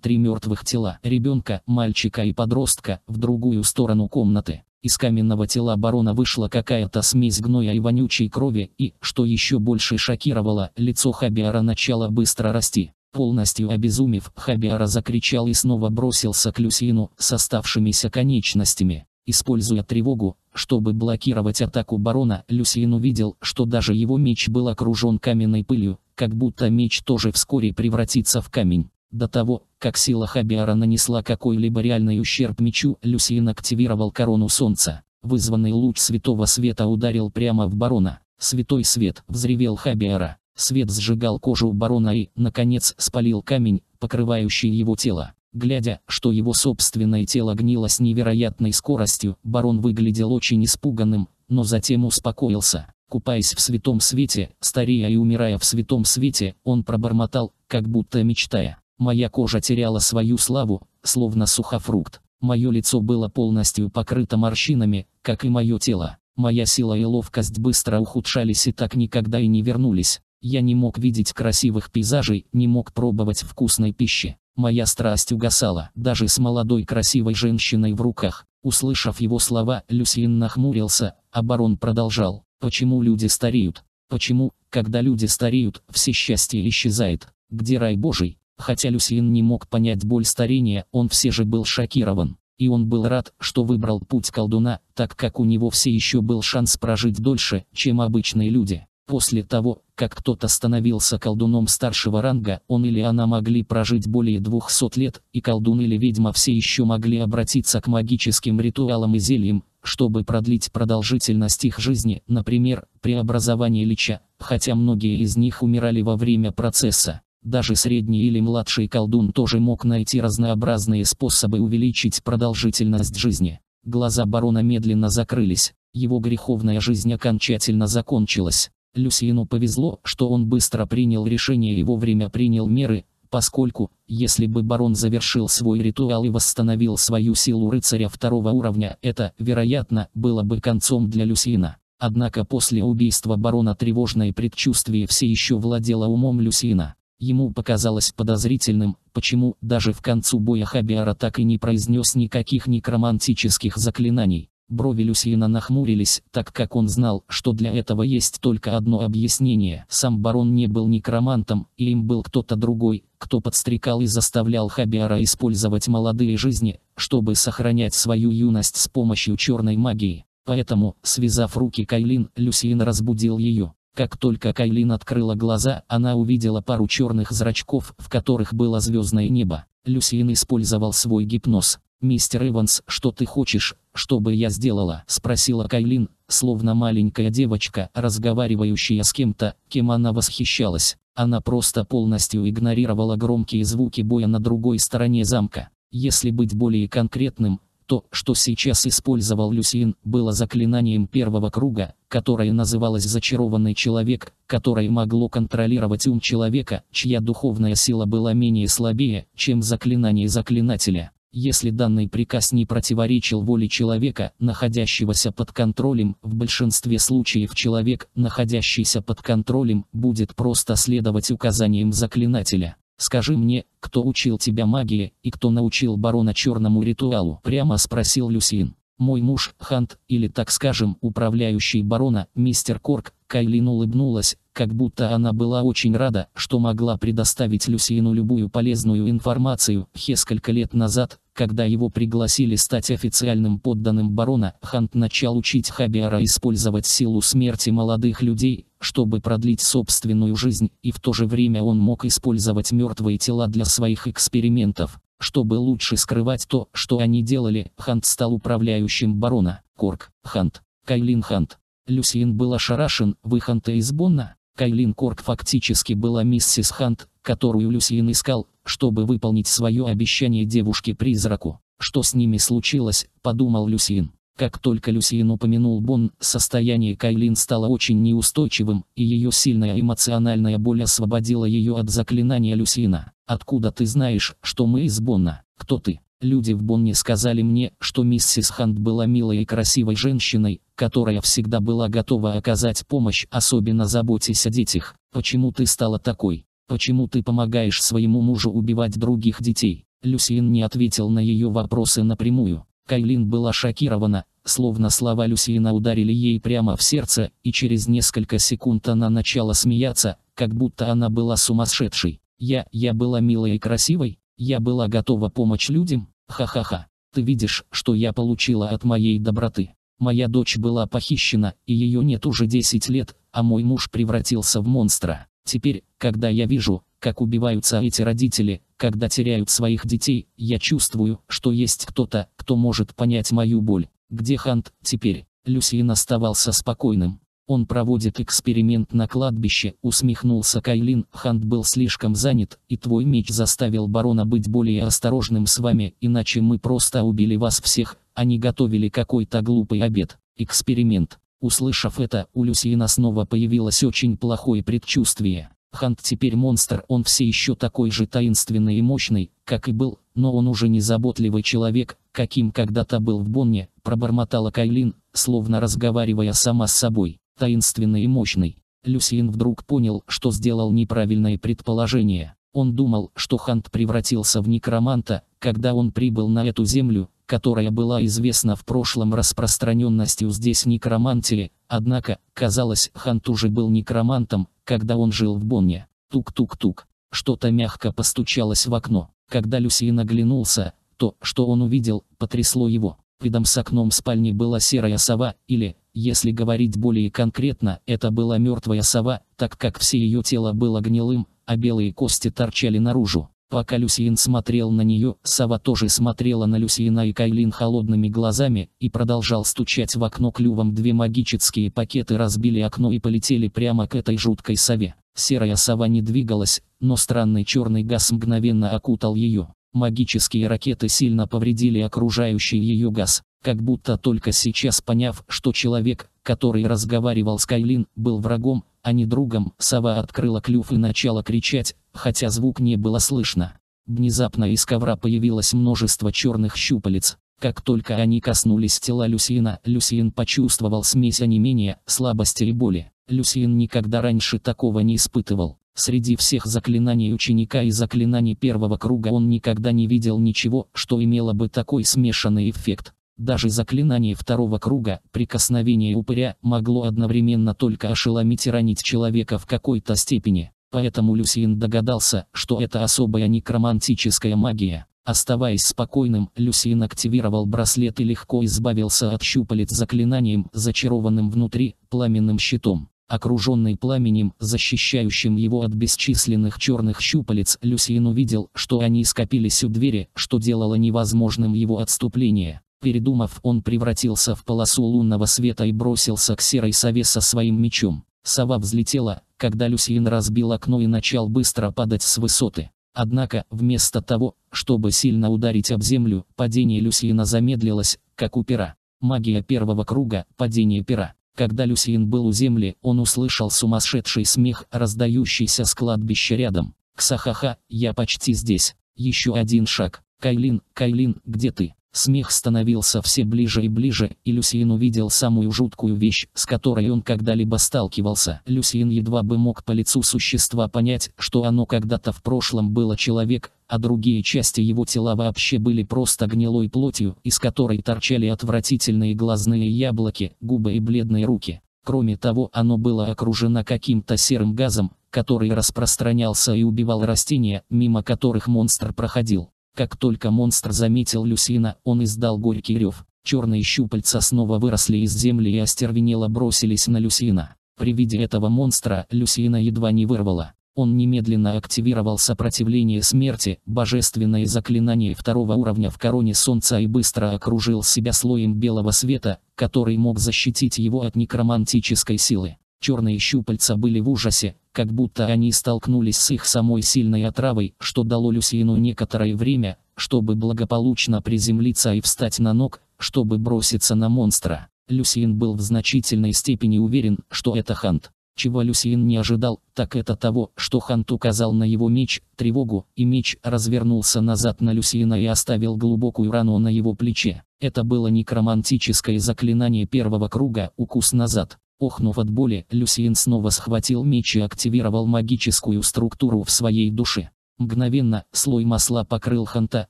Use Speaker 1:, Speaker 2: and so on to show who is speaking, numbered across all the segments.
Speaker 1: три мертвых тела ребенка, мальчика и подростка в другую сторону комнаты. Из каменного тела барона вышла какая-то смесь гноя и вонючей крови, и, что еще больше шокировало, лицо Хабиара начало быстро расти. Полностью обезумев, Хабиара закричал и снова бросился к Люсину с оставшимися конечностями. Используя тревогу, чтобы блокировать атаку барона, Люсин увидел, что даже его меч был окружен каменной пылью, как будто меч тоже вскоре превратится в камень. До того, как сила Хабиара нанесла какой-либо реальный ущерб мечу, Люсиен активировал корону солнца. Вызванный луч святого света ударил прямо в барона. «Святой свет!» – взревел Хабиара. Свет сжигал кожу барона и, наконец, спалил камень, покрывающий его тело. Глядя, что его собственное тело гнило с невероятной скоростью, барон выглядел очень испуганным, но затем успокоился. Купаясь в святом свете, старея и умирая в святом свете, он пробормотал, как будто мечтая. Моя кожа теряла свою славу, словно сухофрукт. Мое лицо было полностью покрыто морщинами, как и мое тело. Моя сила и ловкость быстро ухудшались и так никогда и не вернулись. Я не мог видеть красивых пейзажей, не мог пробовать вкусной пищи. Моя страсть угасала, даже с молодой красивой женщиной в руках. Услышав его слова, Люсьен нахмурился, а барон продолжал. Почему люди стареют? Почему, когда люди стареют, все счастье исчезает? Где рай Божий? Хотя Люсьен не мог понять боль старения, он все же был шокирован. И он был рад, что выбрал путь колдуна, так как у него все еще был шанс прожить дольше, чем обычные люди. После того, как кто-то становился колдуном старшего ранга, он или она могли прожить более 200 лет, и колдун или ведьма все еще могли обратиться к магическим ритуалам и зельям, чтобы продлить продолжительность их жизни, например, преобразование лича, хотя многие из них умирали во время процесса. Даже средний или младший колдун тоже мог найти разнообразные способы увеличить продолжительность жизни. Глаза барона медленно закрылись, его греховная жизнь окончательно закончилась. Люсину повезло, что он быстро принял решение и вовремя принял меры, поскольку, если бы барон завершил свой ритуал и восстановил свою силу рыцаря второго уровня, это, вероятно, было бы концом для Люсина. Однако после убийства барона тревожное предчувствие все еще владело умом Люсина. Ему показалось подозрительным, почему даже в концу боя Хабиара так и не произнес никаких некромантических заклинаний. Брови Люсьена нахмурились, так как он знал, что для этого есть только одно объяснение. Сам барон не был некромантом, и им был кто-то другой, кто подстрекал и заставлял Хабиара использовать молодые жизни, чтобы сохранять свою юность с помощью черной магии. Поэтому, связав руки Кайлин, Люсьен разбудил ее. Как только Кайлин открыла глаза, она увидела пару черных зрачков, в которых было звездное небо. Люсиен использовал свой гипноз. «Мистер Эванс, что ты хочешь, чтобы я сделала?» – спросила Кайлин, словно маленькая девочка, разговаривающая с кем-то, кем она восхищалась. Она просто полностью игнорировала громкие звуки боя на другой стороне замка. Если быть более конкретным, то, что сейчас использовал Люсиен, было заклинанием первого круга, которое называлось «Зачарованный человек», которое могло контролировать ум человека, чья духовная сила была менее слабее, чем заклинание заклинателя. Если данный приказ не противоречил воле человека, находящегося под контролем, в большинстве случаев человек, находящийся под контролем, будет просто следовать указаниям заклинателя. «Скажи мне, кто учил тебя магии, и кто научил барона черному ритуалу?» Прямо спросил Люсин. «Мой муж, Хант, или так скажем, управляющий барона, мистер Корк», Кайлин улыбнулась, как будто она была очень рада, что могла предоставить Люсину любую полезную информацию. Несколько лет назад, когда его пригласили стать официальным подданным барона, Хант начал учить Хабиара использовать силу смерти молодых людей, чтобы продлить собственную жизнь, и в то же время он мог использовать мертвые тела для своих экспериментов. Чтобы лучше скрывать то, что они делали, Хант стал управляющим барона. Корк, Хант, Кайлин Хант. Люсиен был ошарашен, вы Ханта из Бонна? Кайлин Корк фактически была миссис Хант, которую Люсиен искал, чтобы выполнить свое обещание девушке-призраку. Что с ними случилось, подумал Люсиен. Как только Люсиен упомянул Бон, состояние Кайлин стало очень неустойчивым, и ее сильная эмоциональная боль освободила ее от заклинания Люсина. «Откуда ты знаешь, что мы из Бонна? Кто ты?» Люди в Бонне сказали мне, что миссис Хант была милой и красивой женщиной, которая всегда была готова оказать помощь, особенно заботясь о детях. Почему ты стала такой? Почему ты помогаешь своему мужу убивать других детей? Люсиен не ответил на ее вопросы напрямую. Кайлин была шокирована, словно слова Люсиина ударили ей прямо в сердце, и через несколько секунд она начала смеяться, как будто она была сумасшедшей. «Я, я была милой и красивой, я была готова помочь людям, ха-ха-ха. Ты видишь, что я получила от моей доброты. Моя дочь была похищена, и ее нет уже 10 лет, а мой муж превратился в монстра. Теперь, когда я вижу, как убиваются эти родители, когда теряют своих детей, я чувствую, что есть кто-то, кто может понять мою боль. Где Хант теперь? Люсиен оставался спокойным. Он проводит эксперимент на кладбище, усмехнулся Кайлин. Хант был слишком занят, и твой меч заставил барона быть более осторожным с вами, иначе мы просто убили вас всех, они а готовили какой-то глупый обед. Эксперимент. Услышав это, у Люсиена снова появилось очень плохое предчувствие. Хант теперь монстр, он все еще такой же таинственный и мощный, как и был, но он уже не заботливый человек, каким когда-то был в Бонне, пробормотала Кайлин, словно разговаривая сама с собой, таинственный и мощный. Люсиен вдруг понял, что сделал неправильное предположение. Он думал, что Хант превратился в некроманта, когда он прибыл на эту землю, которая была известна в прошлом распространенностью здесь некромантии, однако, казалось, Хант уже был некромантом, когда он жил в Бонне. Тук-тук-тук. Что-то мягко постучалось в окно. Когда Люси наглянулся, то, что он увидел, потрясло его. Рядом с окном спальни была серая сова, или, если говорить более конкретно, это была мертвая сова, так как все ее тело было гнилым, а белые кости торчали наружу. Пока Люсиен смотрел на нее, сова тоже смотрела на Люсиена и Кайлин холодными глазами и продолжал стучать в окно клювом. Две магические пакеты разбили окно и полетели прямо к этой жуткой сове. Серая сова не двигалась, но странный черный газ мгновенно окутал ее. Магические ракеты сильно повредили окружающий ее газ как будто только сейчас поняв, что человек, который разговаривал с Кайлин, был врагом, а не другом, сова открыла клюв и начала кричать, хотя звук не было слышно. Внезапно из ковра появилось множество черных щупалец. Как только они коснулись тела Люсиена, Люсиен почувствовал смесь онемения, слабости и боли. Люсиен никогда раньше такого не испытывал. Среди всех заклинаний ученика и заклинаний первого круга он никогда не видел ничего, что имело бы такой смешанный эффект. Даже заклинание второго круга, прикосновение упыря, могло одновременно только ошеломить и ранить человека в какой-то степени. Поэтому Люсиен догадался, что это особая некромантическая магия. Оставаясь спокойным, Люсиен активировал браслет и легко избавился от щупалец заклинанием, зачарованным внутри, пламенным щитом. Окруженный пламенем, защищающим его от бесчисленных черных щупалец, Люсиен увидел, что они скопились у двери, что делало невозможным его отступление. Передумав, он превратился в полосу лунного света и бросился к серой сове со своим мечом. Сова взлетела, когда Люсьен разбил окно и начал быстро падать с высоты. Однако, вместо того, чтобы сильно ударить об землю, падение Люсьена замедлилось, как у пера. Магия первого круга – падение пера. Когда Люсьен был у земли, он услышал сумасшедший смех, раздающийся с кладбища рядом. «Ксахаха, я почти здесь. Еще один шаг. Кайлин, Кайлин, где ты?» Смех становился все ближе и ближе, и Люсиен увидел самую жуткую вещь, с которой он когда-либо сталкивался. Люсиен едва бы мог по лицу существа понять, что оно когда-то в прошлом было человек, а другие части его тела вообще были просто гнилой плотью, из которой торчали отвратительные глазные яблоки, губы и бледные руки. Кроме того, оно было окружено каким-то серым газом, который распространялся и убивал растения, мимо которых монстр проходил. Как только монстр заметил Люсина, он издал горький рев. Черные щупальца снова выросли из земли и остервенело бросились на Люсина. При виде этого монстра Люсина едва не вырвала. Он немедленно активировал сопротивление смерти, божественное заклинание второго уровня в короне солнца и быстро окружил себя слоем белого света, который мог защитить его от некромантической силы. Черные щупальца были в ужасе, как будто они столкнулись с их самой сильной отравой, что дало Люсину некоторое время, чтобы благополучно приземлиться и встать на ног, чтобы броситься на монстра. Люсин был в значительной степени уверен, что это Хант. Чего Люсин не ожидал, так это того, что Хант указал на его меч, тревогу, и меч развернулся назад на Люсина и оставил глубокую рану на его плече. Это было некромантическое заклинание первого круга «Укус назад». Охнув от боли, Люсиен снова схватил меч и активировал магическую структуру в своей душе. Мгновенно слой масла покрыл Ханта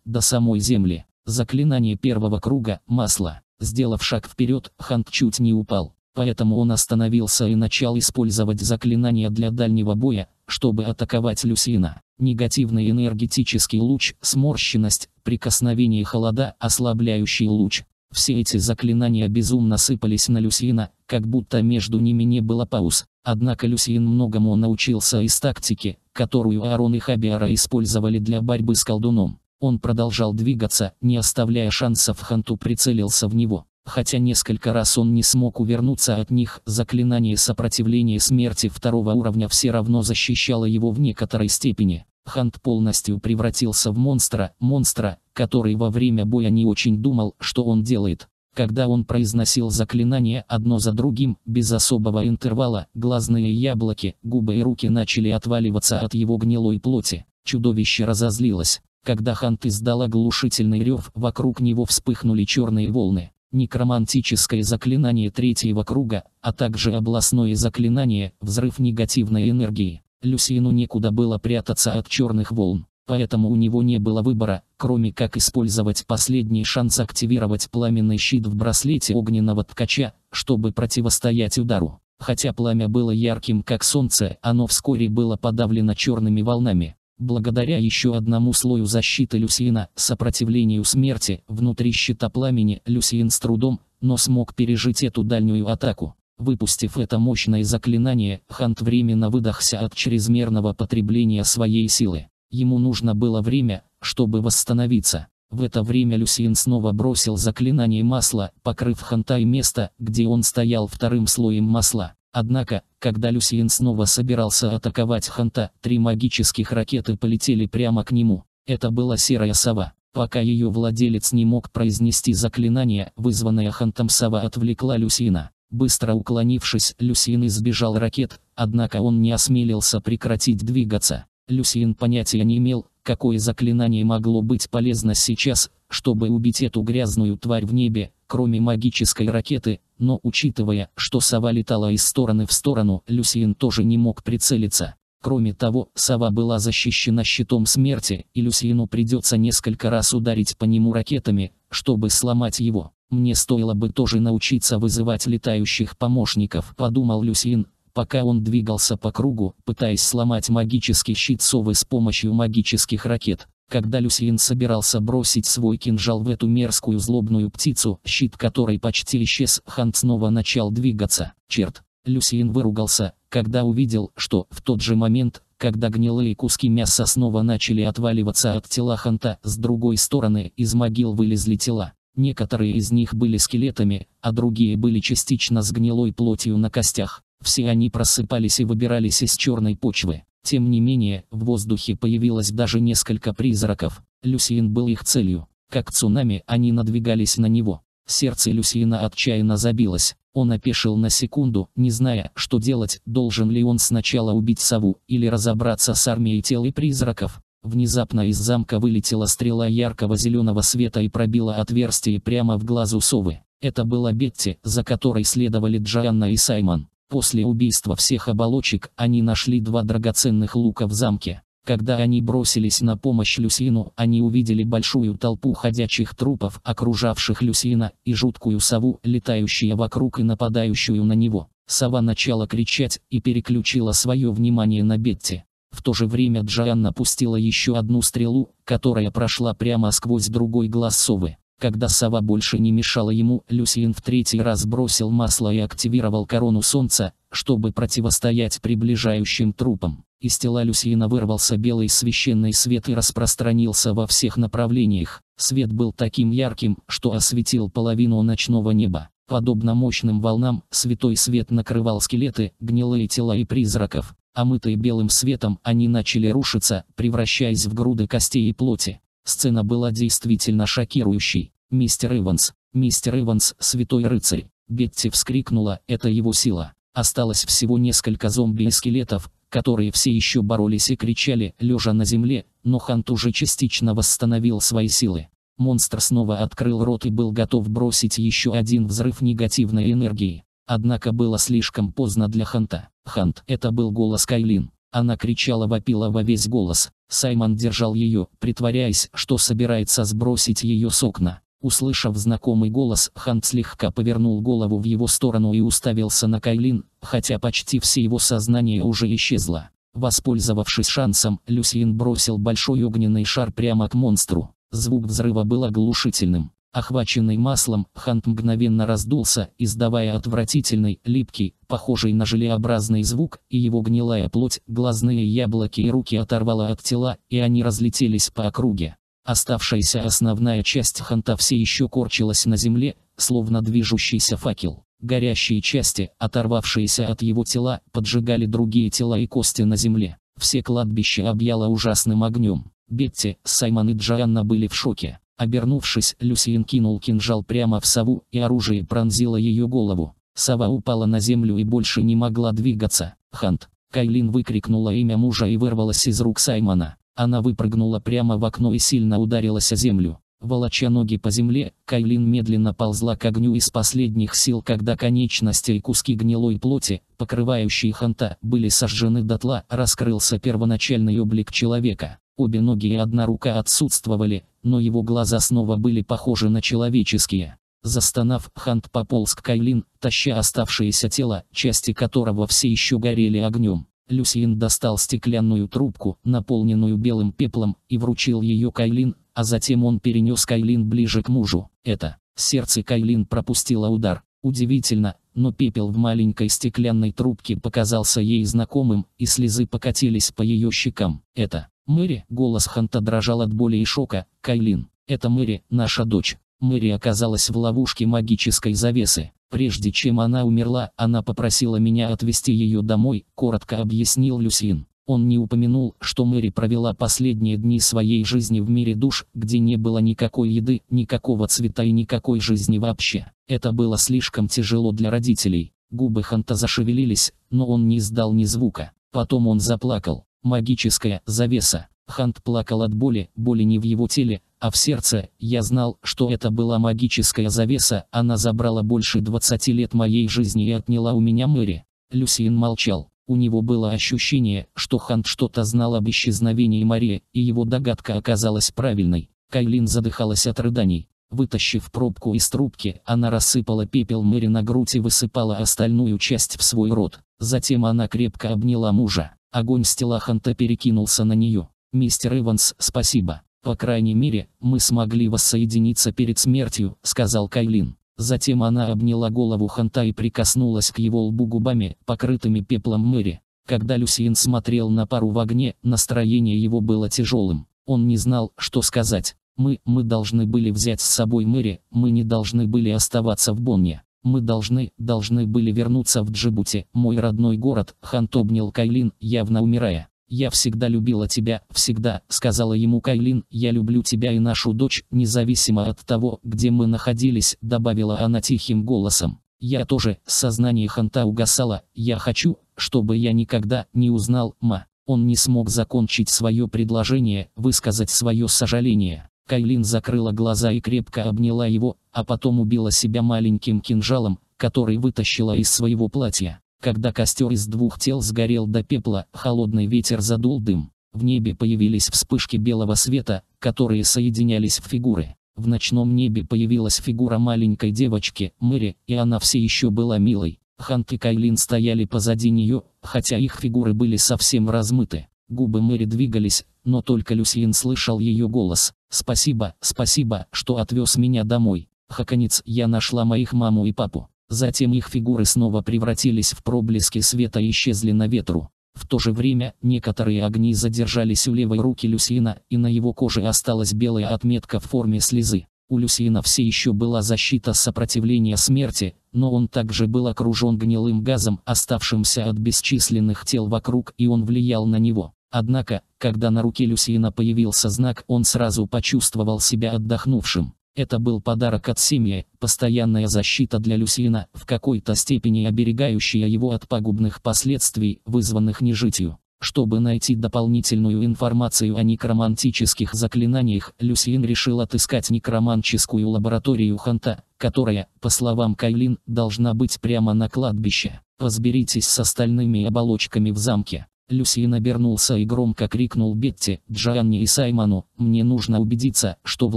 Speaker 1: до самой земли. Заклинание первого круга – масло. Сделав шаг вперед, Хант чуть не упал. Поэтому он остановился и начал использовать заклинание для дальнего боя, чтобы атаковать Люсина. Негативный энергетический луч, сморщенность, прикосновение холода, ослабляющий луч, все эти заклинания безумно сыпались на Люсьена, как будто между ними не было пауз. Однако Люсьен многому научился из тактики, которую Аарон и Хабиара использовали для борьбы с колдуном. Он продолжал двигаться, не оставляя шансов Ханту прицелился в него. Хотя несколько раз он не смог увернуться от них, заклинание сопротивления смерти второго уровня все равно защищало его в некоторой степени. Хант полностью превратился в монстра, монстра, который во время боя не очень думал, что он делает. Когда он произносил заклинания одно за другим, без особого интервала, глазные яблоки, губы и руки начали отваливаться от его гнилой плоти. Чудовище разозлилось. Когда Хант издал оглушительный рев, вокруг него вспыхнули черные волны. Некромантическое заклинание третьего круга, а также областное заклинание «Взрыв негативной энергии». Люсину некуда было прятаться от черных волн, поэтому у него не было выбора, кроме как использовать последний шанс активировать пламенный щит в браслете огненного ткача, чтобы противостоять удару. Хотя пламя было ярким как солнце, оно вскоре было подавлено черными волнами. Благодаря еще одному слою защиты Люсина сопротивлению смерти, внутри щита пламени Люсиен с трудом, но смог пережить эту дальнюю атаку. Выпустив это мощное заклинание, Хант временно выдохся от чрезмерного потребления своей силы. Ему нужно было время, чтобы восстановиться. В это время Люсиен снова бросил заклинание масла, покрыв Ханта и место, где он стоял вторым слоем масла. Однако, когда Люсиен снова собирался атаковать Ханта, три магических ракеты полетели прямо к нему. Это была серая сова. Пока ее владелец не мог произнести заклинание, вызванное Хантом сова отвлекла Люсина. Быстро уклонившись, Люсин избежал ракет, однако он не осмелился прекратить двигаться. Люсин понятия не имел, какое заклинание могло быть полезно сейчас, чтобы убить эту грязную тварь в небе, кроме магической ракеты, но учитывая, что сова летала из стороны в сторону, Люсин тоже не мог прицелиться. Кроме того, сова была защищена щитом смерти, и Люсьену придется несколько раз ударить по нему ракетами, чтобы сломать его. «Мне стоило бы тоже научиться вызывать летающих помощников», – подумал Люсьен, пока он двигался по кругу, пытаясь сломать магический щит совы с помощью магических ракет. Когда Люсьен собирался бросить свой кинжал в эту мерзкую злобную птицу, щит которой почти исчез, Хант снова начал двигаться. «Черт, Люсиен выругался, когда увидел, что в тот же момент, когда гнилые куски мяса снова начали отваливаться от тела Ханта, с другой стороны из могил вылезли тела. Некоторые из них были скелетами, а другие были частично с гнилой плотью на костях. Все они просыпались и выбирались из черной почвы. Тем не менее, в воздухе появилось даже несколько призраков. Люсиен был их целью. Как цунами они надвигались на него. Сердце Люсиена отчаянно забилось. Он опешил на секунду, не зная, что делать, должен ли он сначала убить сову, или разобраться с армией тел и призраков. Внезапно из замка вылетела стрела яркого зеленого света и пробила отверстие прямо в глазу совы. Это была Бетти, за которой следовали Джоанна и Саймон. После убийства всех оболочек они нашли два драгоценных лука в замке. Когда они бросились на помощь Люсину, они увидели большую толпу ходячих трупов, окружавших Люсина, и жуткую сову, летающую вокруг и нападающую на него. Сова начала кричать и переключила свое внимание на Бетти. В то же время Джоанна пустила еще одну стрелу, которая прошла прямо сквозь другой глаз совы. Когда сова больше не мешала ему, Люсин в третий раз бросил масло и активировал корону солнца, чтобы противостоять приближающим трупам. Из тела Люсиина вырвался белый священный свет и распространился во всех направлениях. Свет был таким ярким, что осветил половину ночного неба. Подобно мощным волнам, святой свет накрывал скелеты, гнилые тела и призраков. Омытые белым светом, они начали рушиться, превращаясь в груды костей и плоти. Сцена была действительно шокирующей. «Мистер Иванс! Мистер Иванс, святой рыцарь!» Бетти вскрикнула, это его сила. Осталось всего несколько зомби и скелетов, которые все еще боролись и кричали, лежа на земле, но Хант уже частично восстановил свои силы. Монстр снова открыл рот и был готов бросить еще один взрыв негативной энергии. Однако было слишком поздно для Ханта. Хант, это был голос Кайлин. Она кричала вопила во весь голос. Саймон держал ее, притворяясь, что собирается сбросить ее с окна. Услышав знакомый голос, Хант слегка повернул голову в его сторону и уставился на Кайлин, хотя почти все его сознание уже исчезло. Воспользовавшись шансом, Люсиен бросил большой огненный шар прямо к монстру. Звук взрыва был оглушительным. Охваченный маслом, Хант мгновенно раздулся, издавая отвратительный, липкий, похожий на желеобразный звук, и его гнилая плоть, глазные яблоки и руки оторвала от тела, и они разлетелись по округе. Оставшаяся основная часть ханта все еще корчилась на земле, словно движущийся факел. Горящие части, оторвавшиеся от его тела, поджигали другие тела и кости на земле. Все кладбище объяло ужасным огнем. Бетти, Саймон и Джоанна были в шоке. Обернувшись, Люсиен кинул кинжал прямо в сову, и оружие пронзило ее голову. Сова упала на землю и больше не могла двигаться. «Хант!» Кайлин выкрикнула имя мужа и вырвалась из рук Саймона. Она выпрыгнула прямо в окно и сильно ударилась о землю. Волоча ноги по земле, Кайлин медленно ползла к огню из последних сил, когда конечности и куски гнилой плоти, покрывающие ханта, были сожжены дотла, раскрылся первоначальный облик человека. Обе ноги и одна рука отсутствовали, но его глаза снова были похожи на человеческие. Застонав, Хант пополз к Кайлин, таща оставшееся тело, части которого все еще горели огнем. Люсиен достал стеклянную трубку, наполненную белым пеплом, и вручил ее Кайлин, а затем он перенес Кайлин ближе к мужу. Это сердце Кайлин пропустило удар. Удивительно, но пепел в маленькой стеклянной трубке показался ей знакомым, и слезы покатились по ее щекам. Это Мэри, голос Ханта дрожал от боли и шока, Кайлин, это Мэри, наша дочь. Мэри оказалась в ловушке магической завесы. Прежде чем она умерла, она попросила меня отвезти ее домой, коротко объяснил Люсин. Он не упомянул, что Мэри провела последние дни своей жизни в мире душ, где не было никакой еды, никакого цвета и никакой жизни вообще. Это было слишком тяжело для родителей. Губы Ханта зашевелились, но он не издал ни звука. Потом он заплакал. Магическая завеса. Хант плакал от боли, боли не в его теле, а в сердце, я знал, что это была магическая завеса, она забрала больше 20 лет моей жизни и отняла у меня Мэри. Люсиен молчал. У него было ощущение, что Хант что-то знал об исчезновении Марии, и его догадка оказалась правильной. Кайлин задыхалась от рыданий. Вытащив пробку из трубки, она рассыпала пепел Мэри на грудь и высыпала остальную часть в свой рот. Затем она крепко обняла мужа. Огонь с тела Ханта перекинулся на нее. «Мистер Эванс, спасибо. По крайней мере, мы смогли воссоединиться перед смертью, сказал Кайлин. Затем она обняла голову Ханта и прикоснулась к его лбу губами, покрытыми пеплом Мэри. Когда Люсиен смотрел на пару в огне, настроение его было тяжелым. Он не знал, что сказать. Мы, мы должны были взять с собой Мэри, мы не должны были оставаться в Бонне. Мы должны, должны были вернуться в Джибути, мой родной город, Хант обнял Кайлин, явно умирая. «Я всегда любила тебя, всегда», — сказала ему Кайлин, «я люблю тебя и нашу дочь, независимо от того, где мы находились», — добавила она тихим голосом. «Я тоже», — сознание Ханта угасало, «я хочу, чтобы я никогда не узнал, ма». Он не смог закончить свое предложение, высказать свое сожаление. Кайлин закрыла глаза и крепко обняла его, а потом убила себя маленьким кинжалом, который вытащила из своего платья. Когда костер из двух тел сгорел до пепла, холодный ветер задул дым. В небе появились вспышки белого света, которые соединялись в фигуры. В ночном небе появилась фигура маленькой девочки, Мэри, и она все еще была милой. Хант и Кайлин стояли позади нее, хотя их фигуры были совсем размыты. Губы Мэри двигались, но только Люсьен слышал ее голос. «Спасибо, спасибо, что отвез меня домой. хаконец, я нашла моих маму и папу. Затем их фигуры снова превратились в проблески света и исчезли на ветру. В то же время, некоторые огни задержались у левой руки Люсина, и на его коже осталась белая отметка в форме слезы. У Люсина все еще была защита сопротивления смерти, но он также был окружен гнилым газом, оставшимся от бесчисленных тел вокруг, и он влиял на него. Однако, когда на руке Люсина появился знак, он сразу почувствовал себя отдохнувшим. Это был подарок от семьи, постоянная защита для Люсина, в какой-то степени оберегающая его от пагубных последствий, вызванных нежитью. Чтобы найти дополнительную информацию о некромантических заклинаниях, Люсиен решил отыскать некроманческую лабораторию Ханта, которая, по словам Кайлин, должна быть прямо на кладбище. Разберитесь с остальными оболочками в замке. Люсин обернулся и громко крикнул Бетти, Джанни и Саймону, «Мне нужно убедиться, что в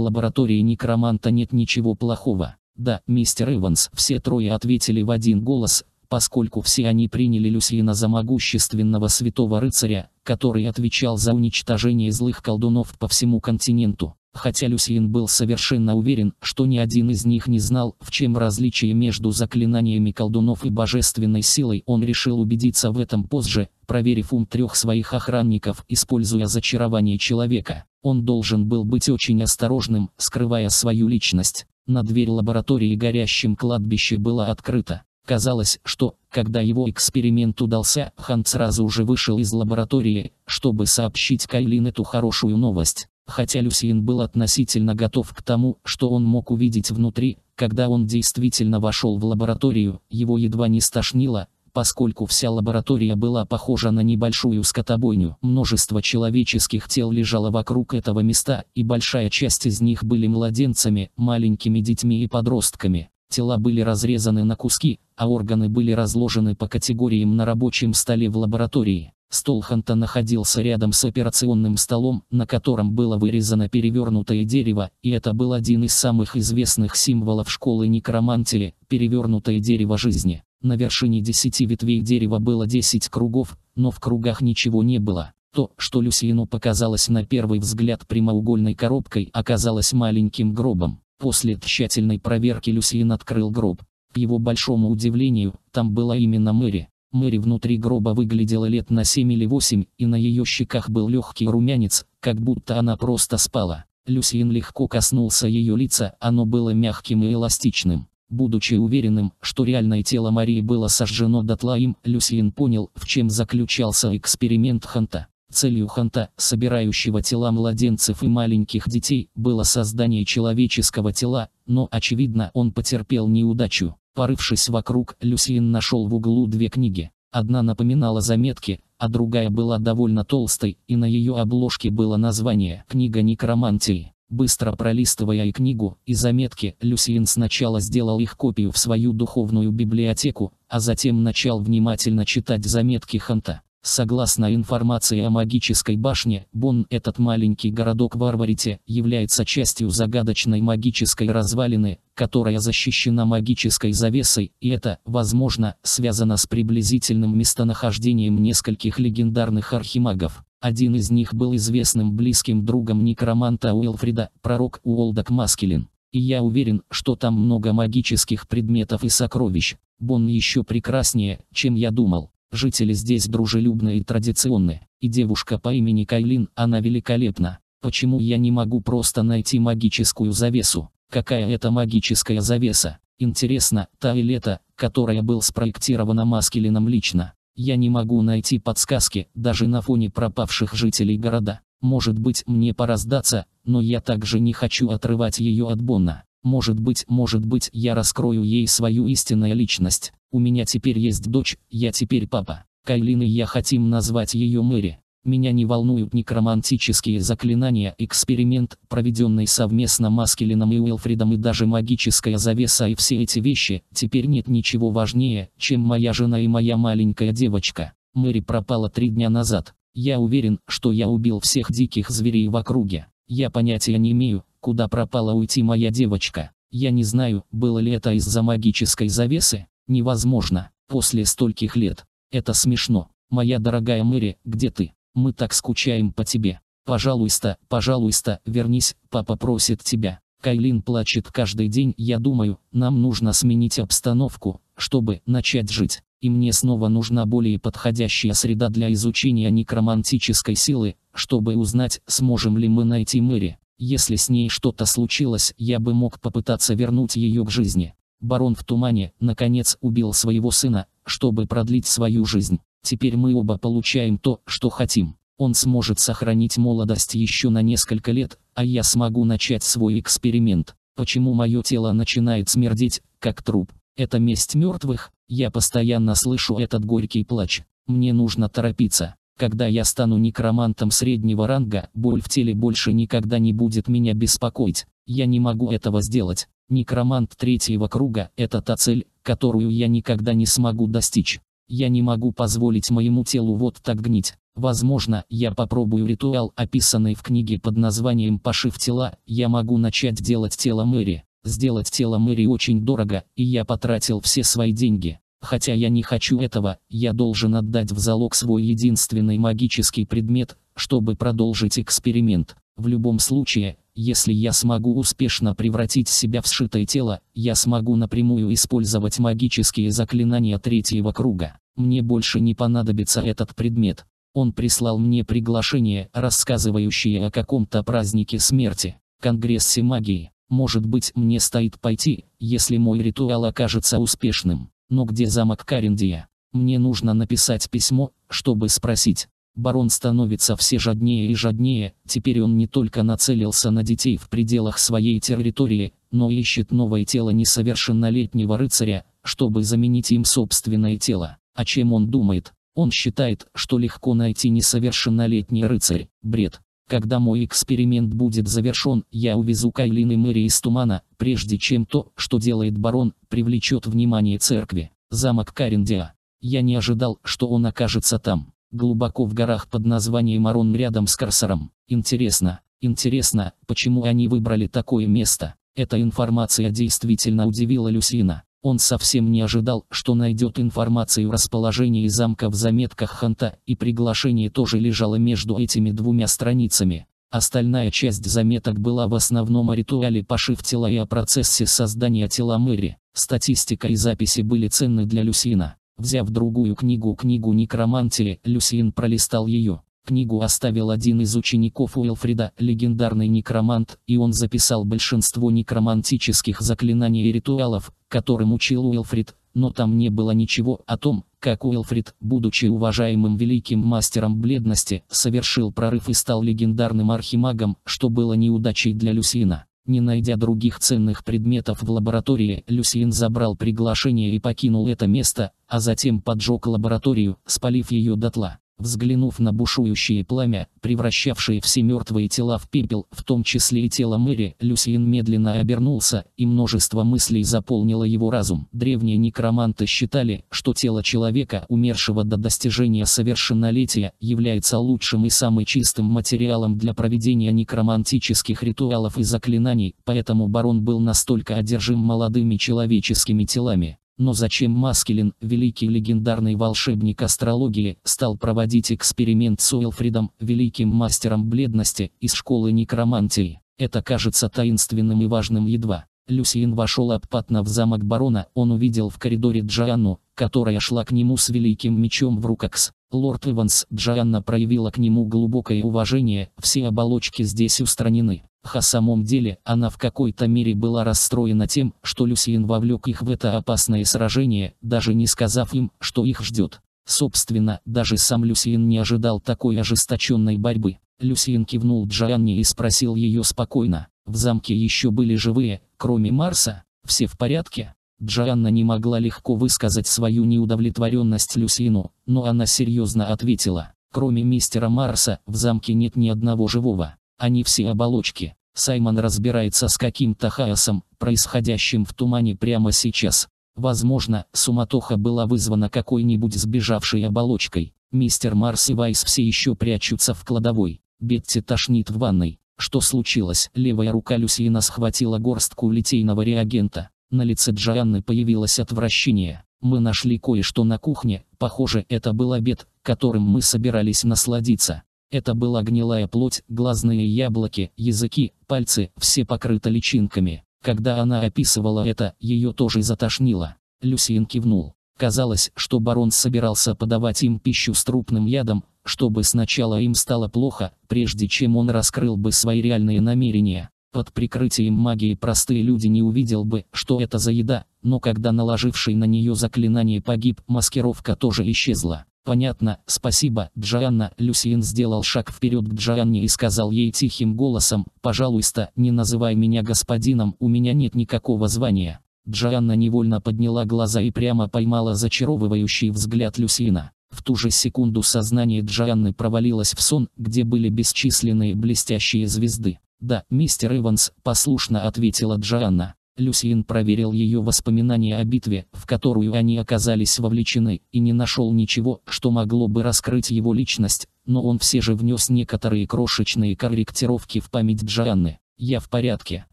Speaker 1: лаборатории некроманта нет ничего плохого». «Да, мистер Эванс», все трое ответили в один голос, поскольку все они приняли Люсина за могущественного святого рыцаря, который отвечал за уничтожение злых колдунов по всему континенту хотя Люсиен был совершенно уверен, что ни один из них не знал, в чем различие между заклинаниями колдунов и божественной силой, он решил убедиться в этом позже, проверив ум трех своих охранников, используя зачарование человека. Он должен был быть очень осторожным, скрывая свою личность. На дверь лаборатории горящим кладбище была открыта. Казалось, что, когда его эксперимент удался, Хан сразу же вышел из лаборатории, чтобы сообщить Кайлин эту хорошую новость. Хотя Люсиен был относительно готов к тому, что он мог увидеть внутри, когда он действительно вошел в лабораторию, его едва не стошнило, поскольку вся лаборатория была похожа на небольшую скотобойню. Множество человеческих тел лежало вокруг этого места, и большая часть из них были младенцами, маленькими детьми и подростками. Тела были разрезаны на куски, а органы были разложены по категориям на рабочем столе в лаборатории. Стол Ханта находился рядом с операционным столом, на котором было вырезано перевернутое дерево, и это был один из самых известных символов школы некромантии – перевернутое дерево жизни. На вершине десяти ветвей дерева было десять кругов, но в кругах ничего не было. То, что Люсьену показалось на первый взгляд прямоугольной коробкой, оказалось маленьким гробом. После тщательной проверки Люсьен открыл гроб. К его большому удивлению, там была именно Мэри. Мэри внутри гроба выглядела лет на 7 или 8, и на ее щеках был легкий румянец, как будто она просто спала. Люсиен легко коснулся ее лица, оно было мягким и эластичным. Будучи уверенным, что реальное тело Марии было сожжено дотла им, Люсиен понял, в чем заключался эксперимент Ханта. Целью Ханта, собирающего тела младенцев и маленьких детей, было создание человеческого тела, но очевидно он потерпел неудачу. Порывшись вокруг, Люсиен нашел в углу две книги. Одна напоминала заметки, а другая была довольно толстой, и на ее обложке было название «Книга некромантии». Быстро пролистывая и книгу, и заметки, Люсиен сначала сделал их копию в свою духовную библиотеку, а затем начал внимательно читать заметки Ханта. Согласно информации о магической башне, Бонн, этот маленький городок в Арварите, является частью загадочной магической развалины, которая защищена магической завесой, и это, возможно, связано с приблизительным местонахождением нескольких легендарных архимагов. Один из них был известным близким другом некроманта Уилфрида, пророк Уолдок Маскелин. И я уверен, что там много магических предметов и сокровищ. Бон еще прекраснее, чем я думал. Жители здесь дружелюбные и традиционные, и девушка по имени Кайлин, она великолепна. Почему я не могу просто найти магическую завесу? Какая это магическая завеса? Интересно, та или это, которая был спроектирована Маскелином лично? Я не могу найти подсказки, даже на фоне пропавших жителей города. Может быть мне пора сдаться, но я также не хочу отрывать ее от Бонна. Может быть, может быть, я раскрою ей свою истинную личность. У меня теперь есть дочь, я теперь папа. Кайлин и я хотим назвать ее Мэри. Меня не волнуют некромантические заклинания, эксперимент, проведенный совместно Маскелином и Уилфредом и даже магическая завеса и все эти вещи, теперь нет ничего важнее, чем моя жена и моя маленькая девочка. Мэри пропала три дня назад. Я уверен, что я убил всех диких зверей в округе. Я понятия не имею, Куда пропала уйти моя девочка? Я не знаю, было ли это из-за магической завесы. Невозможно. После стольких лет. Это смешно. Моя дорогая Мэри, где ты? Мы так скучаем по тебе. Пожалуйста, пожалуйста, вернись, папа просит тебя. Кайлин плачет каждый день, я думаю, нам нужно сменить обстановку, чтобы начать жить. И мне снова нужна более подходящая среда для изучения некромантической силы, чтобы узнать, сможем ли мы найти Мэри. Если с ней что-то случилось, я бы мог попытаться вернуть ее к жизни. Барон в тумане, наконец, убил своего сына, чтобы продлить свою жизнь. Теперь мы оба получаем то, что хотим. Он сможет сохранить молодость еще на несколько лет, а я смогу начать свой эксперимент. Почему мое тело начинает смердеть, как труп? Это месть мертвых? Я постоянно слышу этот горький плач. Мне нужно торопиться. Когда я стану некромантом среднего ранга, боль в теле больше никогда не будет меня беспокоить. Я не могу этого сделать. Некромант третьего круга – это та цель, которую я никогда не смогу достичь. Я не могу позволить моему телу вот так гнить. Возможно, я попробую ритуал, описанный в книге под названием «Пошив тела», я могу начать делать тело Мэри. Сделать тело Мэри очень дорого, и я потратил все свои деньги. Хотя я не хочу этого, я должен отдать в залог свой единственный магический предмет, чтобы продолжить эксперимент. В любом случае, если я смогу успешно превратить себя в сшитое тело, я смогу напрямую использовать магические заклинания третьего круга. Мне больше не понадобится этот предмет. Он прислал мне приглашение, рассказывающее о каком-то празднике смерти, конгрессе магии. Может быть мне стоит пойти, если мой ритуал окажется успешным. Но где замок Карендия? Мне нужно написать письмо, чтобы спросить. Барон становится все жаднее и жаднее, теперь он не только нацелился на детей в пределах своей территории, но ищет новое тело несовершеннолетнего рыцаря, чтобы заменить им собственное тело. О чем он думает? Он считает, что легко найти несовершеннолетний рыцарь. Бред. Когда мой эксперимент будет завершен, я увезу Кайлин и Мэри из тумана, прежде чем то, что делает барон, привлечет внимание церкви. Замок Карендиа. Я не ожидал, что он окажется там. Глубоко в горах под названием Арон рядом с Карсаром. Интересно, интересно, почему они выбрали такое место. Эта информация действительно удивила Люсина. Он совсем не ожидал, что найдет информацию о расположении замка в заметках Ханта, и приглашение тоже лежало между этими двумя страницами. Остальная часть заметок была в основном о ритуале пошив тела и о процессе создания тела Мэри. Статистика и записи были ценны для Люсина. Взяв другую книгу, книгу некромантии, Люсин пролистал ее. Книгу оставил один из учеников Уэлфрида, легендарный некромант, и он записал большинство некромантических заклинаний и ритуалов, которым учил Уэлфрид, но там не было ничего о том, как Уэлфрид, будучи уважаемым великим мастером бледности, совершил прорыв и стал легендарным архимагом, что было неудачей для Люсина. Не найдя других ценных предметов в лаборатории, Люсин забрал приглашение и покинул это место, а затем поджег лабораторию, спалив ее дотла. Взглянув на бушующее пламя, превращавшее все мертвые тела в пепел, в том числе и тело Мэри, Люсиен медленно обернулся, и множество мыслей заполнило его разум. Древние некроманты считали, что тело человека, умершего до достижения совершеннолетия, является лучшим и самым чистым материалом для проведения некромантических ритуалов и заклинаний, поэтому барон был настолько одержим молодыми человеческими телами. Но зачем Маскелин, великий легендарный волшебник астрологии, стал проводить эксперимент с Уэлфридом, великим мастером бледности, из школы некромантии? Это кажется таинственным и важным едва. Люсиен вошел обпатно в замок барона, он увидел в коридоре Джоанну, которая шла к нему с великим мечом в руках. Лорд Иванс, Джоанна проявила к нему глубокое уважение, все оболочки здесь устранены. Ха самом деле, она в какой-то мере была расстроена тем, что Люсиен вовлек их в это опасное сражение, даже не сказав им, что их ждет. Собственно, даже сам Люсиен не ожидал такой ожесточенной борьбы. Люсиен кивнул Джоанне и спросил ее спокойно. В замке еще были живые, кроме Марса, все в порядке? Джоанна не могла легко высказать свою неудовлетворенность Люсину, но она серьезно ответила. Кроме мистера Марса, в замке нет ни одного живого. Они все оболочки. Саймон разбирается с каким-то хаосом, происходящим в тумане прямо сейчас. Возможно, суматоха была вызвана какой-нибудь сбежавшей оболочкой. Мистер Марс и Вайс все еще прячутся в кладовой. Бетти тошнит в ванной. Что случилось? Левая рука Люсьена схватила горстку литейного реагента. На лице Джоанны появилось отвращение. Мы нашли кое-что на кухне, похоже, это был обед, которым мы собирались насладиться. Это была гнилая плоть, глазные яблоки, языки, пальцы, все покрыты личинками. Когда она описывала это, ее тоже затошнило. Люсиен кивнул. Казалось, что барон собирался подавать им пищу с трупным ядом, чтобы сначала им стало плохо, прежде чем он раскрыл бы свои реальные намерения. Под прикрытием магии простые люди не увидел бы, что это за еда, но когда наложивший на нее заклинание погиб, маскировка тоже исчезла. «Понятно, спасибо, Джоанна». Люсиен сделал шаг вперед к Джоанне и сказал ей тихим голосом, «Пожалуйста, не называй меня господином, у меня нет никакого звания». Джоанна невольно подняла глаза и прямо поймала зачаровывающий взгляд Люсина. В ту же секунду сознание Джоанны провалилось в сон, где были бесчисленные блестящие звезды. «Да, мистер Эванс», – послушно ответила Джоанна. Люсиен проверил ее воспоминания о битве, в которую они оказались вовлечены, и не нашел ничего, что могло бы раскрыть его личность, но он все же внес некоторые крошечные корректировки в память Джанны. «Я в порядке.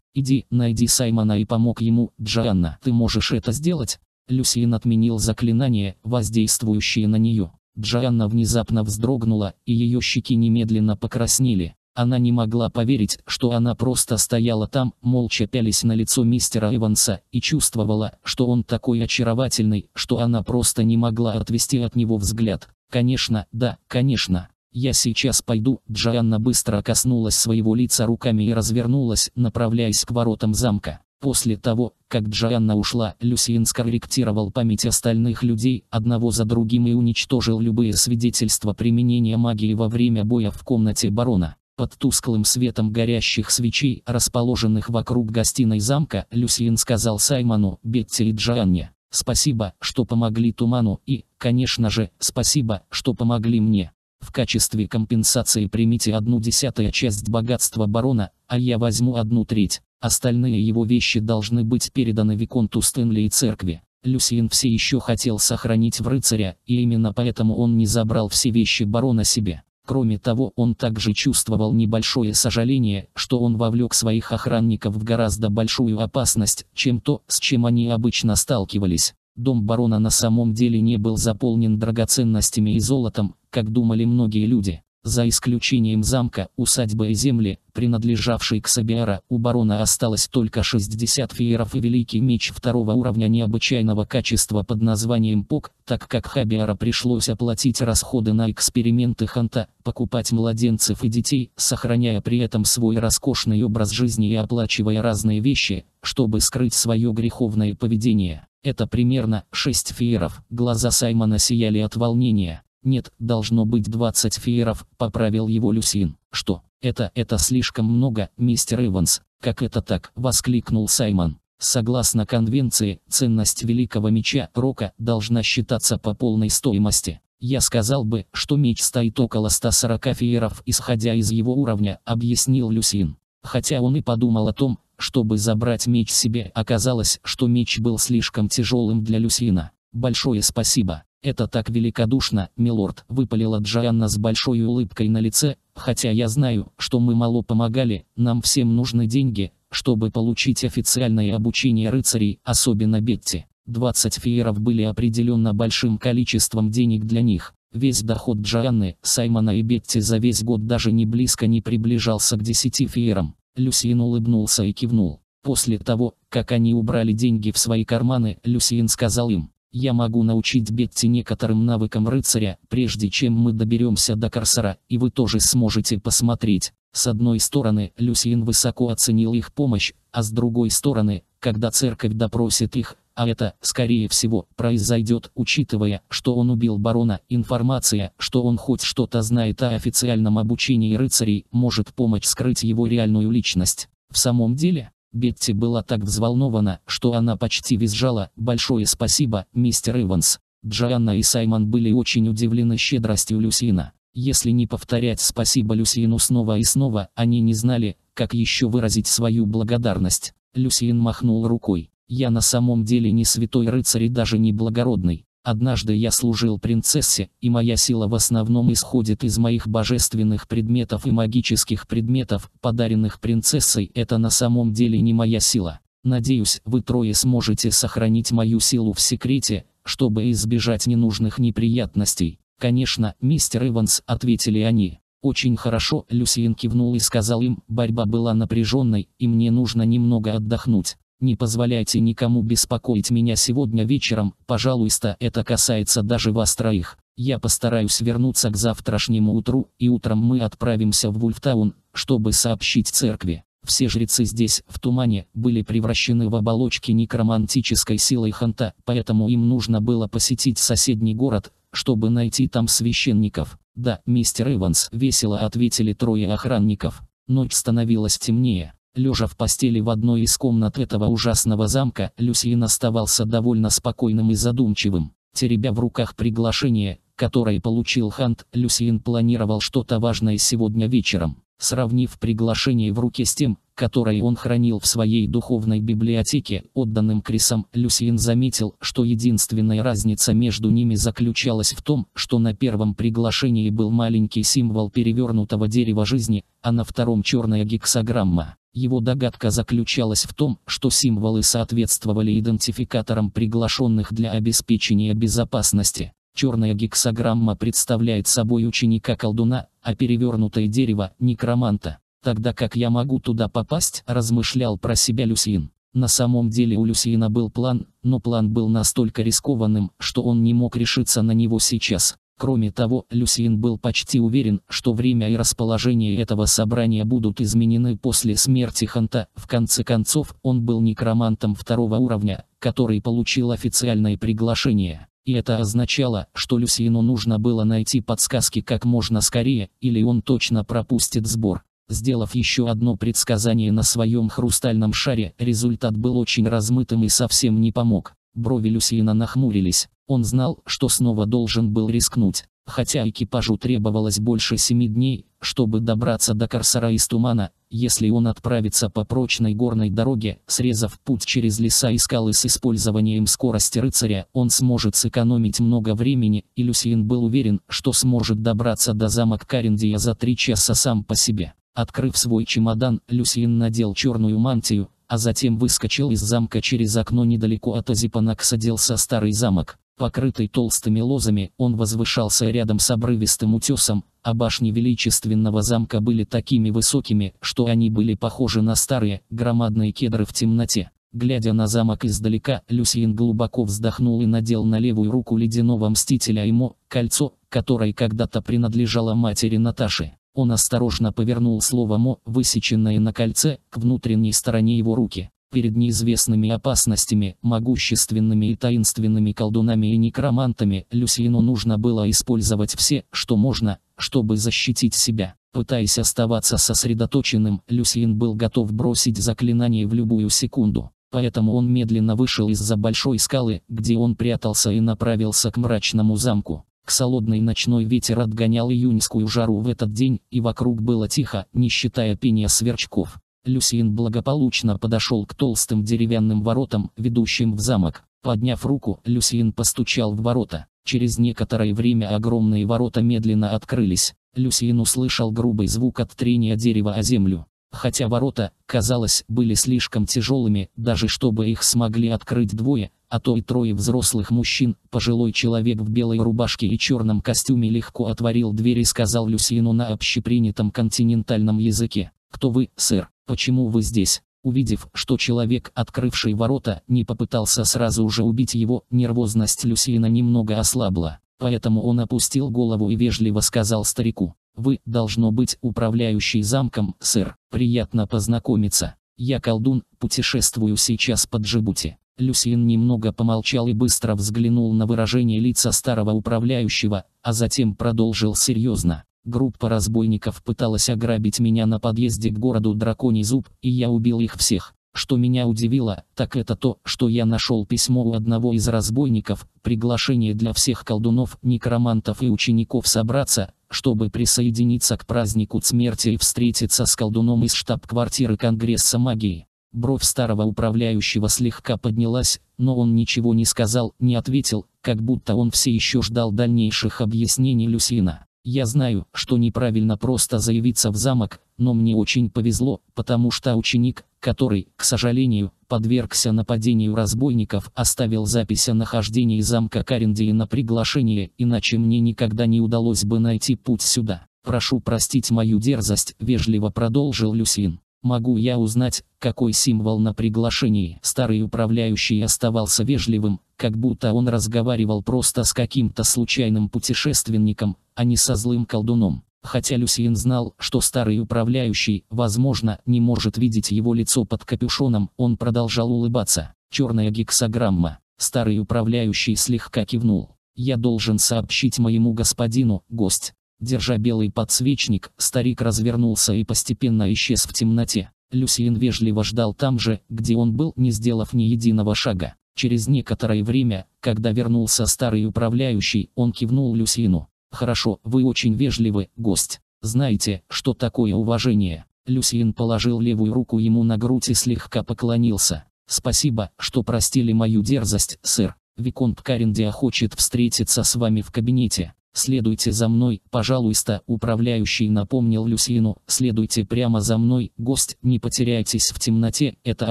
Speaker 1: Иди, найди Саймона и помог ему, Джанна. Ты можешь это сделать?» Люсиен отменил заклинание, воздействующее на нее. Джанна внезапно вздрогнула, и ее щеки немедленно покраснели. Она не могла поверить, что она просто стояла там, молча пялись на лицо мистера Эванса, и чувствовала, что он такой очаровательный, что она просто не могла отвести от него взгляд. «Конечно, да, конечно. Я сейчас пойду». Джоанна быстро коснулась своего лица руками и развернулась, направляясь к воротам замка. После того, как Джоанна ушла, Люсиен скорректировал память остальных людей одного за другим и уничтожил любые свидетельства применения магии во время боя в комнате барона. Под тусклым светом горящих свечей, расположенных вокруг гостиной замка, Люсьен сказал Саймону, Бетти и Джанне. Спасибо, что помогли Туману и, конечно же, спасибо, что помогли мне. В качестве компенсации примите одну десятая часть богатства барона, а я возьму одну треть. Остальные его вещи должны быть переданы Виконту Стэнли и церкви. Люсиен все еще хотел сохранить в рыцаря, и именно поэтому он не забрал все вещи барона себе. Кроме того, он также чувствовал небольшое сожаление, что он вовлек своих охранников в гораздо большую опасность, чем то, с чем они обычно сталкивались. Дом барона на самом деле не был заполнен драгоценностями и золотом, как думали многие люди. За исключением замка, усадьбы и земли, принадлежавшей к Сабиара, у барона осталось только 60 фееров и великий меч второго уровня необычайного качества под названием ПОК, так как Хабиара пришлось оплатить расходы на эксперименты Ханта, покупать младенцев и детей, сохраняя при этом свой роскошный образ жизни и оплачивая разные вещи, чтобы скрыть свое греховное поведение. Это примерно 6 фееров. Глаза Саймона сияли от волнения. Нет, должно быть 20 фееров, поправил его Люсин. Что? Это, это слишком много, мистер Иванс. Как это так? Воскликнул Саймон. Согласно конвенции, ценность Великого Меча Рока должна считаться по полной стоимости. Я сказал бы, что меч стоит около 140 фееров, исходя из его уровня, объяснил Люсин. Хотя он и подумал о том, чтобы забрать меч себе, оказалось, что меч был слишком тяжелым для Люсина. Большое спасибо. «Это так великодушно, милорд», — выпалила Джоанна с большой улыбкой на лице, «хотя я знаю, что мы мало помогали, нам всем нужны деньги, чтобы получить официальное обучение рыцарей, особенно Бетти. 20 фиеров были определенно большим количеством денег для них. Весь доход Джоанны, Саймона и Бетти за весь год даже не близко не приближался к 10 фиерам. Люсиен улыбнулся и кивнул. После того, как они убрали деньги в свои карманы, Люсиен сказал им, я могу научить Бетти некоторым навыкам рыцаря, прежде чем мы доберемся до Корсара, и вы тоже сможете посмотреть. С одной стороны, Люсьен высоко оценил их помощь, а с другой стороны, когда церковь допросит их, а это, скорее всего, произойдет, учитывая, что он убил барона, информация, что он хоть что-то знает о официальном обучении рыцарей, может помочь скрыть его реальную личность. В самом деле, Бетти была так взволнована, что она почти визжала. «Большое спасибо, мистер Иванс». Джоанна и Саймон были очень удивлены щедростью Люсина. Если не повторять спасибо Люсину снова и снова, они не знали, как еще выразить свою благодарность. Люсин махнул рукой. «Я на самом деле не святой рыцарь и даже не благородный. Однажды я служил принцессе, и моя сила в основном исходит из моих божественных предметов и магических предметов, подаренных принцессой. Это на самом деле не моя сила. Надеюсь, вы трое сможете сохранить мою силу в секрете, чтобы избежать ненужных неприятностей. Конечно, мистер Эванс, ответили они. Очень хорошо, Люсиен кивнул и сказал им, борьба была напряженной, и мне нужно немного отдохнуть. Не позволяйте никому беспокоить меня сегодня вечером, пожалуйста, это касается даже вас троих. Я постараюсь вернуться к завтрашнему утру, и утром мы отправимся в Вульфтаун, чтобы сообщить церкви. Все жрецы здесь, в тумане, были превращены в оболочки некромантической силой ханта, поэтому им нужно было посетить соседний город, чтобы найти там священников. «Да, мистер Эванс», — весело ответили трое охранников. Ночь становилась темнее. Лежа в постели в одной из комнат этого ужасного замка, Люсьен оставался довольно спокойным и задумчивым. Теребя в руках приглашение, которое получил Хант, Люсьен планировал что-то важное сегодня вечером. Сравнив приглашение в руке с тем, которое он хранил в своей духовной библиотеке, отданным Крисом, Люсьен заметил, что единственная разница между ними заключалась в том, что на первом приглашении был маленький символ перевернутого дерева жизни, а на втором черная гексаграмма. Его догадка заключалась в том, что символы соответствовали идентификаторам приглашенных для обеспечения безопасности. Черная гексаграмма представляет собой ученика-колдуна, а перевернутое дерево – некроманта. Тогда как я могу туда попасть, размышлял про себя Люсин. На самом деле у Люсина был план, но план был настолько рискованным, что он не мог решиться на него сейчас. Кроме того, Люсьен был почти уверен, что время и расположение этого собрания будут изменены после смерти Ханта. В конце концов, он был некромантом второго уровня, который получил официальное приглашение. И это означало, что Люсьену нужно было найти подсказки как можно скорее, или он точно пропустит сбор. Сделав еще одно предсказание на своем хрустальном шаре, результат был очень размытым и совсем не помог. Брови Люсьена нахмурились. Он знал, что снова должен был рискнуть. Хотя экипажу требовалось больше семи дней, чтобы добраться до Корсара из тумана, если он отправится по прочной горной дороге, срезав путь через леса и скалы с использованием скорости рыцаря, он сможет сэкономить много времени, и Люсиен был уверен, что сможет добраться до замок Кариндия за три часа сам по себе. Открыв свой чемодан, Люсиен надел черную мантию, а затем выскочил из замка через окно недалеко от Азипана к садился старый замок. Покрытый толстыми лозами, он возвышался рядом с обрывистым утесом, а башни величественного замка были такими высокими, что они были похожи на старые, громадные кедры в темноте. Глядя на замок издалека, Люсиен глубоко вздохнул и надел на левую руку ледяного мстителя ему кольцо, которое когда-то принадлежало матери Наташи. Он осторожно повернул слово «мо», высеченное на кольце, к внутренней стороне его руки перед неизвестными опасностями, могущественными и таинственными колдунами и некромантами, Люсину нужно было использовать все, что можно, чтобы защитить себя. Пытаясь оставаться сосредоточенным, Люсин был готов бросить заклинание в любую секунду. Поэтому он медленно вышел из-за большой скалы, где он прятался и направился к мрачному замку. К Холодный ночной ветер отгонял июньскую жару в этот день, и вокруг было тихо, не считая пения сверчков. Люсиен благополучно подошел к толстым деревянным воротам, ведущим в замок. Подняв руку, Люсиен постучал в ворота. Через некоторое время огромные ворота медленно открылись. Люсиен услышал грубый звук от трения дерева о землю. Хотя ворота, казалось, были слишком тяжелыми, даже чтобы их смогли открыть двое, а то и трое взрослых мужчин, пожилой человек в белой рубашке и черном костюме легко отворил дверь и сказал Люсину на общепринятом континентальном языке. «Кто вы, сэр?» «Почему вы здесь?» Увидев, что человек, открывший ворота, не попытался сразу уже убить его, нервозность Люсиена немного ослабла. Поэтому он опустил голову и вежливо сказал старику. «Вы, должно быть, управляющий замком, сэр. Приятно познакомиться. Я колдун, путешествую сейчас по Джибути». Люсиен немного помолчал и быстро взглянул на выражение лица старого управляющего, а затем продолжил серьезно. Группа разбойников пыталась ограбить меня на подъезде к городу Драконий Зуб, и я убил их всех. Что меня удивило, так это то, что я нашел письмо у одного из разбойников, приглашение для всех колдунов, некромантов и учеников собраться, чтобы присоединиться к празднику смерти и встретиться с колдуном из штаб-квартиры Конгресса магии. Бровь старого управляющего слегка поднялась, но он ничего не сказал, не ответил, как будто он все еще ждал дальнейших объяснений Люсина. Я знаю, что неправильно просто заявиться в замок, но мне очень повезло, потому что ученик, который, к сожалению, подвергся нападению разбойников, оставил запись о нахождении замка Каренди на приглашение, иначе мне никогда не удалось бы найти путь сюда. «Прошу простить мою дерзость», — вежливо продолжил Люсин. Могу я узнать, какой символ на приглашении? Старый управляющий оставался вежливым, как будто он разговаривал просто с каким-то случайным путешественником, а не со злым колдуном. Хотя Люсиен знал, что старый управляющий, возможно, не может видеть его лицо под капюшоном, он продолжал улыбаться. Черная гексограмма. Старый управляющий слегка кивнул. «Я должен сообщить моему господину, гость, Держа белый подсвечник, старик развернулся и постепенно исчез в темноте. Люсиен вежливо ждал там же, где он был, не сделав ни единого шага. Через некоторое время, когда вернулся старый управляющий, он кивнул Люсину. «Хорошо, вы очень вежливы, гость. Знаете, что такое уважение?» Люсин положил левую руку ему на грудь и слегка поклонился. «Спасибо, что простили мою дерзость, сэр. Виконт Каренди хочет встретиться с вами в кабинете. «Следуйте за мной, пожалуйста», управляющий напомнил Люсину, «следуйте прямо за мной, гость, не потеряйтесь в темноте, это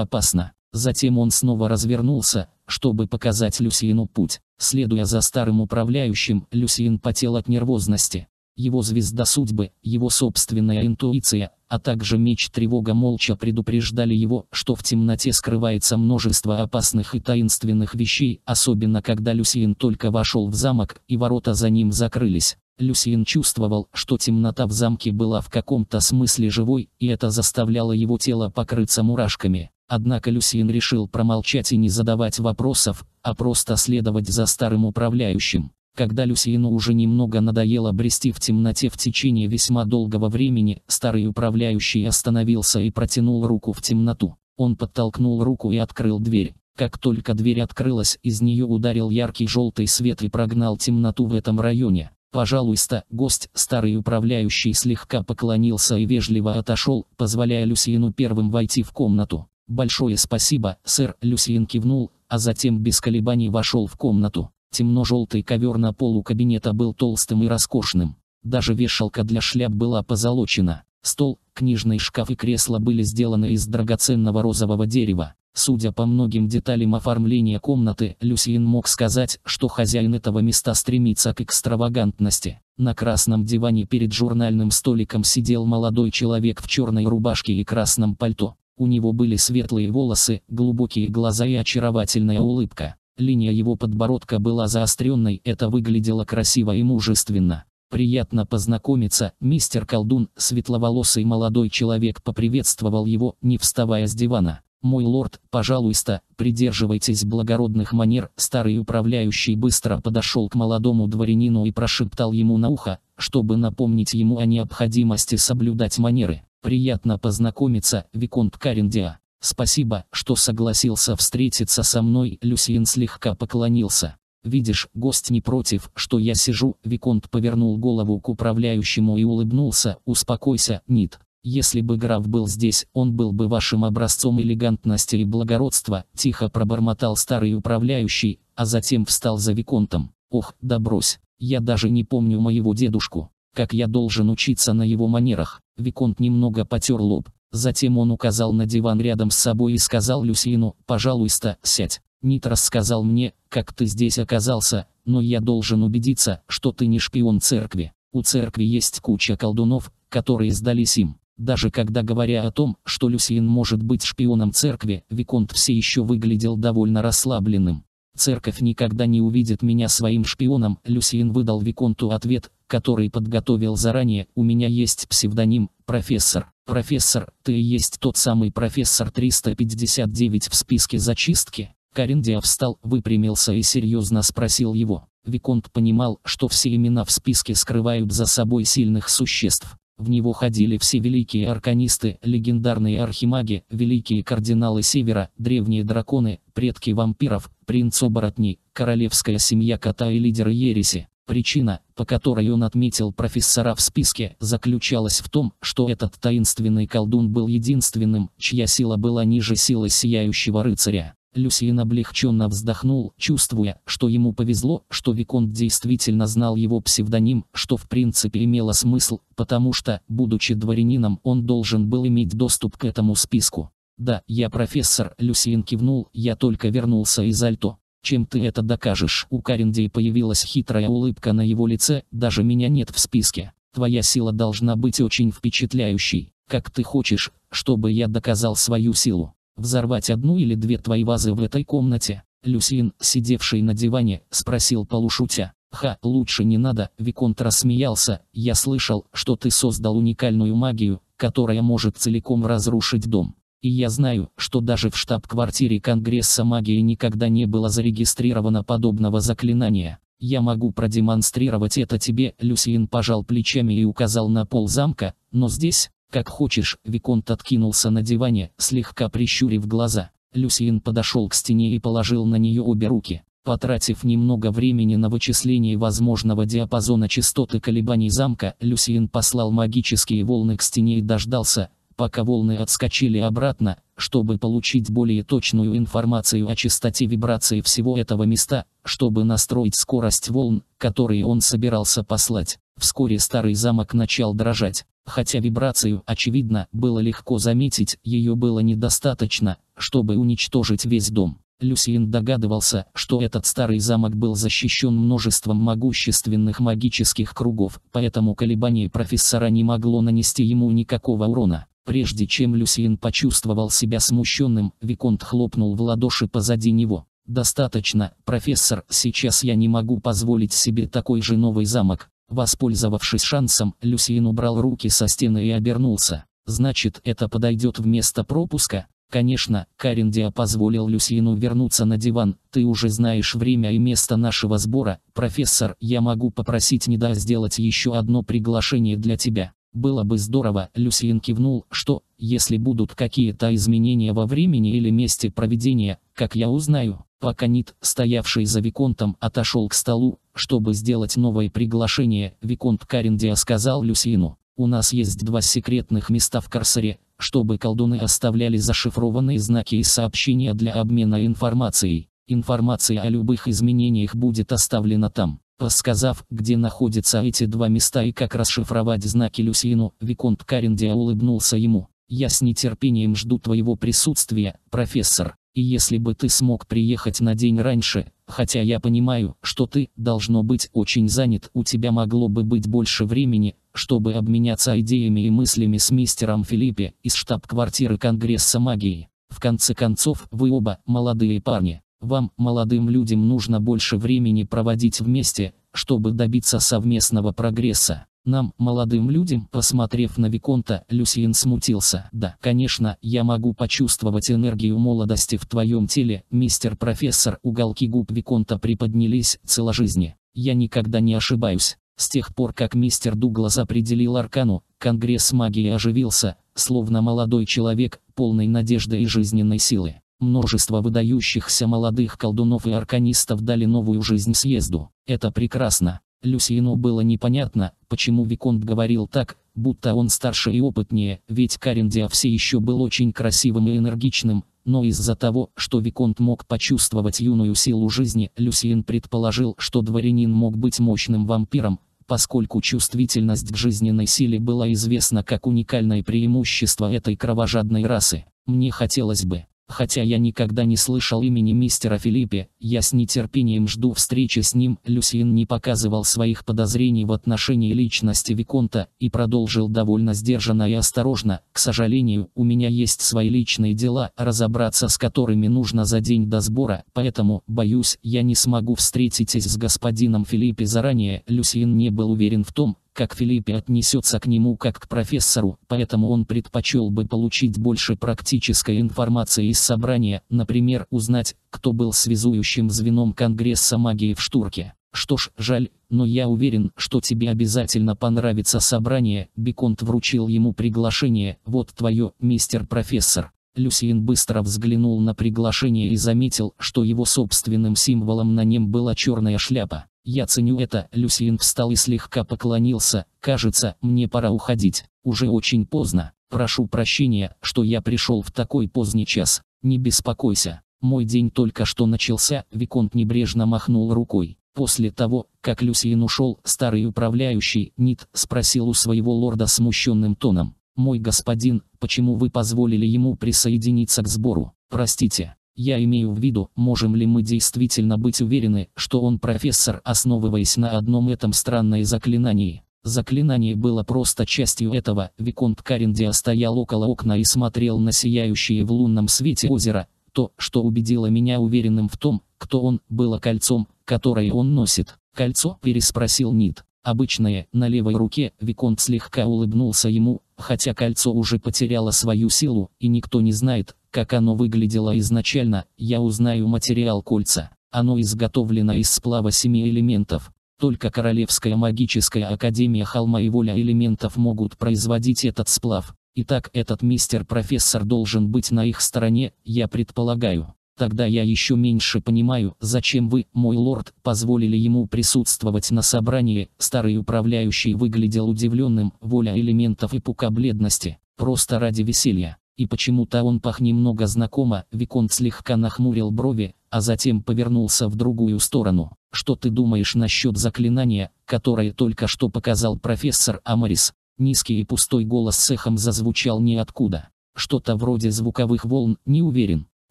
Speaker 1: опасно». Затем он снова развернулся, чтобы показать Люсину путь. Следуя за старым управляющим, Люсин потел от нервозности. Его звезда судьбы, его собственная интуиция, а также меч тревога молча предупреждали его, что в темноте скрывается множество опасных и таинственных вещей, особенно когда Люсиен только вошел в замок, и ворота за ним закрылись. Люсиен чувствовал, что темнота в замке была в каком-то смысле живой, и это заставляло его тело покрыться мурашками. Однако Люсиен решил промолчать и не задавать вопросов, а просто следовать за старым управляющим. Когда Люсиену уже немного надоело брести в темноте в течение весьма долгого времени, старый управляющий остановился и протянул руку в темноту. Он подтолкнул руку и открыл дверь. Как только дверь открылась, из нее ударил яркий желтый свет и прогнал темноту в этом районе. «Пожалуйста, гость», старый управляющий слегка поклонился и вежливо отошел, позволяя Люсиену первым войти в комнату. «Большое спасибо, сэр», Люсиен кивнул, а затем без колебаний вошел в комнату. Темно-желтый ковер на полу кабинета был толстым и роскошным. Даже вешалка для шляп была позолочена. Стол, книжный шкаф и кресло были сделаны из драгоценного розового дерева. Судя по многим деталям оформления комнаты, Люсиен мог сказать, что хозяин этого места стремится к экстравагантности. На красном диване перед журнальным столиком сидел молодой человек в черной рубашке и красном пальто. У него были светлые волосы, глубокие глаза и очаровательная улыбка. Линия его подбородка была заостренной, это выглядело красиво и мужественно. «Приятно познакомиться, мистер Колдун», светловолосый молодой человек поприветствовал его, не вставая с дивана. «Мой лорд, пожалуйста, придерживайтесь благородных манер», старый управляющий быстро подошел к молодому дворянину и прошептал ему на ухо, чтобы напомнить ему о необходимости соблюдать манеры. «Приятно познакомиться, Виконт Карендиа. Спасибо, что согласился встретиться со мной. Люсьен слегка поклонился. Видишь, гость не против, что я сижу. Виконт повернул голову к управляющему и улыбнулся. Успокойся, Нит. Если бы граф был здесь, он был бы вашим образцом элегантности и благородства, тихо пробормотал старый управляющий, а затем встал за Виконтом. Ох, да брось, я даже не помню моего дедушку. Как я должен учиться на его манерах? Виконт немного потер лоб. Затем он указал на диван рядом с собой и сказал Люсину, пожалуйста, сядь. Нит рассказал мне, как ты здесь оказался, но я должен убедиться, что ты не шпион церкви. У церкви есть куча колдунов, которые сдались им. Даже когда говоря о том, что Люсиен может быть шпионом церкви, Виконт все еще выглядел довольно расслабленным. «Церковь никогда не увидит меня своим шпионом», Люсиен выдал Виконту ответ, который подготовил заранее, «У меня есть псевдоним, профессор». «Профессор, ты и есть тот самый профессор 359 в списке зачистки?» Кариндия встал, выпрямился и серьезно спросил его. Виконт понимал, что все имена в списке скрывают за собой сильных существ. В него ходили все великие арканисты, легендарные архимаги, великие кардиналы Севера, древние драконы, предки вампиров, принц-оборотней, королевская семья кота и лидеры ереси. Причина, по которой он отметил профессора в списке, заключалась в том, что этот таинственный колдун был единственным, чья сила была ниже силы Сияющего Рыцаря. Люсиен облегченно вздохнул, чувствуя, что ему повезло, что Виконт действительно знал его псевдоним, что в принципе имело смысл, потому что, будучи дворянином, он должен был иметь доступ к этому списку. «Да, я профессор», — Люсиен кивнул, — «я только вернулся из Альто» чем ты это докажешь. У Каренди появилась хитрая улыбка на его лице, даже меня нет в списке. Твоя сила должна быть очень впечатляющей. Как ты хочешь, чтобы я доказал свою силу? Взорвать одну или две твои вазы в этой комнате? Люсин, сидевший на диване, спросил полушутя. «Ха, лучше не надо», — Виконт рассмеялся, «я слышал, что ты создал уникальную магию, которая может целиком разрушить дом. И я знаю, что даже в штаб-квартире Конгресса магии никогда не было зарегистрировано подобного заклинания. Я могу продемонстрировать это тебе, Люсиен пожал плечами и указал на пол замка, но здесь, как хочешь, Виконт откинулся на диване, слегка прищурив глаза. Люсиен подошел к стене и положил на нее обе руки. Потратив немного времени на вычисление возможного диапазона частоты колебаний замка, Люсиен послал магические волны к стене и дождался, пока волны отскочили обратно, чтобы получить более точную информацию о частоте вибрации всего этого места, чтобы настроить скорость волн, которые он собирался послать. Вскоре старый замок начал дрожать. Хотя вибрацию, очевидно, было легко заметить, ее было недостаточно, чтобы уничтожить весь дом. Люсиен догадывался, что этот старый замок был защищен множеством могущественных магических кругов, поэтому колебание профессора не могло нанести ему никакого урона. Прежде чем Люсиен почувствовал себя смущенным, Виконт хлопнул в ладоши позади него. «Достаточно, профессор, сейчас я не могу позволить себе такой же новый замок». Воспользовавшись шансом, Люсиен убрал руки со стены и обернулся. «Значит, это подойдет вместо пропуска?» Конечно, Кариндия позволил Люсину вернуться на диван. Ты уже знаешь время и место нашего сбора. Профессор, я могу попросить Неда сделать еще одно приглашение для тебя. Было бы здорово, Люсиен кивнул, что, если будут какие-то изменения во времени или месте проведения, как я узнаю. Пока Нит, стоявший за Виконтом, отошел к столу, чтобы сделать новое приглашение, Виконт Кариндия сказал Люсину, «У нас есть два секретных места в карсере, чтобы колдуны оставляли зашифрованные знаки и сообщения для обмена информацией. Информация о любых изменениях будет оставлена там. Рассказав, где находятся эти два места и как расшифровать знаки Люсину, Виконт Кариндия улыбнулся ему. «Я с нетерпением жду твоего присутствия, профессор, и если бы ты смог приехать на день раньше, хотя я понимаю, что ты, должно быть, очень занят, у тебя могло бы быть больше времени, чтобы обменяться идеями и мыслями с мистером Филиппе из штаб-квартиры Конгресса магии. В конце концов, вы оба молодые парни». Вам, молодым людям, нужно больше времени проводить вместе, чтобы добиться совместного прогресса. Нам, молодым людям, посмотрев на Виконта, Люсьен смутился. Да, конечно, я могу почувствовать энергию молодости в твоем теле, мистер профессор. Уголки губ Виконта приподнялись цела жизни. Я никогда не ошибаюсь. С тех пор, как мистер Дуглас определил Аркану, Конгресс магии оживился, словно молодой человек, полный надежды и жизненной силы. Множество выдающихся молодых колдунов и арканистов дали новую жизнь съезду. Это прекрасно. Люсиену было непонятно, почему Виконт говорил так, будто он старше и опытнее, ведь Карен все еще был очень красивым и энергичным, но из-за того, что Виконт мог почувствовать юную силу жизни, Люсиен предположил, что дворянин мог быть мощным вампиром, поскольку чувствительность к жизненной силе была известна как уникальное преимущество этой кровожадной расы. Мне хотелось бы, Хотя я никогда не слышал имени мистера Филиппе, я с нетерпением жду встречи с ним. Люсиен не показывал своих подозрений в отношении личности Виконта и продолжил довольно сдержанно и осторожно. К сожалению, у меня есть свои личные дела, разобраться с которыми нужно за день до сбора, поэтому, боюсь, я не смогу встретиться с господином Филиппе заранее. Люсиен не был уверен в том, как Филиппе отнесется к нему как к профессору, поэтому он предпочел бы получить больше практической информации из собрания, например, узнать, кто был связующим звеном Конгресса магии в Штурке. Что ж, жаль, но я уверен, что тебе обязательно понравится собрание, Беконт вручил ему приглашение, вот твое, мистер профессор. Люсиен быстро взглянул на приглашение и заметил, что его собственным символом на нем была черная шляпа. Я ценю это. Люсиен встал и слегка поклонился. Кажется, мне пора уходить. Уже очень поздно. Прошу прощения, что я пришел в такой поздний час. Не беспокойся. Мой день только что начался. Виконт небрежно махнул рукой. После того, как Люсиен ушел, старый управляющий, Нит, спросил у своего лорда смущенным тоном. «Мой господин, почему вы позволили ему присоединиться к сбору? Простите, я имею в виду, можем ли мы действительно быть уверены, что он профессор, основываясь на одном этом странное заклинании. Заклинание было просто частью этого. Виконт Кариндия стоял около окна и смотрел на сияющее в лунном свете озеро. То, что убедило меня уверенным в том, кто он, было кольцом, которое он носит. «Кольцо?» – переспросил Нит. Обычное, на левой руке, Виконт слегка улыбнулся ему, хотя кольцо уже потеряло свою силу, и никто не знает, как оно выглядело изначально, я узнаю материал кольца. Оно изготовлено из сплава семи элементов. Только Королевская магическая академия холма и воля элементов могут производить этот сплав. Итак, этот мистер-профессор должен быть на их стороне, я предполагаю. Тогда я еще меньше понимаю, зачем вы, мой лорд, позволили ему присутствовать на собрании. Старый управляющий выглядел удивленным, воля элементов и пука бледности, просто ради веселья. И почему-то он пах немного знакомо, Виконт слегка нахмурил брови, а затем повернулся в другую сторону. «Что ты думаешь насчет заклинания, которое только что показал профессор Амарис?» Низкий и пустой голос с эхом зазвучал ниоткуда. Что-то вроде звуковых волн, не уверен.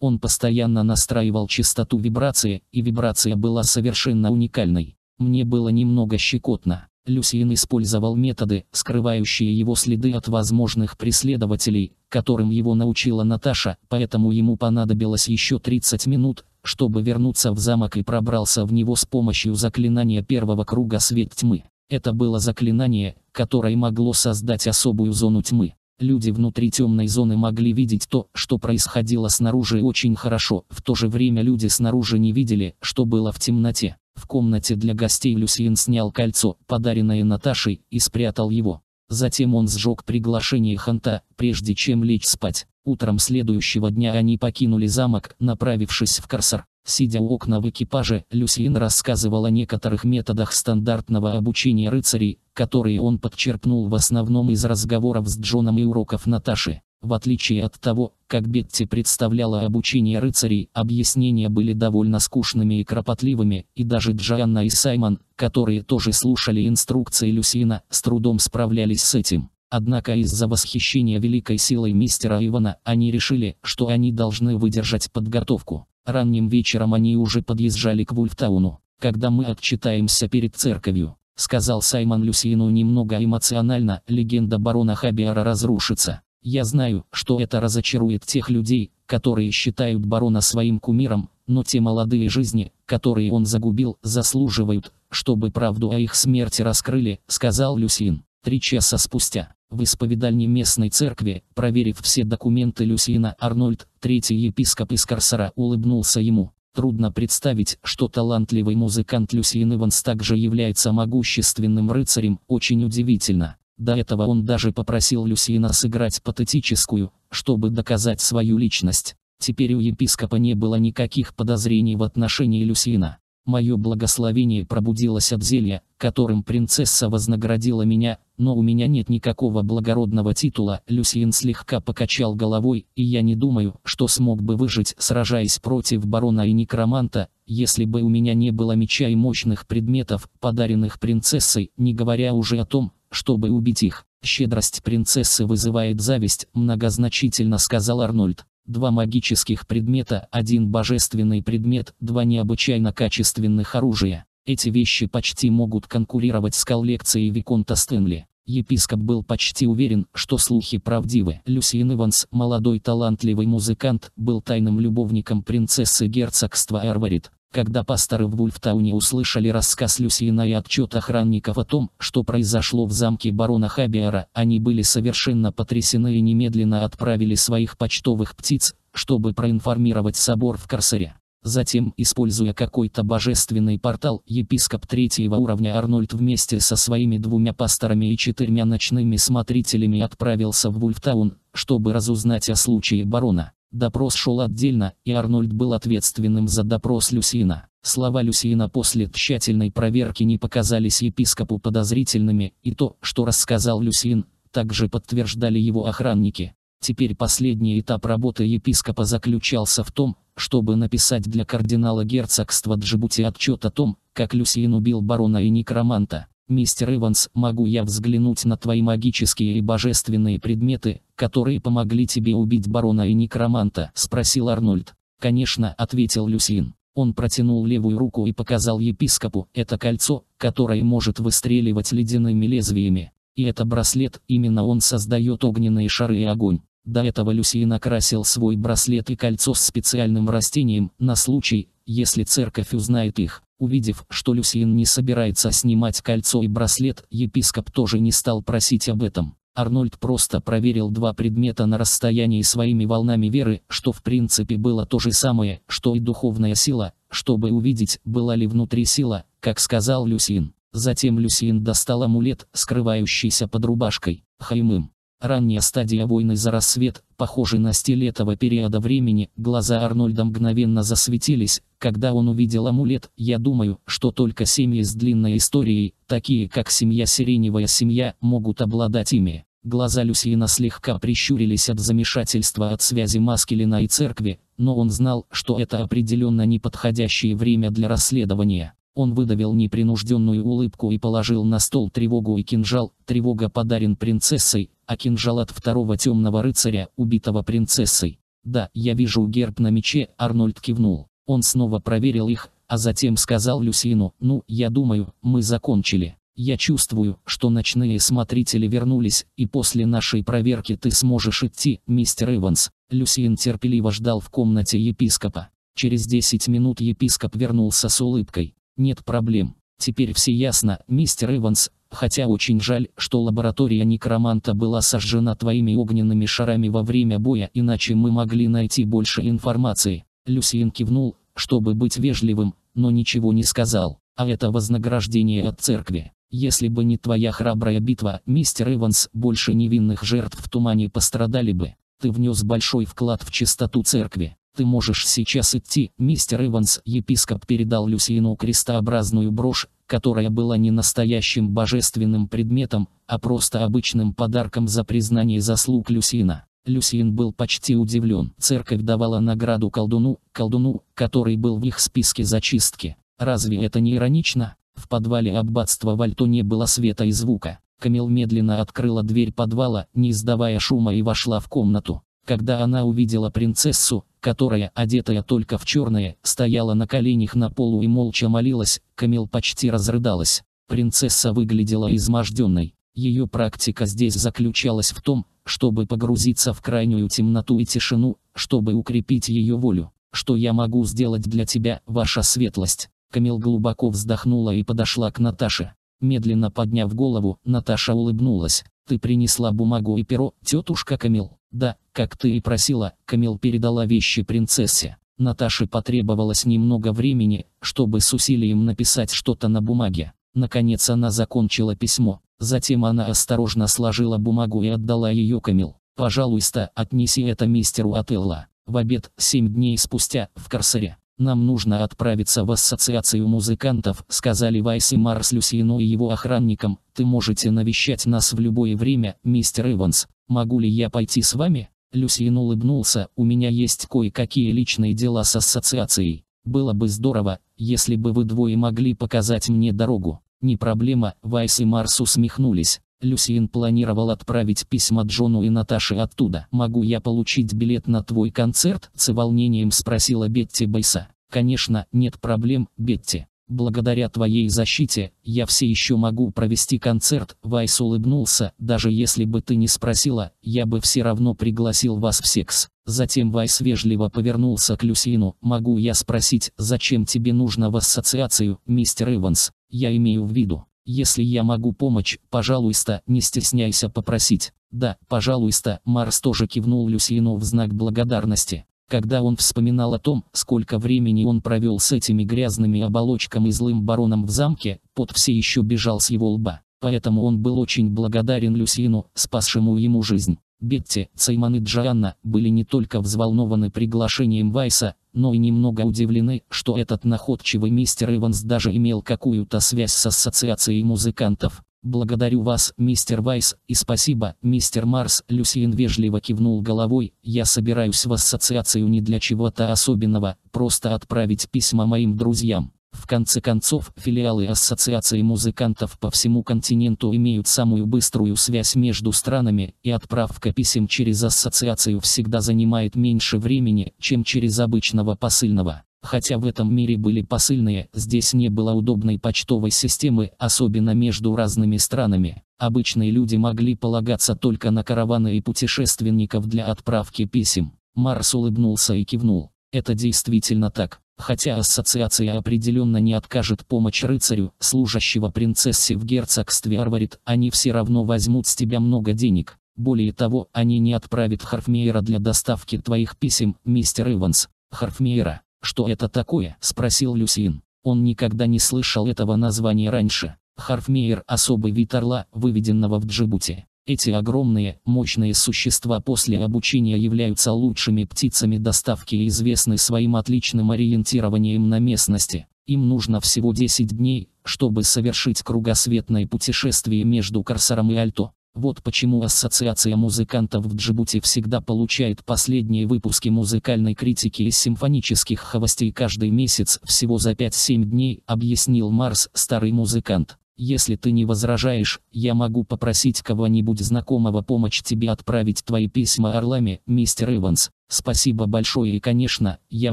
Speaker 1: Он постоянно настраивал частоту вибрации, и вибрация была совершенно уникальной. Мне было немного щекотно. Люсиен использовал методы, скрывающие его следы от возможных преследователей, которым его научила Наташа, поэтому ему понадобилось еще 30 минут, чтобы вернуться в замок и пробрался в него с помощью заклинания первого круга «Свет тьмы». Это было заклинание, которое могло создать особую зону тьмы. Люди внутри темной зоны могли видеть то, что происходило снаружи очень хорошо, в то же время люди снаружи не видели, что было в темноте. В комнате для гостей Люсьен снял кольцо, подаренное Наташей, и спрятал его. Затем он сжег приглашение Ханта, прежде чем лечь спать. Утром следующего дня они покинули замок, направившись в Корсар. Сидя у окна в экипаже, Люсьен рассказывал о некоторых методах стандартного обучения рыцарей, которые он подчерпнул в основном из разговоров с Джоном и уроков Наташи. В отличие от того, как Бетти представляла обучение рыцарей, объяснения были довольно скучными и кропотливыми, и даже Джоанна и Саймон, которые тоже слушали инструкции Люсина, с трудом справлялись с этим. Однако из-за восхищения великой силой мистера Ивана, они решили, что они должны выдержать подготовку. Ранним вечером они уже подъезжали к Вульфтауну. «Когда мы отчитаемся перед церковью», — сказал Саймон Люсину немного эмоционально, легенда барона Хабиара разрушится. Я знаю, что это разочарует тех людей, которые считают барона своим кумиром, но те молодые жизни, которые он загубил, заслуживают, чтобы правду о их смерти раскрыли, сказал Люсин. Три часа спустя, в исповедальне местной церкви, проверив все документы Люсина, Арнольд, третий епископ из Корсара, улыбнулся ему. Трудно представить, что талантливый музыкант Люсин Иванс также является могущественным рыцарем, очень удивительно. До этого он даже попросил Люсина сыграть патетическую, чтобы доказать свою личность. Теперь у епископа не было никаких подозрений в отношении Люсина. Мое благословение пробудилось от зелья, которым принцесса вознаградила меня, но у меня нет никакого благородного титула. Люсиен слегка покачал головой, и я не думаю, что смог бы выжить, сражаясь против барона и некроманта, если бы у меня не было меча и мощных предметов, подаренных принцессой, не говоря уже о том, чтобы убить их. Щедрость принцессы вызывает зависть, многозначительно сказал Арнольд. Два магических предмета, один божественный предмет, два необычайно качественных оружия. Эти вещи почти могут конкурировать с коллекцией Виконта Стэнли. Епископ был почти уверен, что слухи правдивы. Люсиен Иванс, молодой талантливый музыкант, был тайным любовником принцессы герцогства Эрварит. Когда пасторы в Вульфтауне услышали рассказ Люсина и отчет охранников о том, что произошло в замке барона Хабиара, они были совершенно потрясены и немедленно отправили своих почтовых птиц, чтобы проинформировать собор в Корсаре. Затем, используя какой-то божественный портал, епископ третьего уровня Арнольд вместе со своими двумя пасторами и четырьмя ночными смотрителями отправился в Вульфтаун, чтобы разузнать о случае барона. Допрос шел отдельно, и Арнольд был ответственным за допрос Люсина. Слова Люсина после тщательной проверки не показались епископу подозрительными, и то, что рассказал Люсин, также подтверждали его охранники. Теперь последний этап работы епископа заключался в том, чтобы написать для кардинала герцогства Джибути отчет о том, как Люсин убил барона и некроманта. «Мистер Иванс, могу я взглянуть на твои магические и божественные предметы, которые помогли тебе убить барона и некроманта?» – спросил Арнольд. «Конечно», – ответил Люсин. Он протянул левую руку и показал епископу, это кольцо, которое может выстреливать ледяными лезвиями. И это браслет, именно он создает огненные шары и огонь. До этого Люсиен окрасил свой браслет и кольцо с специальным растением, на случай, если церковь узнает их. Увидев, что Люсьен не собирается снимать кольцо и браслет, епископ тоже не стал просить об этом. Арнольд просто проверил два предмета на расстоянии своими волнами веры, что в принципе было то же самое, что и духовная сила, чтобы увидеть, была ли внутри сила, как сказал Люсин. Затем Люсин достал амулет, скрывающийся под рубашкой, хаймым. Ранняя стадия войны за рассвет, похожий на стиль этого периода времени, глаза Арнольда мгновенно засветились, когда он увидел амулет, я думаю, что только семьи с длинной историей, такие как семья Сиреневая семья, могут обладать ими. Глаза Люсьена слегка прищурились от замешательства от связи Маскелина и церкви, но он знал, что это определенно неподходящее время для расследования. Он выдавил непринужденную улыбку и положил на стол тревогу и кинжал, тревога подарен принцессой, а кинжал от второго темного рыцаря, убитого принцессой. «Да, я вижу герб на мече», — Арнольд кивнул. Он снова проверил их, а затем сказал Люсину, «Ну, я думаю, мы закончили. Я чувствую, что ночные смотрители вернулись, и после нашей проверки ты сможешь идти, мистер Эванс». Люсин терпеливо ждал в комнате епископа. Через 10 минут епископ вернулся с улыбкой. «Нет проблем. Теперь все ясно, мистер Эванс, Хотя очень жаль, что лаборатория некроманта была сожжена твоими огненными шарами во время боя, иначе мы могли найти больше информации. Люсиен кивнул, чтобы быть вежливым, но ничего не сказал. А это вознаграждение от церкви. Если бы не твоя храбрая битва, мистер Эванс, больше невинных жертв в тумане пострадали бы. Ты внес большой вклад в чистоту церкви. «Ты можешь сейчас идти, мистер Иванс», епископ передал Люсину крестообразную брошь, которая была не настоящим божественным предметом, а просто обычным подарком за признание заслуг Люсина. Люсин был почти удивлен. Церковь давала награду колдуну, колдуну, который был в их списке зачистки. Разве это не иронично? В подвале аббатства Вальто не было света и звука. Камил медленно открыла дверь подвала, не издавая шума и вошла в комнату когда она увидела принцессу, которая, одетая только в черное, стояла на коленях на полу и молча молилась, Камил почти разрыдалась. Принцесса выглядела изможденной. Ее практика здесь заключалась в том, чтобы погрузиться в крайнюю темноту и тишину, чтобы укрепить ее волю. «Что я могу сделать для тебя, ваша светлость?» Камил глубоко вздохнула и подошла к Наташе. Медленно подняв голову, Наташа улыбнулась. «Ты принесла бумагу и перо, тетушка Камил?» Да, как ты и просила, Камил передала вещи принцессе. Наташе потребовалось немного времени, чтобы с усилием написать что-то на бумаге. Наконец она закончила письмо. Затем она осторожно сложила бумагу и отдала ее Камил. «Пожалуйста, отнеси это мистеру Отелло. В обед, семь дней спустя, в Корсаре. Нам нужно отправиться в ассоциацию музыкантов», сказали Вайс и Марс Люсино и его охранникам. «Ты можете навещать нас в любое время, мистер Иванс. «Могу ли я пойти с вами?» Люсиен улыбнулся, «У меня есть кое-какие личные дела с ассоциацией. Было бы здорово, если бы вы двое могли показать мне дорогу». «Не проблема», Вайс и Марс усмехнулись. Люсиен планировал отправить письма Джону и Наташе оттуда. «Могу я получить билет на твой концерт?» С волнением спросила Бетти Бейса. «Конечно, нет проблем, Бетти. Благодаря твоей защите, я все еще могу провести концерт, Вайс улыбнулся, даже если бы ты не спросила, я бы все равно пригласил вас в секс. Затем Вайс вежливо повернулся к Люсину, могу я спросить, зачем тебе нужно в ассоциацию, мистер Иванс? я имею в виду. Если я могу помочь, пожалуйста, не стесняйся попросить. Да, пожалуйста, Марс тоже кивнул Люсину в знак благодарности. Когда он вспоминал о том, сколько времени он провел с этими грязными оболочками и злым бароном в замке, пот все еще бежал с его лба. Поэтому он был очень благодарен Люсину, спасшему ему жизнь. Бетти, Цейман и Джоанна были не только взволнованы приглашением Вайса, но и немного удивлены, что этот находчивый мистер Иванс даже имел какую-то связь с ассоциацией музыкантов. «Благодарю вас, мистер Вайс, и спасибо, мистер Марс», Люсиен вежливо кивнул головой, «я собираюсь в ассоциацию не для чего-то особенного, просто отправить письма моим друзьям». В конце концов, филиалы Ассоциации музыкантов по всему континенту имеют самую быструю связь между странами, и отправка писем через ассоциацию всегда занимает меньше времени, чем через обычного посыльного. Хотя в этом мире были посыльные, здесь не было удобной почтовой системы, особенно между разными странами. Обычные люди могли полагаться только на караваны и путешественников для отправки писем. Марс улыбнулся и кивнул. Это действительно так. Хотя ассоциация определенно не откажет помощь рыцарю, служащего принцессе в герцогстве Арварит, они все равно возьмут с тебя много денег. Более того, они не отправят Харфмейра для доставки твоих писем, мистер Иванс. Харфмейра. «Что это такое?» – спросил Люсин. Он никогда не слышал этого названия раньше. Харфмейер – особый вид орла, выведенного в Джибути. Эти огромные, мощные существа после обучения являются лучшими птицами доставки и известны своим отличным ориентированием на местности. Им нужно всего 10 дней, чтобы совершить кругосветное путешествие между Корсаром и Альто. Вот почему Ассоциация музыкантов в Джибути всегда получает последние выпуски музыкальной критики и симфонических хвостей каждый месяц всего за 5-7 дней, объяснил Марс, старый музыкант. Если ты не возражаешь, я могу попросить кого-нибудь знакомого помочь тебе отправить твои письма орлами, мистер Иванс. Спасибо большое и, конечно, я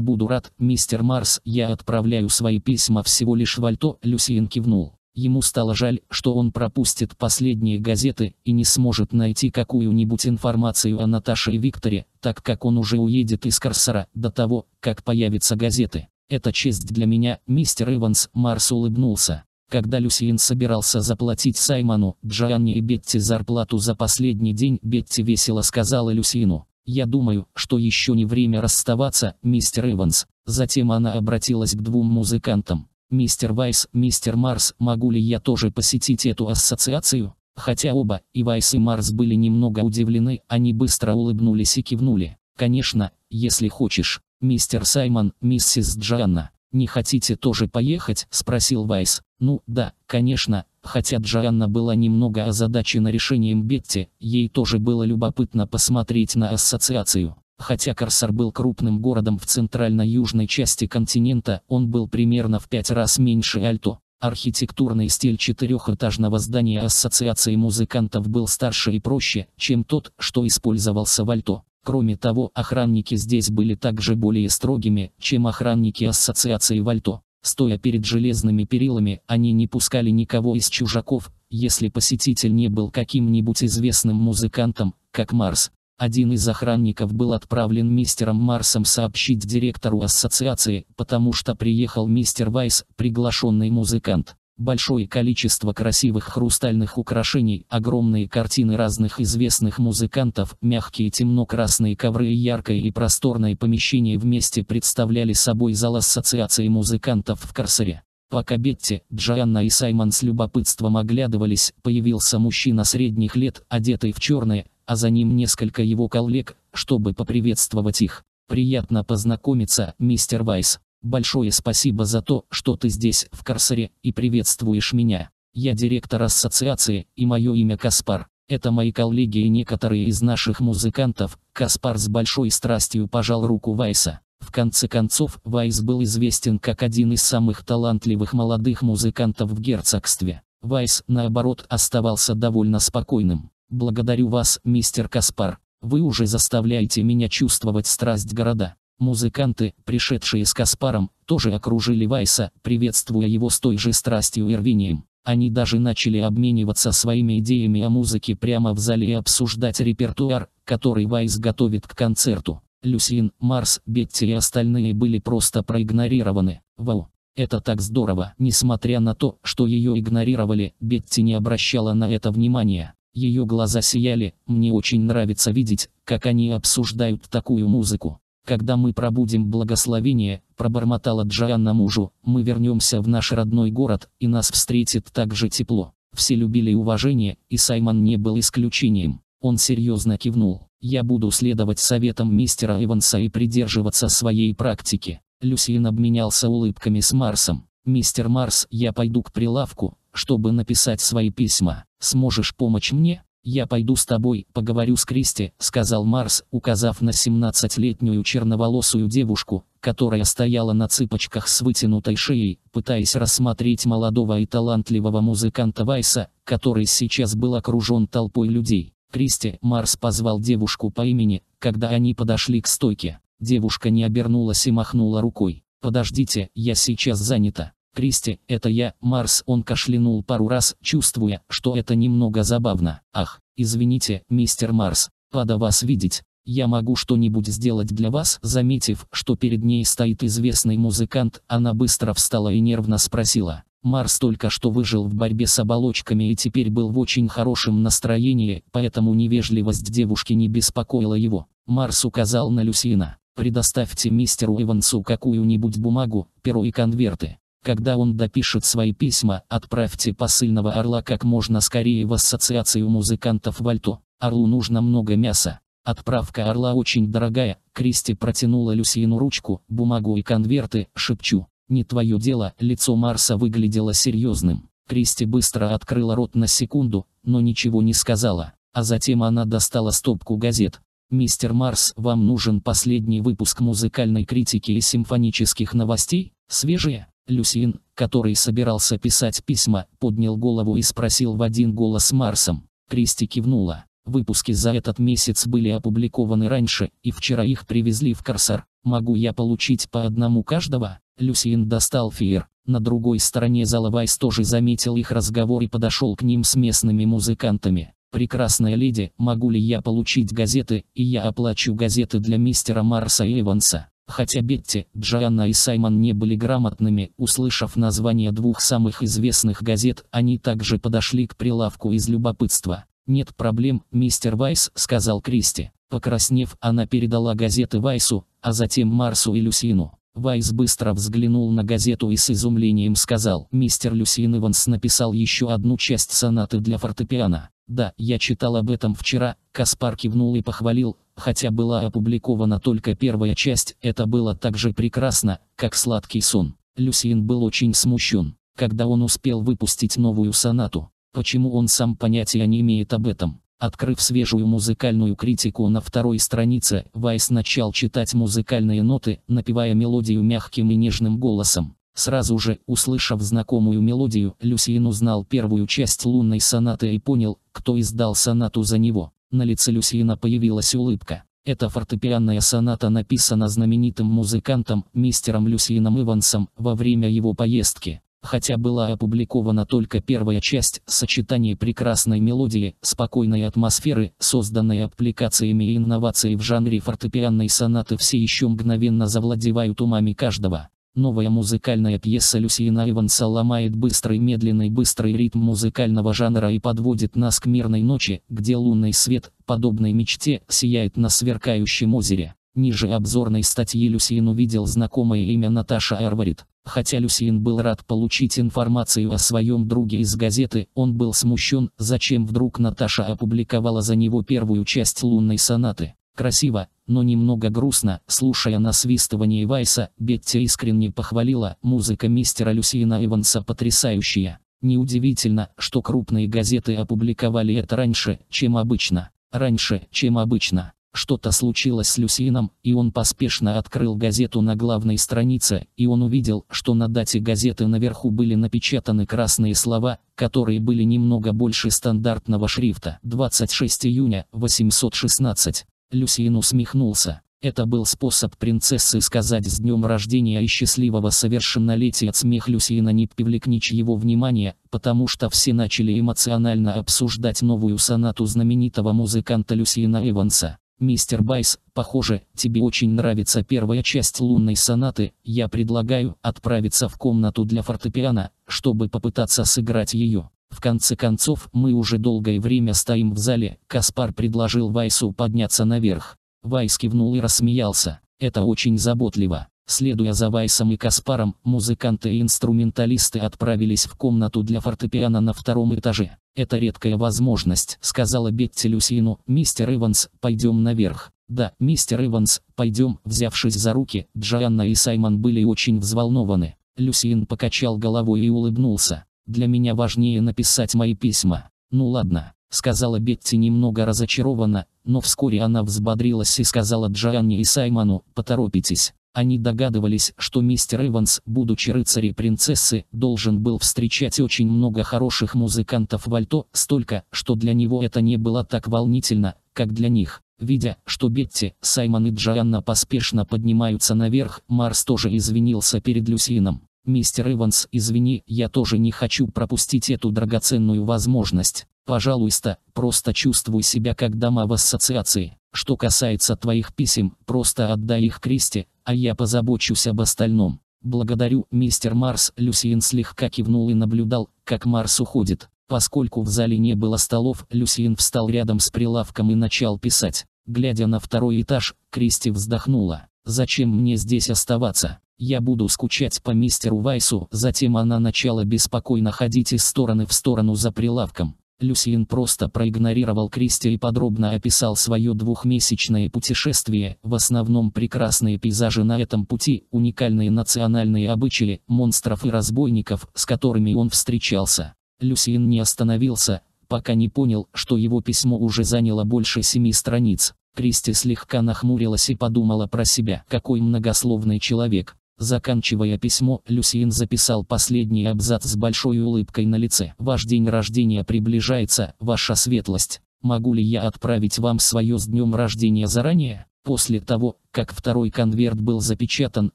Speaker 1: буду рад, мистер Марс, я отправляю свои письма всего лишь в Альто, Люсиен кивнул. Ему стало жаль, что он пропустит последние газеты и не сможет найти какую-нибудь информацию о Наташе и Викторе, так как он уже уедет из Корсара до того, как появятся газеты. «Это честь для меня», — мистер Иванс Марс улыбнулся. Когда Люсиен собирался заплатить Саймону, Джоанне и Бетти зарплату за последний день, Бетти весело сказала Люсиену. «Я думаю, что еще не время расставаться, мистер Иванс». Затем она обратилась к двум музыкантам. Мистер Вайс, мистер Марс, могу ли я тоже посетить эту ассоциацию? Хотя оба, и Вайс и Марс были немного удивлены, они быстро улыбнулись и кивнули. Конечно, если хочешь. Мистер Саймон, миссис Джоанна, не хотите тоже поехать? Спросил Вайс. Ну, да, конечно, хотя Джоанна была немного озадачена решением Бетти, ей тоже было любопытно посмотреть на ассоциацию. Хотя Корсар был крупным городом в центрально-южной части континента, он был примерно в пять раз меньше Альто. Архитектурный стиль четырехэтажного здания Ассоциации музыкантов был старше и проще, чем тот, что использовался в Альто. Кроме того, охранники здесь были также более строгими, чем охранники Ассоциации в Альто. Стоя перед железными перилами, они не пускали никого из чужаков, если посетитель не был каким-нибудь известным музыкантом, как Марс. Один из охранников был отправлен мистером Марсом сообщить директору ассоциации, потому что приехал мистер Вайс, приглашенный музыкант. Большое количество красивых хрустальных украшений, огромные картины разных известных музыкантов, мягкие темно-красные ковры и яркое и просторное помещение вместе представляли собой зал ассоциации музыкантов в Корсаре. Пока Бетти, Джоанна и Саймон с любопытством оглядывались, появился мужчина средних лет, одетый в черное, а за ним несколько его коллег, чтобы поприветствовать их. Приятно познакомиться, мистер Вайс. Большое спасибо за то, что ты здесь, в Корсаре, и приветствуешь меня. Я директор ассоциации, и мое имя Каспар. Это мои коллеги и некоторые из наших музыкантов. Каспар с большой страстью пожал руку Вайса. В конце концов, Вайс был известен как один из самых талантливых молодых музыкантов в герцогстве. Вайс, наоборот, оставался довольно спокойным. Благодарю вас, мистер Каспар. Вы уже заставляете меня чувствовать страсть города. Музыканты, пришедшие с Каспаром, тоже окружили Вайса, приветствуя его с той же страстью и рвением. Они даже начали обмениваться своими идеями о музыке прямо в зале и обсуждать репертуар, который Вайс готовит к концерту. Люсин, Марс, Бетти и остальные были просто проигнорированы. Вау! Это так здорово! Несмотря на то, что ее игнорировали, Бетти не обращала на это внимания. Ее глаза сияли, мне очень нравится видеть, как они обсуждают такую музыку. Когда мы пробудем благословение, пробормотала Джоанна мужу, мы вернемся в наш родной город, и нас встретит так же тепло. Все любили уважение, и Саймон не был исключением. Он серьезно кивнул. Я буду следовать советам мистера Эванса и придерживаться своей практики. Люсиен обменялся улыбками с Марсом. «Мистер Марс, я пойду к прилавку, чтобы написать свои письма. Сможешь помочь мне? «Я пойду с тобой, поговорю с Кристи», — сказал Марс, указав на 17-летнюю черноволосую девушку, которая стояла на цыпочках с вытянутой шеей, пытаясь рассмотреть молодого и талантливого музыканта Вайса, который сейчас был окружен толпой людей. Кристи, Марс позвал девушку по имени, когда они подошли к стойке. Девушка не обернулась и махнула рукой. «Подождите, я сейчас занята». Кристи, это я, Марс, он кашлянул пару раз, чувствуя, что это немного забавно. Ах, извините, мистер Марс, пада вас видеть. Я могу что-нибудь сделать для вас, заметив, что перед ней стоит известный музыкант, она быстро встала и нервно спросила. Марс только что выжил в борьбе с оболочками и теперь был в очень хорошем настроении, поэтому невежливость девушки не беспокоила его. Марс указал на Люсина. «Предоставьте мистеру Эвансу какую-нибудь бумагу, перо и конверты. Когда он допишет свои письма, отправьте посыльного орла как можно скорее в ассоциацию музыкантов Вальту. Орлу нужно много мяса. Отправка орла очень дорогая. Кристи протянула Люсьину ручку, бумагу и конверты, шепчу. Не твое дело, лицо Марса выглядело серьезным. Кристи быстро открыла рот на секунду, но ничего не сказала. А затем она достала стопку газет. «Мистер Марс, вам нужен последний выпуск музыкальной критики и симфонических новостей? Свежие?» Люсин, который собирался писать письма, поднял голову и спросил в один голос Марсом. Кристи кивнула. Выпуски за этот месяц были опубликованы раньше, и вчера их привезли в Корсар. Могу я получить по одному каждого? Люсин достал феер. На другой стороне зала Вайс тоже заметил их разговор и подошел к ним с местными музыкантами. «Прекрасная леди, могу ли я получить газеты, и я оплачу газеты для мистера Марса Эванса?» Хотя Бетти, Джоанна и Саймон не были грамотными, услышав название двух самых известных газет, они также подошли к прилавку из любопытства. «Нет проблем, мистер Вайс», — сказал Кристи. Покраснев, она передала газеты Вайсу, а затем Марсу и Люсину. Вайс быстро взглянул на газету и с изумлением сказал, «Мистер Люсин Иванс написал еще одну часть сонаты для фортепиано». «Да, я читал об этом вчера», Каспар кивнул и похвалил, хотя была опубликована только первая часть, это было так же прекрасно, как «Сладкий сон». Люсин был очень смущен, когда он успел выпустить новую сонату. Почему он сам понятия не имеет об этом? Открыв свежую музыкальную критику на второй странице, Вайс начал читать музыкальные ноты, напевая мелодию мягким и нежным голосом. Сразу же, услышав знакомую мелодию, Люсиен узнал первую часть лунной сонаты и понял, кто издал сонату за него. На лице Люсиена появилась улыбка. Эта фортепианная соната написана знаменитым музыкантом, мистером Люсиеном Ивансом, во время его поездки. Хотя была опубликована только первая часть, сочетание прекрасной мелодии, спокойной атмосферы, созданной аппликациями и инновацией в жанре фортепианной сонаты все еще мгновенно завладевают умами каждого. Новая музыкальная пьеса Люсиина Иванса ломает быстрый медленный быстрый ритм музыкального жанра и подводит нас к мирной ночи, где лунный свет, подобной мечте, сияет на сверкающем озере. Ниже обзорной статьи Люсиин увидел знакомое имя Наташа Эрварит. Хотя Люсиен был рад получить информацию о своем друге из газеты, он был смущен, зачем вдруг Наташа опубликовала за него первую часть лунной сонаты. Красиво, но немного грустно, слушая насвистывание Вайса, Бетти искренне похвалила, музыка мистера Люсиена Эванса потрясающая. Неудивительно, что крупные газеты опубликовали это раньше, чем обычно. Раньше, чем обычно. Что-то случилось с Люсином, и он поспешно открыл газету на главной странице, и он увидел, что на дате газеты наверху были напечатаны красные слова, которые были немного больше стандартного шрифта. 26 июня, 816. Люсин усмехнулся. Это был способ принцессы сказать «С днем рождения и счастливого совершеннолетия!» Смех Люсиина не привлек ничьего внимания, потому что все начали эмоционально обсуждать новую сонату знаменитого музыканта Люсина Эванса. Мистер Байс, похоже, тебе очень нравится первая часть лунной сонаты, я предлагаю отправиться в комнату для фортепиано, чтобы попытаться сыграть ее. В конце концов, мы уже долгое время стоим в зале, Каспар предложил Вайсу подняться наверх. Вайс кивнул и рассмеялся, это очень заботливо. Следуя за Вайсом и Каспаром, музыканты и инструменталисты отправились в комнату для фортепиано на втором этаже. «Это редкая возможность», — сказала Бетти Люсину. «Мистер Иванс, пойдем наверх». «Да, мистер Иванс, пойдем», — взявшись за руки, Джоанна и Саймон были очень взволнованы. Люсин покачал головой и улыбнулся. «Для меня важнее написать мои письма». «Ну ладно», — сказала Бетти немного разочарованно, но вскоре она взбодрилась и сказала Джоанне и Саймону, «поторопитесь, они догадывались, что мистер Эванс, будучи рыцарем принцессы, должен был встречать очень много хороших музыкантов вальто, столько, что для него это не было так волнительно, как для них. Видя, что Бетти, Саймон и Джоанна поспешно поднимаются наверх, Марс тоже извинился перед Люсином. «Мистер Эванс, извини, я тоже не хочу пропустить эту драгоценную возможность. Пожалуйста, просто чувствуй себя как дама в ассоциации. Что касается твоих писем, просто отдай их Кристи, а я позабочусь об остальном. Благодарю, мистер Марс. Люсиен слегка кивнул и наблюдал, как Марс уходит. Поскольку в зале не было столов, Люсиен встал рядом с прилавком и начал писать. Глядя на второй этаж, Кристи вздохнула. «Зачем мне здесь оставаться? Я буду скучать по мистеру Вайсу». Затем она начала беспокойно ходить из стороны в сторону за прилавком. Люсиен просто проигнорировал Кристи и подробно описал свое двухмесячное путешествие, в основном прекрасные пейзажи на этом пути, уникальные национальные обычаи, монстров и разбойников, с которыми он встречался. Люсиен не остановился, пока не понял, что его письмо уже заняло больше семи страниц. Кристи слегка нахмурилась и подумала про себя, какой многословный человек. Заканчивая письмо, Люсиен записал последний абзац с большой улыбкой на лице. «Ваш день рождения приближается, ваша светлость. Могу ли я отправить вам свое с днем рождения заранее?» После того, как второй конверт был запечатан,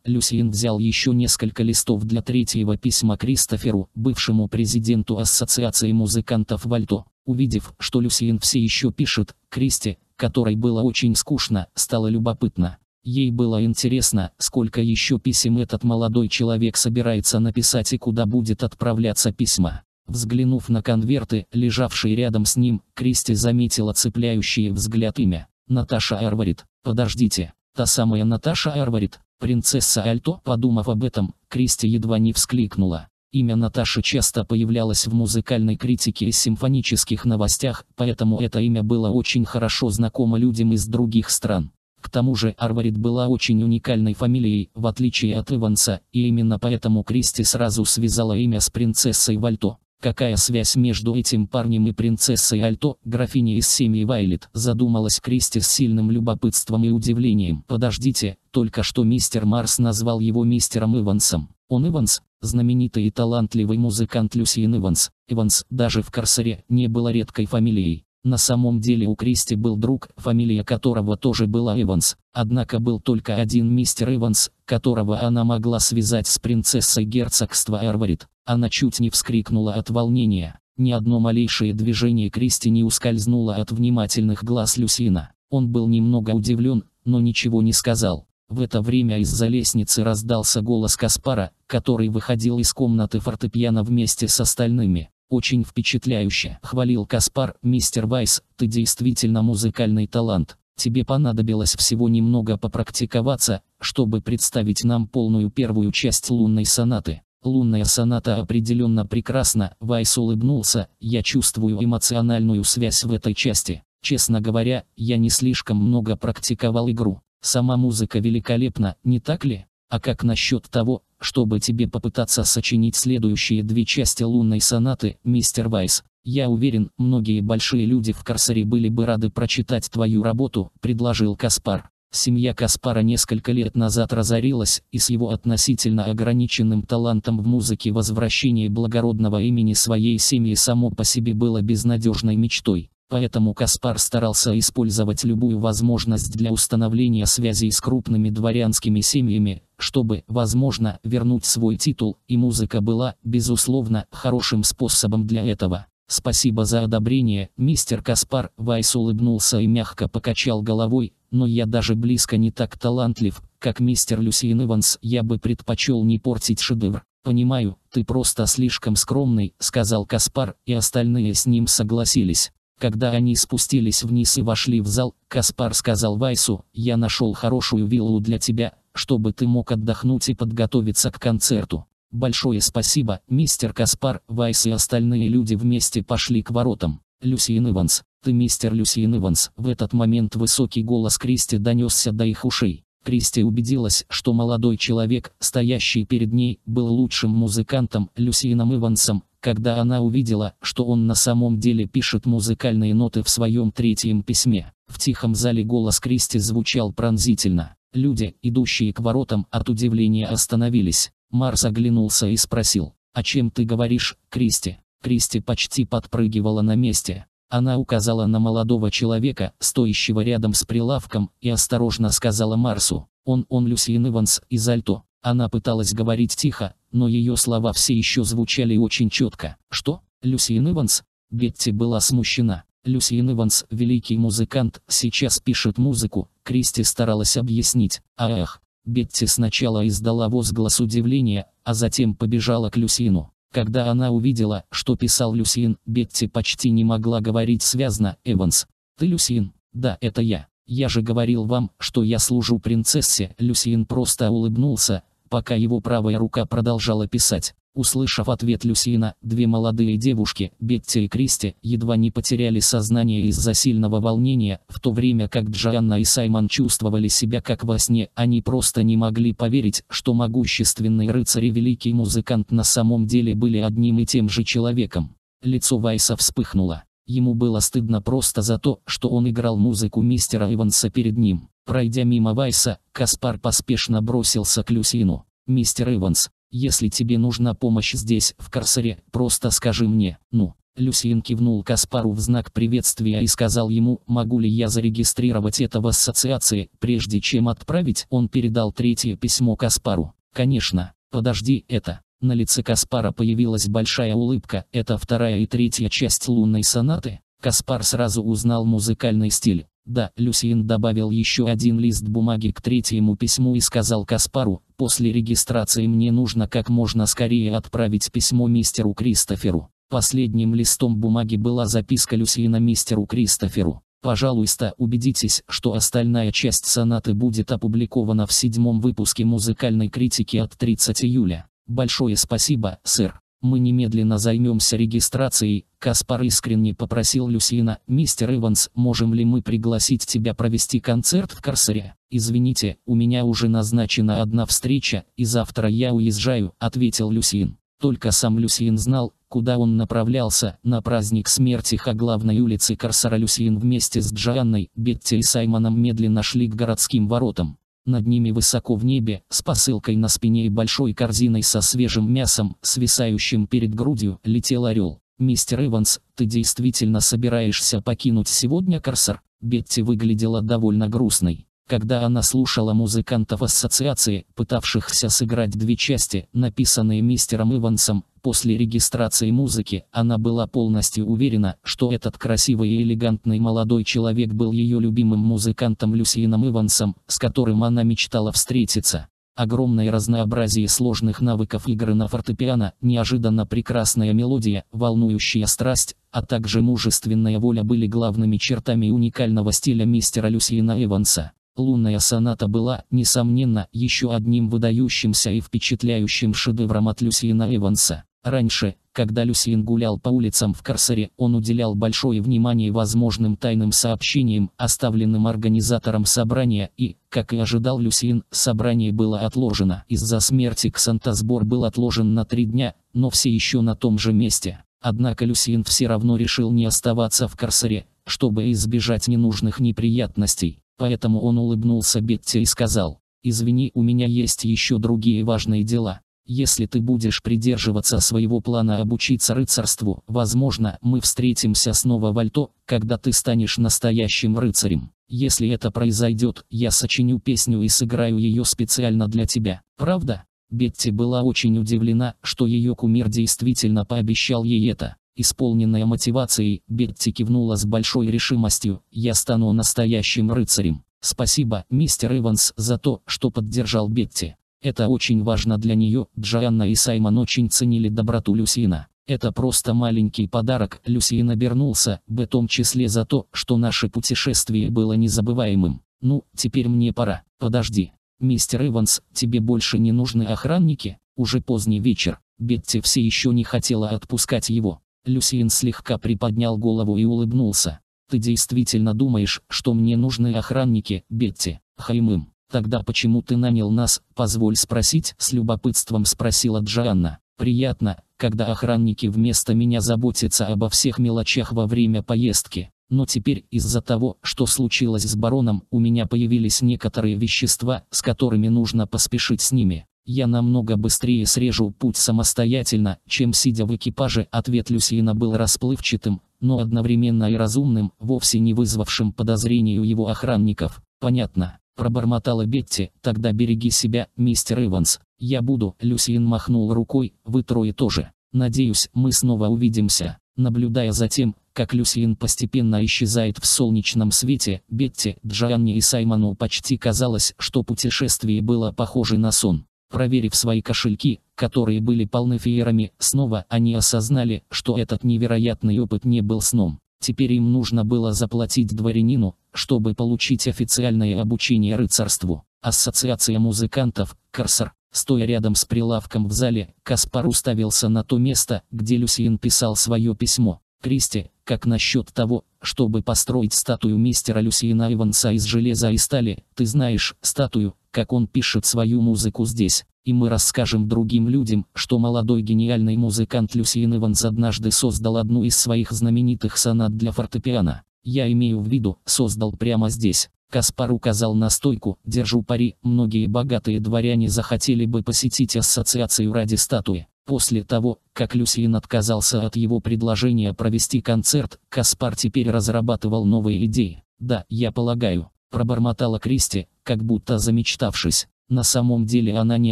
Speaker 1: Люсиен взял еще несколько листов для третьего письма Кристоферу, бывшему президенту Ассоциации музыкантов Вальто. Увидев, что Люсиен все еще пишет, Кристи, которой было очень скучно, стало любопытно. Ей было интересно, сколько еще писем этот молодой человек собирается написать и куда будет отправляться письма. Взглянув на конверты, лежавшие рядом с ним, Кристи заметила цепляющие взгляд имя. Наташа Эрварит. Подождите. Та самая Наташа Эрварит, принцесса Альто, подумав об этом, Кристи едва не вскликнула. Имя Наташи часто появлялось в музыкальной критике и симфонических новостях, поэтому это имя было очень хорошо знакомо людям из других стран. К тому же Арборит была очень уникальной фамилией, в отличие от Иванса, и именно поэтому Кристи сразу связала имя с принцессой Вальто. Какая связь между этим парнем и принцессой Альто, графиней из семьи Вайлет, задумалась Кристи с сильным любопытством и удивлением. Подождите, только что мистер Марс назвал его мистером Ивансом. Он Иванс, знаменитый и талантливый музыкант Люсиен Иванс. Иванс даже в Корсаре не было редкой фамилией. На самом деле у Кристи был друг, фамилия которого тоже была Эванс, однако был только один мистер Эванс, которого она могла связать с принцессой герцогства Эрварит. Она чуть не вскрикнула от волнения. Ни одно малейшее движение Кристи не ускользнуло от внимательных глаз Люсина. Он был немного удивлен, но ничего не сказал. В это время из-за лестницы раздался голос Каспара, который выходил из комнаты фортепиано вместе с остальными. Очень впечатляюще, хвалил Каспар, мистер Вайс, ты действительно музыкальный талант. Тебе понадобилось всего немного попрактиковаться, чтобы представить нам полную первую часть лунной сонаты. Лунная соната определенно прекрасна, Вайс улыбнулся, я чувствую эмоциональную связь в этой части. Честно говоря, я не слишком много практиковал игру. Сама музыка великолепна, не так ли? А как насчет того, чтобы тебе попытаться сочинить следующие две части лунной сонаты, мистер Вайс. Я уверен, многие большие люди в Корсаре были бы рады прочитать твою работу, предложил Каспар. Семья Каспара несколько лет назад разорилась, и с его относительно ограниченным талантом в музыке возвращение благородного имени своей семьи само по себе было безнадежной мечтой. Поэтому Каспар старался использовать любую возможность для установления связей с крупными дворянскими семьями, чтобы, возможно, вернуть свой титул, и музыка была, безусловно, хорошим способом для этого. «Спасибо за одобрение, мистер Каспар», Вайс улыбнулся и мягко покачал головой, «но я даже близко не так талантлив, как мистер Люсиен Иванс, я бы предпочел не портить шедевр». «Понимаю, ты просто слишком скромный», — сказал Каспар, и остальные с ним согласились. Когда они спустились вниз и вошли в зал, Каспар сказал Вайсу, «Я нашел хорошую виллу для тебя, чтобы ты мог отдохнуть и подготовиться к концерту. Большое спасибо, мистер Каспар, Вайс и остальные люди вместе пошли к воротам. Люсиен Иванс, ты мистер Люсиен Иванс». В этот момент высокий голос Кристи донесся до их ушей. Кристи убедилась, что молодой человек, стоящий перед ней, был лучшим музыкантом Люсином Ивансом, когда она увидела, что он на самом деле пишет музыкальные ноты в своем третьем письме. В тихом зале голос Кристи звучал пронзительно. Люди, идущие к воротам, от удивления остановились. Марс оглянулся и спросил, «О «А чем ты говоришь, Кристи?» Кристи почти подпрыгивала на месте. Она указала на молодого человека, стоящего рядом с прилавком, и осторожно сказала Марсу, «Он, он Люсиен Иванс из Альто, она пыталась говорить тихо, но ее слова все еще звучали очень четко. «Что?» Люсиен Иванс? Бетти была смущена. Люсиен Иванс, великий музыкант, сейчас пишет музыку, Кристи старалась объяснить. Ах! Бетти сначала издала возглас удивления, а затем побежала к Люсину. Когда она увидела, что писал Люсин, Бетти почти не могла говорить связно, Эванс. «Ты Люсин?» «Да, это я. Я же говорил вам, что я служу принцессе». Люсин просто улыбнулся, пока его правая рука продолжала писать. Услышав ответ Люсина, две молодые девушки, Бетти и Кристи, едва не потеряли сознание из-за сильного волнения, в то время как Джоанна и Саймон чувствовали себя как во сне, они просто не могли поверить, что могущественный рыцарь и великий музыкант на самом деле были одним и тем же человеком. Лицо Вайса вспыхнуло. Ему было стыдно просто за то, что он играл музыку мистера Иванса перед ним. Пройдя мимо Вайса, Каспар поспешно бросился к Люсину. «Мистер Иванс, если тебе нужна помощь здесь, в карцере, просто скажи мне, ну». Люсин кивнул Каспару в знак приветствия и сказал ему, могу ли я зарегистрировать это в ассоциации, прежде чем отправить, он передал третье письмо Каспару. Конечно, подожди это. На лице Каспара появилась большая улыбка, это вторая и третья часть лунной сонаты. Каспар сразу узнал музыкальный стиль. Да, Люсиен добавил еще один лист бумаги к третьему письму и сказал Каспару, после регистрации мне нужно как можно скорее отправить письмо мистеру Кристоферу. Последним листом бумаги была записка Люсиена мистеру Кристоферу. Пожалуйста, убедитесь, что остальная часть сонаты будет опубликована в седьмом выпуске музыкальной критики от 30 июля. Большое спасибо, сэр. Мы немедленно займемся регистрацией. Каспар искренне попросил Люсина, мистер Иванс, можем ли мы пригласить тебя провести концерт в Корсаре? Извините, у меня уже назначена одна встреча, и завтра я уезжаю, ответил Люсин. Только сам Люсин знал, куда он направлялся, на праздник смерти Ха главной улицы Корсара Люсин вместе с Джанной, Бетти и Саймоном медленно шли к городским воротам. Над ними высоко в небе, с посылкой на спине и большой корзиной со свежим мясом, свисающим перед грудью, летел орел. «Мистер Эванс, ты действительно собираешься покинуть сегодня Корсар?» Бетти выглядела довольно грустной когда она слушала музыкантов ассоциации, пытавшихся сыграть две части, написанные мистером Ивансом, после регистрации музыки, она была полностью уверена, что этот красивый и элегантный молодой человек был ее любимым музыкантом Люсином Ивансом, с которым она мечтала встретиться. Огромное разнообразие сложных навыков игры на фортепиано, неожиданно прекрасная мелодия, волнующая страсть, а также мужественная воля были главными чертами уникального стиля мистера Люсиена Эванса. Лунная соната была, несомненно, еще одним выдающимся и впечатляющим шедевром от Люсьена Эванса. Раньше, когда Люсьен гулял по улицам в Корсаре, он уделял большое внимание возможным тайным сообщениям, оставленным организатором собрания, и, как и ожидал Люсьен, собрание было отложено. Из-за смерти Ксанта сбор был отложен на три дня, но все еще на том же месте. Однако Люсьен все равно решил не оставаться в Корсаре, чтобы избежать ненужных неприятностей. Поэтому он улыбнулся Бетти и сказал, «Извини, у меня есть еще другие важные дела. Если ты будешь придерживаться своего плана обучиться рыцарству, возможно, мы встретимся снова в Альто, когда ты станешь настоящим рыцарем. Если это произойдет, я сочиню песню и сыграю ее специально для тебя, правда?» Бетти была очень удивлена, что ее кумир действительно пообещал ей это. Исполненная мотивацией, Бетти кивнула с большой решимостью, «Я стану настоящим рыцарем». Спасибо, мистер Иванс, за то, что поддержал Бетти. Это очень важно для нее, Джоанна и Саймон очень ценили доброту Люсина. Это просто маленький подарок, Люсин обернулся, в том числе за то, что наше путешествие было незабываемым. Ну, теперь мне пора, подожди. Мистер Иванс, тебе больше не нужны охранники? Уже поздний вечер, Бетти все еще не хотела отпускать его. Люсиен слегка приподнял голову и улыбнулся. «Ты действительно думаешь, что мне нужны охранники, Бетти, Хаймым? Тогда почему ты нанял нас, позволь спросить?» С любопытством спросила Джоанна. «Приятно, когда охранники вместо меня заботятся обо всех мелочах во время поездки. Но теперь из-за того, что случилось с бароном, у меня появились некоторые вещества, с которыми нужно поспешить с ними. Я намного быстрее срежу путь самостоятельно, чем сидя в экипаже. Ответ Люсьена был расплывчатым, но одновременно и разумным, вовсе не вызвавшим подозрений у его охранников. Понятно. Пробормотала Бетти, тогда береги себя, мистер Иванс. Я буду, Люсьен махнул рукой, вы трое тоже. Надеюсь, мы снова увидимся. Наблюдая за тем, как Люсьен постепенно исчезает в солнечном свете, Бетти, Джанни и Саймону почти казалось, что путешествие было похоже на сон. Проверив свои кошельки, которые были полны феерами, снова они осознали, что этот невероятный опыт не был сном. Теперь им нужно было заплатить дворянину, чтобы получить официальное обучение рыцарству. Ассоциация музыкантов, Корсар. Стоя рядом с прилавком в зале, Каспар уставился на то место, где Люсиен писал свое письмо. Кристи, как насчет того, чтобы построить статую мистера Люсиена Иванса из железа и стали, ты знаешь, статую, как он пишет свою музыку здесь, и мы расскажем другим людям, что молодой гениальный музыкант Люсиен Иванс однажды создал одну из своих знаменитых сонат для фортепиано. Я имею в виду, создал прямо здесь. Каспар указал на стойку, держу пари, многие богатые дворяне захотели бы посетить ассоциацию ради статуи. После того, как Люсиен отказался от его предложения провести концерт, Каспар теперь разрабатывал новые идеи. Да, я полагаю, Пробормотала Кристи, как будто замечтавшись. На самом деле она не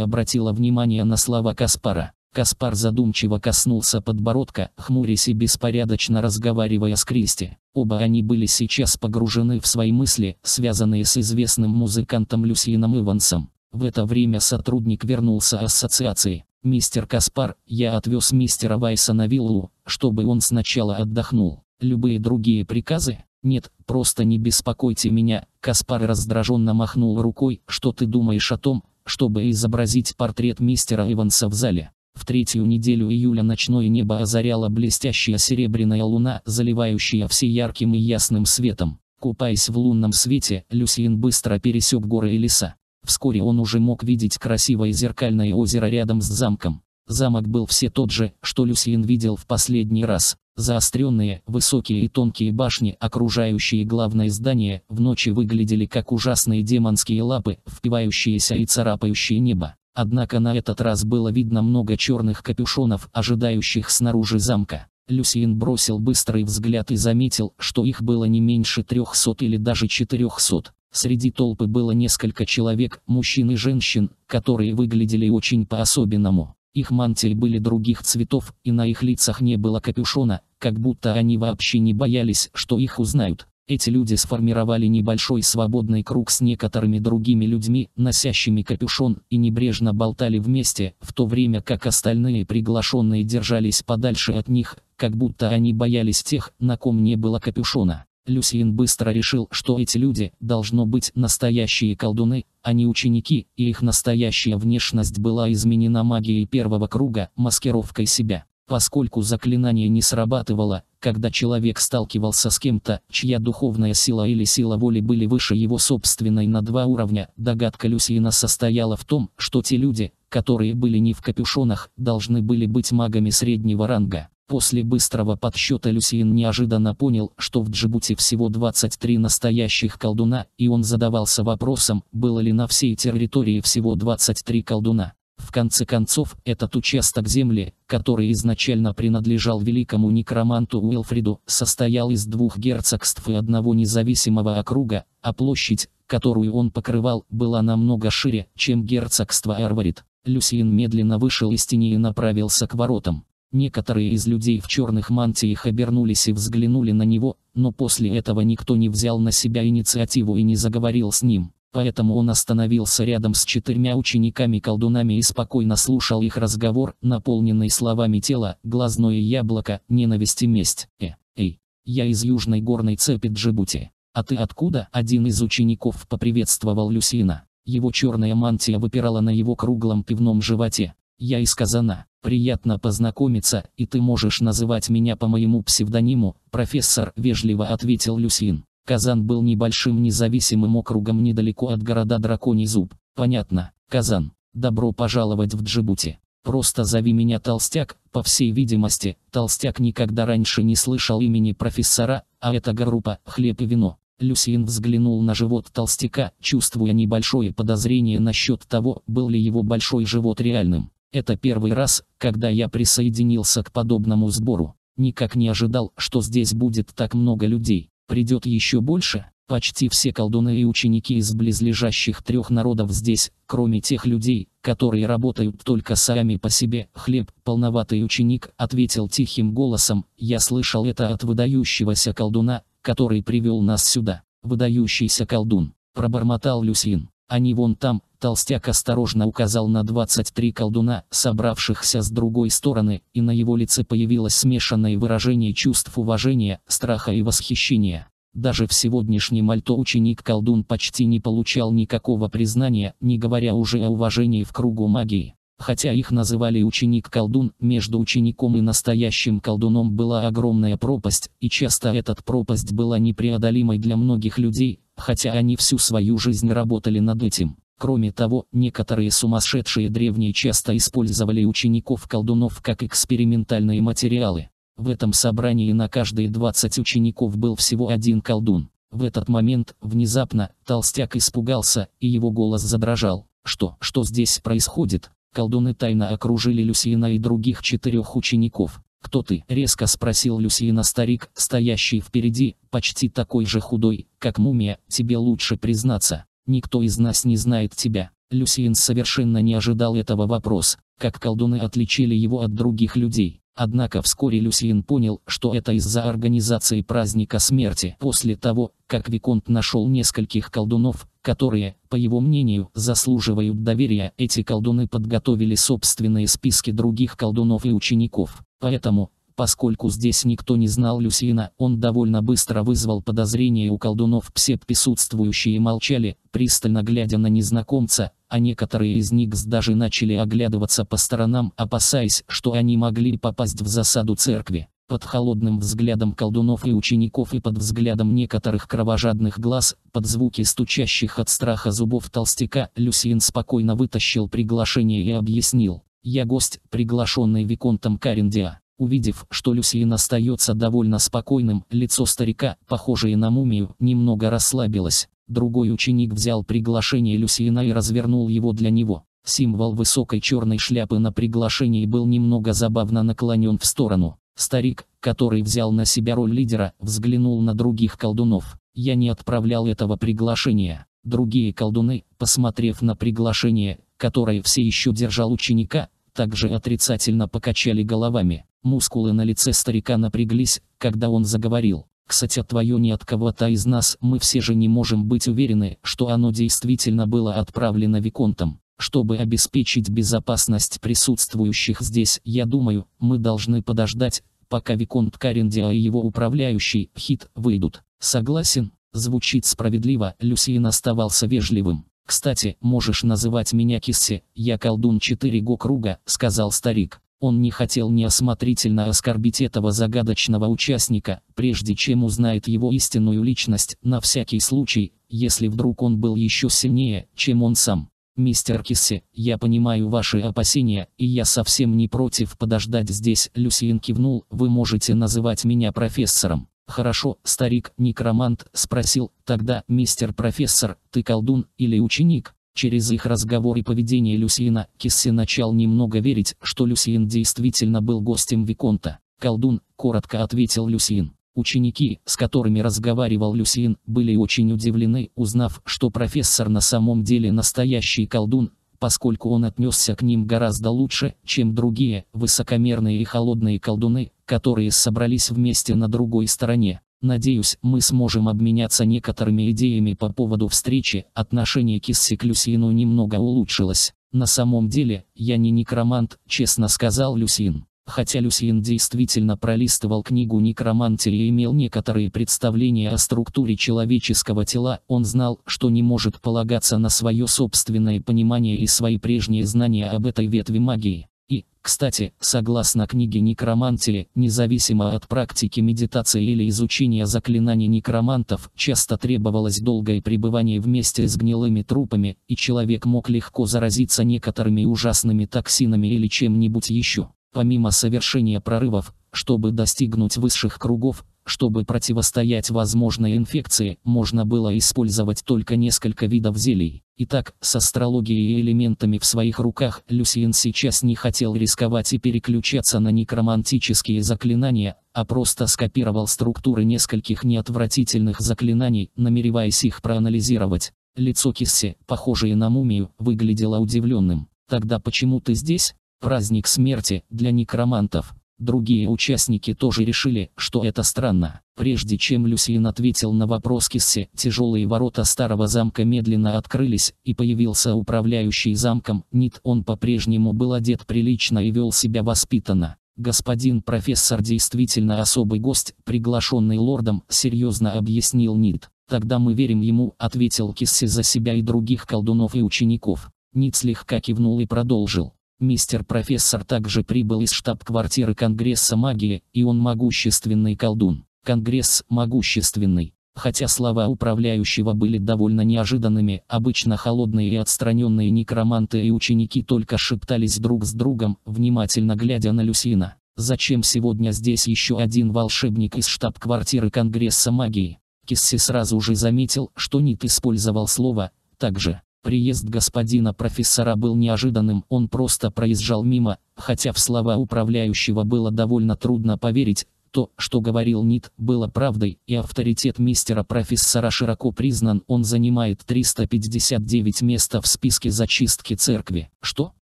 Speaker 1: обратила внимания на слова Каспара. Каспар задумчиво коснулся подбородка, хмурясь и беспорядочно разговаривая с Кристи. Оба они были сейчас погружены в свои мысли, связанные с известным музыкантом Люсином Ивансом. В это время сотрудник вернулся ассоциации. «Мистер Каспар, я отвез мистера Вайса на виллу, чтобы он сначала отдохнул. Любые другие приказы?» «Нет, просто не беспокойте меня», Каспар раздраженно махнул рукой, «что ты думаешь о том, чтобы изобразить портрет мистера Иванса в зале?» В третью неделю июля ночное небо озаряло блестящая серебряная луна, заливающая все ярким и ясным светом. Купаясь в лунном свете, Люсиен быстро пересек горы и леса. Вскоре он уже мог видеть красивое зеркальное озеро рядом с замком. Замок был все тот же, что Люсиен видел в последний раз. Заостренные, высокие и тонкие башни, окружающие главное здание, в ночи выглядели как ужасные демонские лапы, впивающиеся и царапающие небо. Однако на этот раз было видно много черных капюшонов, ожидающих снаружи замка. Люсиен бросил быстрый взгляд и заметил, что их было не меньше трехсот или даже четырехсот. Среди толпы было несколько человек, мужчин и женщин, которые выглядели очень по-особенному. Их мантии были других цветов, и на их лицах не было капюшона, как будто они вообще не боялись, что их узнают. Эти люди сформировали небольшой свободный круг с некоторыми другими людьми, носящими капюшон, и небрежно болтали вместе, в то время как остальные приглашенные держались подальше от них, как будто они боялись тех, на ком не было капюшона. Люсиен быстро решил, что эти люди, должно быть, настоящие колдуны, а не ученики, и их настоящая внешность была изменена магией первого круга, маскировкой себя. Поскольку заклинание не срабатывало, когда человек сталкивался с кем-то, чья духовная сила или сила воли были выше его собственной на два уровня, догадка Люсиена состояла в том, что те люди, которые были не в капюшонах, должны были быть магами среднего ранга. После быстрого подсчета Люсиен неожиданно понял, что в Джибути всего 23 настоящих колдуна, и он задавался вопросом, было ли на всей территории всего 23 колдуна. В конце концов, этот участок земли, который изначально принадлежал великому некроманту Уилфриду, состоял из двух герцогств и одного независимого округа, а площадь, которую он покрывал, была намного шире, чем герцогство Эрварит. Люсиен медленно вышел из тени и направился к воротам. Некоторые из людей в черных мантиях обернулись и взглянули на него, но после этого никто не взял на себя инициативу и не заговорил с ним. Поэтому он остановился рядом с четырьмя учениками-колдунами и спокойно слушал их разговор, наполненный словами тела, глазное яблоко, ненависть и месть. Э, эй, я из южной горной цепи Джибути. А ты откуда? Один из учеников поприветствовал Люсина. Его черная мантия выпирала на его круглом пивном животе. Я из Казана. Приятно познакомиться, и ты можешь называть меня по моему псевдониму, профессор, вежливо ответил Люсин. Казан был небольшим независимым округом недалеко от города Драконий Зуб. Понятно, Казан, добро пожаловать в Джибути. Просто зови меня Толстяк, по всей видимости, Толстяк никогда раньше не слышал имени профессора, а это группа «Хлеб и вино». Люсин взглянул на живот толстяка, чувствуя небольшое подозрение насчет того, был ли его большой живот реальным. Это первый раз, когда я присоединился к подобному сбору. Никак не ожидал, что здесь будет так много людей придет еще больше. Почти все колдуны и ученики из близлежащих трех народов здесь, кроме тех людей, которые работают только сами по себе. Хлеб, полноватый ученик, ответил тихим голосом, я слышал это от выдающегося колдуна, который привел нас сюда. Выдающийся колдун, пробормотал Люсин. Они вон там, толстяк осторожно указал на 23 колдуна, собравшихся с другой стороны, и на его лице появилось смешанное выражение чувств уважения, страха и восхищения. Даже в сегодняшнем Альто ученик-колдун почти не получал никакого признания, не говоря уже о уважении в кругу магии. Хотя их называли ученик-колдун, между учеником и настоящим колдуном была огромная пропасть, и часто эта пропасть была непреодолимой для многих людей, хотя они всю свою жизнь работали над этим. Кроме того, некоторые сумасшедшие древние часто использовали учеников-колдунов как экспериментальные материалы. В этом собрании на каждые 20 учеников был всего один колдун. В этот момент, внезапно, толстяк испугался, и его голос задрожал. «Что, что здесь происходит?» Колдуны тайно окружили Люсиена и других четырех учеников. «Кто ты?» – резко спросил Люсиена старик, стоящий впереди, почти такой же худой, как мумия, «тебе лучше признаться, никто из нас не знает тебя». Люсиен совершенно не ожидал этого вопроса, как колдуны отличили его от других людей. Однако вскоре Люсиен понял, что это из-за организации праздника смерти. После того, как Виконт нашел нескольких колдунов, которые, по его мнению, заслуживают доверия, эти колдуны подготовили собственные списки других колдунов и учеников. Поэтому, Поскольку здесь никто не знал Люсина, он довольно быстро вызвал подозрения у колдунов. Все присутствующие молчали, пристально глядя на незнакомца, а некоторые из них даже начали оглядываться по сторонам, опасаясь, что они могли попасть в засаду церкви. Под холодным взглядом колдунов и учеников и под взглядом некоторых кровожадных глаз, под звуки стучащих от страха зубов толстяка, Люсиен спокойно вытащил приглашение и объяснил. «Я гость, приглашенный Виконтом Карендиа». Увидев, что Люсьен остается довольно спокойным, лицо старика, похожее на мумию, немного расслабилось. Другой ученик взял приглашение Люсьена и развернул его для него. Символ высокой черной шляпы на приглашении был немного забавно наклонен в сторону. Старик, который взял на себя роль лидера, взглянул на других колдунов. «Я не отправлял этого приглашения». Другие колдуны, посмотрев на приглашение, которое все еще держал ученика, также отрицательно покачали головами. Мускулы на лице старика напряглись, когда он заговорил. Кстати, твое не от кого-то из нас, мы все же не можем быть уверены, что оно действительно было отправлено Виконтом. Чтобы обеспечить безопасность присутствующих здесь, я думаю, мы должны подождать, пока Виконт Карендиа и его управляющий, Хит, выйдут. Согласен? Звучит справедливо, Люсиен оставался вежливым. «Кстати, можешь называть меня Кисси, я колдун четыре го круга», — сказал старик. Он не хотел неосмотрительно оскорбить этого загадочного участника, прежде чем узнает его истинную личность, на всякий случай, если вдруг он был еще сильнее, чем он сам. «Мистер Кисси, я понимаю ваши опасения, и я совсем не против подождать здесь», — Люсиен кивнул, — «вы можете называть меня профессором». «Хорошо, старик, некромант», — спросил, — «тогда, мистер профессор, ты колдун или ученик?» Через их разговор и поведение Люсиена, Кисси начал немного верить, что Люсиен действительно был гостем Виконта. «Колдун», — коротко ответил Люсиен. Ученики, с которыми разговаривал Люсиен, были очень удивлены, узнав, что профессор на самом деле настоящий колдун, поскольку он отнесся к ним гораздо лучше, чем другие, высокомерные и холодные колдуны, которые собрались вместе на другой стороне. Надеюсь, мы сможем обменяться некоторыми идеями по поводу встречи. Отношение Кисси к люсину немного улучшилось. На самом деле, я не некромант, честно сказал Люсин. Хотя Люсин действительно пролистывал книгу некромантии и имел некоторые представления о структуре человеческого тела, он знал, что не может полагаться на свое собственное понимание и свои прежние знания об этой ветви магии. И, кстати, согласно книге некромантили, независимо от практики медитации или изучения заклинаний некромантов, часто требовалось долгое пребывание вместе с гнилыми трупами, и человек мог легко заразиться некоторыми ужасными токсинами или чем-нибудь еще. Помимо совершения прорывов, чтобы достигнуть высших кругов, чтобы противостоять возможной инфекции, можно было использовать только несколько видов зелий. Итак, с астрологией и элементами в своих руках Люсиен сейчас не хотел рисковать и переключаться на некромантические заклинания, а просто скопировал структуры нескольких неотвратительных заклинаний, намереваясь их проанализировать. Лицо Кисси, похожее на мумию, выглядело удивленным. «Тогда почему ты здесь? Праздник смерти для некромантов. Другие участники тоже решили, что это странно. Прежде чем Люсьен ответил на вопрос Кисси, тяжелые ворота старого замка медленно открылись, и появился управляющий замком Нит. Он по-прежнему был одет прилично и вел себя воспитанно. «Господин профессор действительно особый гость, приглашенный лордом», — серьезно объяснил Нит. «Тогда мы верим ему», — ответил Кисси за себя и других колдунов и учеников. Нит слегка кивнул и продолжил. Мистер профессор также прибыл из штаб-квартиры Конгресса магии, и он могущественный колдун. Конгресс могущественный. Хотя слова управляющего были довольно неожиданными, обычно холодные и отстраненные некроманты и ученики только шептались друг с другом, внимательно глядя на Люсина. Зачем сегодня здесь еще один волшебник из штаб-квартиры Конгресса магии? Кисси сразу же заметил, что Нит использовал слово «также». Приезд господина профессора был неожиданным, он просто проезжал мимо, хотя в слова управляющего было довольно трудно поверить, то, что говорил Нит, было правдой, и авторитет мистера профессора широко признан, он занимает 359 место в списке зачистки церкви. Что?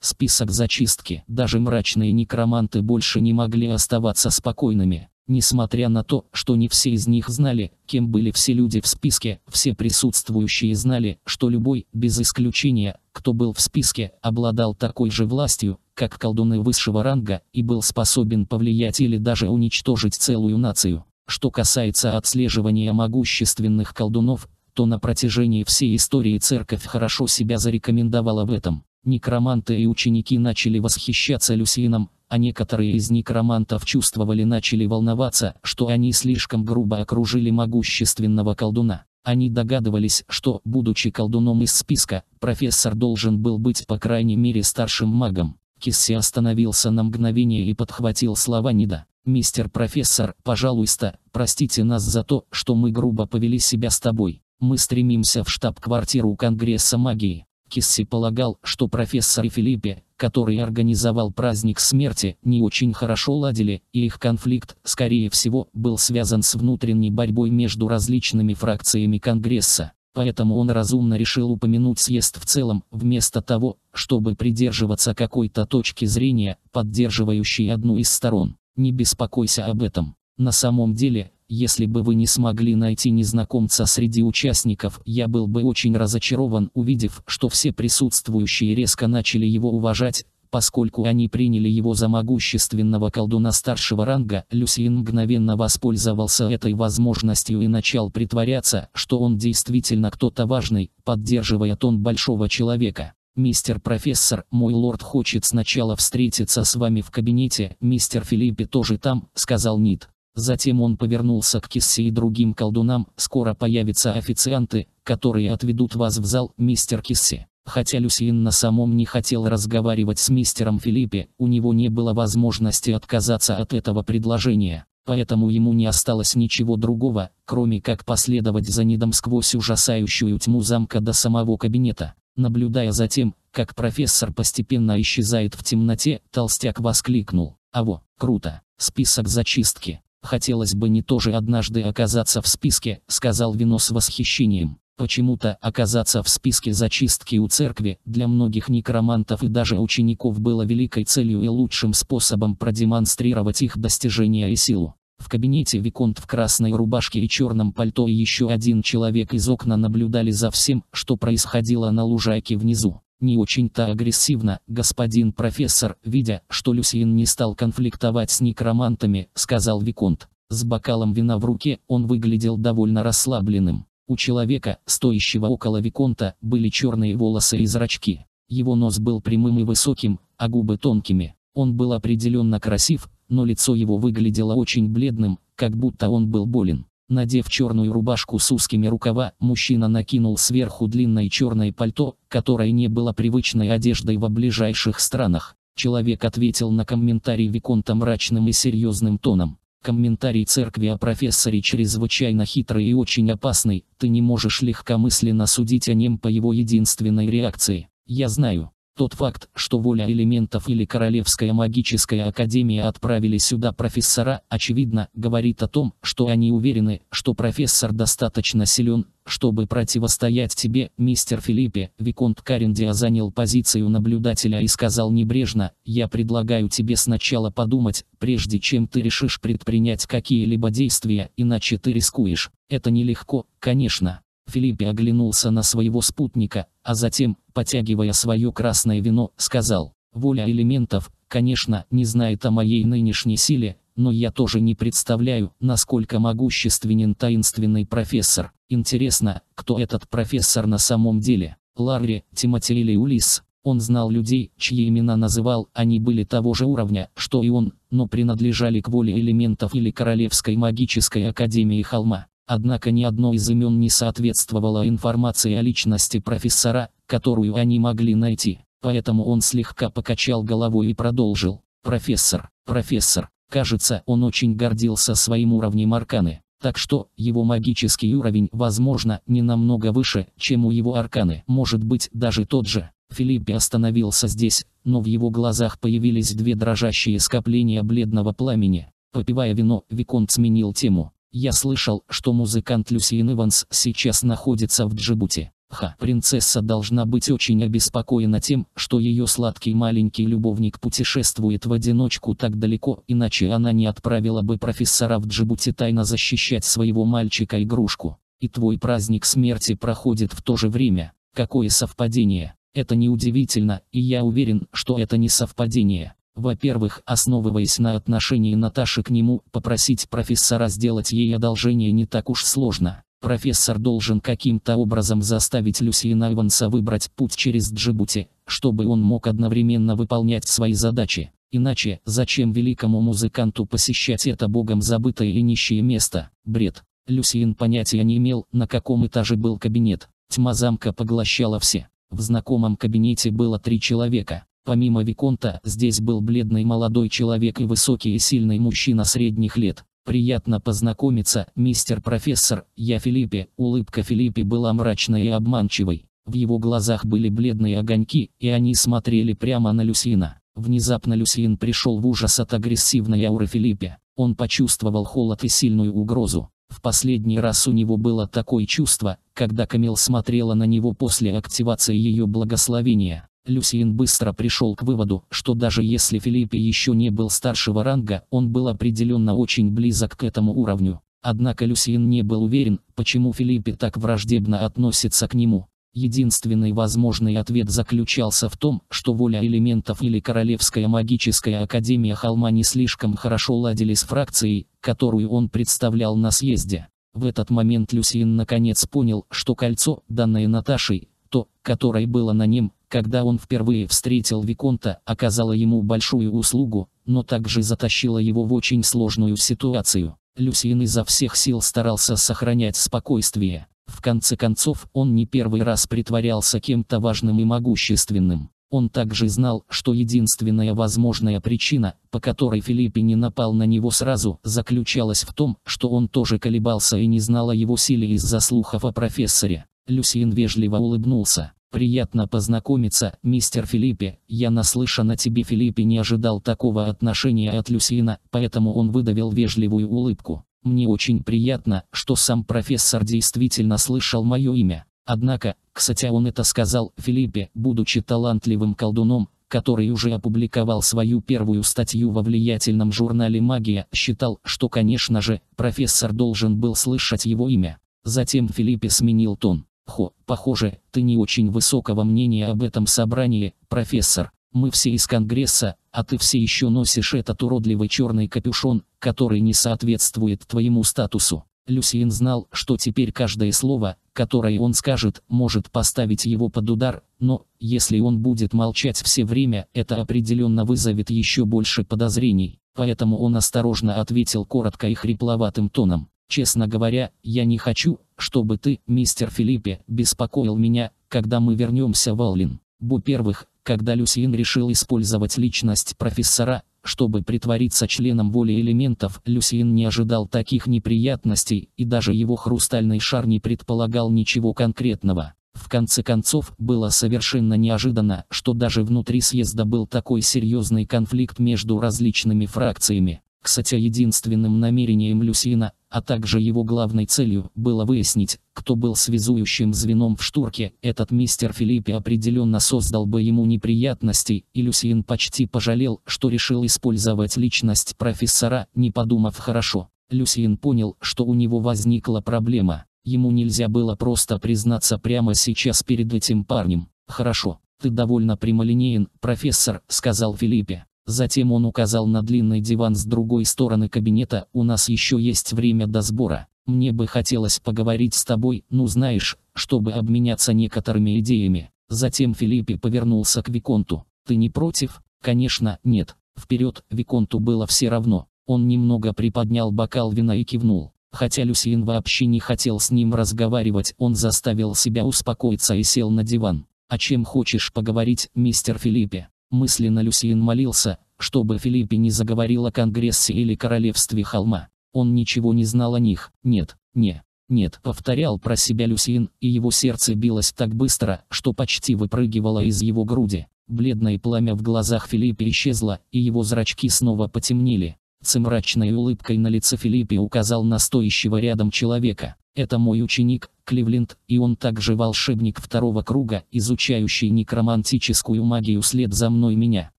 Speaker 1: Список зачистки. Даже мрачные некроманты больше не могли оставаться спокойными. Несмотря на то, что не все из них знали, кем были все люди в списке, все присутствующие знали, что любой, без исключения, кто был в списке, обладал такой же властью, как колдуны высшего ранга, и был способен повлиять или даже уничтожить целую нацию. Что касается отслеживания могущественных колдунов, то на протяжении всей истории церковь хорошо себя зарекомендовала в этом. Некроманты и ученики начали восхищаться Люсином, а некоторые из некромантов чувствовали начали волноваться, что они слишком грубо окружили могущественного колдуна. Они догадывались, что, будучи колдуном из списка, профессор должен был быть по крайней мере старшим магом. Кисси остановился на мгновение и подхватил слова Нида. «Мистер профессор, пожалуйста, простите нас за то, что мы грубо повели себя с тобой. Мы стремимся в штаб-квартиру Конгресса магии. Кисси полагал, что профессор и Филиппе, который организовал праздник смерти, не очень хорошо ладили, и их конфликт, скорее всего, был связан с внутренней борьбой между различными фракциями Конгресса. Поэтому он разумно решил упомянуть съезд в целом, вместо того, чтобы придерживаться какой-то точки зрения, поддерживающей одну из сторон. Не беспокойся об этом. На самом деле, если бы вы не смогли найти незнакомца среди участников, я был бы очень разочарован, увидев, что все присутствующие резко начали его уважать, поскольку они приняли его за могущественного колдуна старшего ранга, Люсиен мгновенно воспользовался этой возможностью и начал притворяться, что он действительно кто-то важный, поддерживая тон большого человека. «Мистер профессор, мой лорд хочет сначала встретиться с вами в кабинете, мистер Филиппе тоже там», — сказал Нит. Затем он повернулся к Киссе и другим колдунам, скоро появятся официанты, которые отведут вас в зал, мистер Киссе. Хотя Люсиен на самом не хотел разговаривать с мистером Филиппе, у него не было возможности отказаться от этого предложения. Поэтому ему не осталось ничего другого, кроме как последовать за Нидом сквозь ужасающую тьму замка до самого кабинета. Наблюдая за тем, как профессор постепенно исчезает в темноте, толстяк воскликнул. «Аво, круто! Список зачистки!» Хотелось бы не тоже однажды оказаться в списке, сказал Вино с восхищением. Почему-то оказаться в списке зачистки у церкви для многих некромантов и даже учеников было великой целью и лучшим способом продемонстрировать их достижения и силу. В кабинете Виконт в красной рубашке и черном пальто и еще один человек из окна наблюдали за всем, что происходило на лужайке внизу не очень-то агрессивно, господин профессор, видя, что Люсиен не стал конфликтовать с некромантами, сказал Виконт. С бокалом вина в руке он выглядел довольно расслабленным. У человека, стоящего около Виконта, были черные волосы и зрачки. Его нос был прямым и высоким, а губы тонкими. Он был определенно красив, но лицо его выглядело очень бледным, как будто он был болен. Надев черную рубашку с узкими рукава, мужчина накинул сверху длинное черное пальто, которое не было привычной одеждой во ближайших странах. Человек ответил на комментарий Виконта мрачным и серьезным тоном. Комментарий церкви о профессоре чрезвычайно хитрый и очень опасный, ты не можешь легкомысленно судить о нем по его единственной реакции. Я знаю, тот факт, что воля элементов или Королевская магическая академия отправили сюда профессора, очевидно, говорит о том, что они уверены, что профессор достаточно силен, чтобы противостоять тебе, мистер Филиппе. Виконт Карендия занял позицию наблюдателя и сказал небрежно, я предлагаю тебе сначала подумать, прежде чем ты решишь предпринять какие-либо действия, иначе ты рискуешь. Это нелегко, конечно. Филиппе оглянулся на своего спутника, а затем, потягивая свое красное вино, сказал, «Воля элементов, конечно, не знает о моей нынешней силе, но я тоже не представляю, насколько могущественен таинственный профессор. Интересно, кто этот профессор на самом деле? Ларри, Тимоти или Улис? Он знал людей, чьи имена называл, они были того же уровня, что и он, но принадлежали к воле элементов или Королевской магической академии холма. Однако ни одно из имен не соответствовало информации о личности профессора, которую они могли найти. Поэтому он слегка покачал головой и продолжил. «Профессор, профессор, кажется, он очень гордился своим уровнем арканы, так что его магический уровень, возможно, не намного выше, чем у его арканы, может быть, даже тот же». Филиппе остановился здесь, но в его глазах появились две дрожащие скопления бледного пламени. Попивая вино, Виконт сменил тему. «Я слышал, что музыкант Люсиен Иванс сейчас находится в Джибути. Ха, принцесса должна быть очень обеспокоена тем, что ее сладкий маленький любовник путешествует в одиночку так далеко, иначе она не отправила бы профессора в Джибути тайно защищать своего мальчика-игрушку. И твой праздник смерти проходит в то же время. Какое совпадение? Это неудивительно, и я уверен, что это не совпадение. Во-первых, основываясь на отношении Наташи к нему, попросить профессора сделать ей одолжение не так уж сложно. Профессор должен каким-то образом заставить Люсиена Иванса выбрать путь через Джибути, чтобы он мог одновременно выполнять свои задачи. Иначе, зачем великому музыканту посещать это богом забытое и нищее место? Бред. Люсиен понятия не имел, на каком этаже был кабинет. Тьма замка поглощала все. В знакомом кабинете было три человека. Помимо Виконта, здесь был бледный молодой человек и высокий и сильный мужчина средних лет. «Приятно познакомиться, мистер профессор, я Филиппе». Улыбка Филиппе была мрачной и обманчивой. В его глазах были бледные огоньки, и они смотрели прямо на Люсина. Внезапно Люсин пришел в ужас от агрессивной ауры Филиппе. Он почувствовал холод и сильную угрозу. В последний раз у него было такое чувство, когда Камил смотрела на него после активации ее благословения. Люсиен быстро пришел к выводу, что даже если Филипп еще не был старшего ранга, он был определенно очень близок к этому уровню. Однако Люсиен не был уверен, почему Филиппе так враждебно относится к нему. Единственный возможный ответ заключался в том, что воля элементов или Королевская магическая академия холма не слишком хорошо ладили с фракцией, которую он представлял на съезде. В этот момент Люсиен наконец понял, что кольцо, данное Наташей, то, которое было на нем, когда он впервые встретил Виконта, оказала ему большую услугу, но также затащила его в очень сложную ситуацию. Люсиен изо всех сил старался сохранять спокойствие. В конце концов, он не первый раз притворялся кем-то важным и могущественным. Он также знал, что единственная возможная причина, по которой Филиппе не напал на него сразу, заключалась в том, что он тоже колебался и не знал о его силе из-за слухов о профессоре. Люсиен вежливо улыбнулся. Приятно познакомиться, мистер Филиппе. Я наслышан о тебе Филиппе не ожидал такого отношения от Люсина, поэтому он выдавил вежливую улыбку. Мне очень приятно, что сам профессор действительно слышал мое имя. Однако, кстати он это сказал Филиппе, будучи талантливым колдуном, который уже опубликовал свою первую статью во влиятельном журнале «Магия», считал, что, конечно же, профессор должен был слышать его имя. Затем Филиппе сменил тон. Хо, похоже, ты не очень высокого мнения об этом собрании, профессор. Мы все из Конгресса, а ты все еще носишь этот уродливый черный капюшон, который не соответствует твоему статусу. Люсиен знал, что теперь каждое слово, которое он скажет, может поставить его под удар, но, если он будет молчать все время, это определенно вызовет еще больше подозрений. Поэтому он осторожно ответил коротко и хрипловатым тоном. Честно говоря, я не хочу, чтобы ты, мистер Филиппе, беспокоил меня, когда мы вернемся в Аллин. Во-первых, когда Люсьен решил использовать личность профессора, чтобы притвориться членом воли элементов, Люсьен не ожидал таких неприятностей, и даже его хрустальный шар не предполагал ничего конкретного. В конце концов, было совершенно неожиданно, что даже внутри съезда был такой серьезный конфликт между различными фракциями. Кстати, единственным намерением Люсьена, а также его главной целью было выяснить, кто был связующим звеном в штурке. этот мистер Филиппе определенно создал бы ему неприятности, и Люсиен почти пожалел, что решил использовать личность профессора, не подумав хорошо. Люсиен понял, что у него возникла проблема. Ему нельзя было просто признаться прямо сейчас перед этим парнем. «Хорошо, ты довольно прямолинеен, профессор», — сказал Филиппе. Затем он указал на длинный диван с другой стороны кабинета, у нас еще есть время до сбора. Мне бы хотелось поговорить с тобой, ну знаешь, чтобы обменяться некоторыми идеями. Затем Филиппе повернулся к Виконту. Ты не против? Конечно, нет. Вперед, Виконту было все равно. Он немного приподнял бокал вина и кивнул. Хотя Люсиен вообще не хотел с ним разговаривать, он заставил себя успокоиться и сел на диван. «О «А чем хочешь поговорить, мистер Филиппе?» Мысленно Люсиен молился, чтобы Филиппе не заговорил о Конгрессе или Королевстве Холма. Он ничего не знал о них, нет, не, нет, повторял про себя Люсиен, и его сердце билось так быстро, что почти выпрыгивало из его груди. Бледное пламя в глазах Филиппе исчезло, и его зрачки снова потемнели. С мрачной улыбкой на лице Филиппе указал на стоящего рядом человека. Это мой ученик, Кливленд, и он также волшебник второго круга, изучающий некромантическую магию след за мной меня.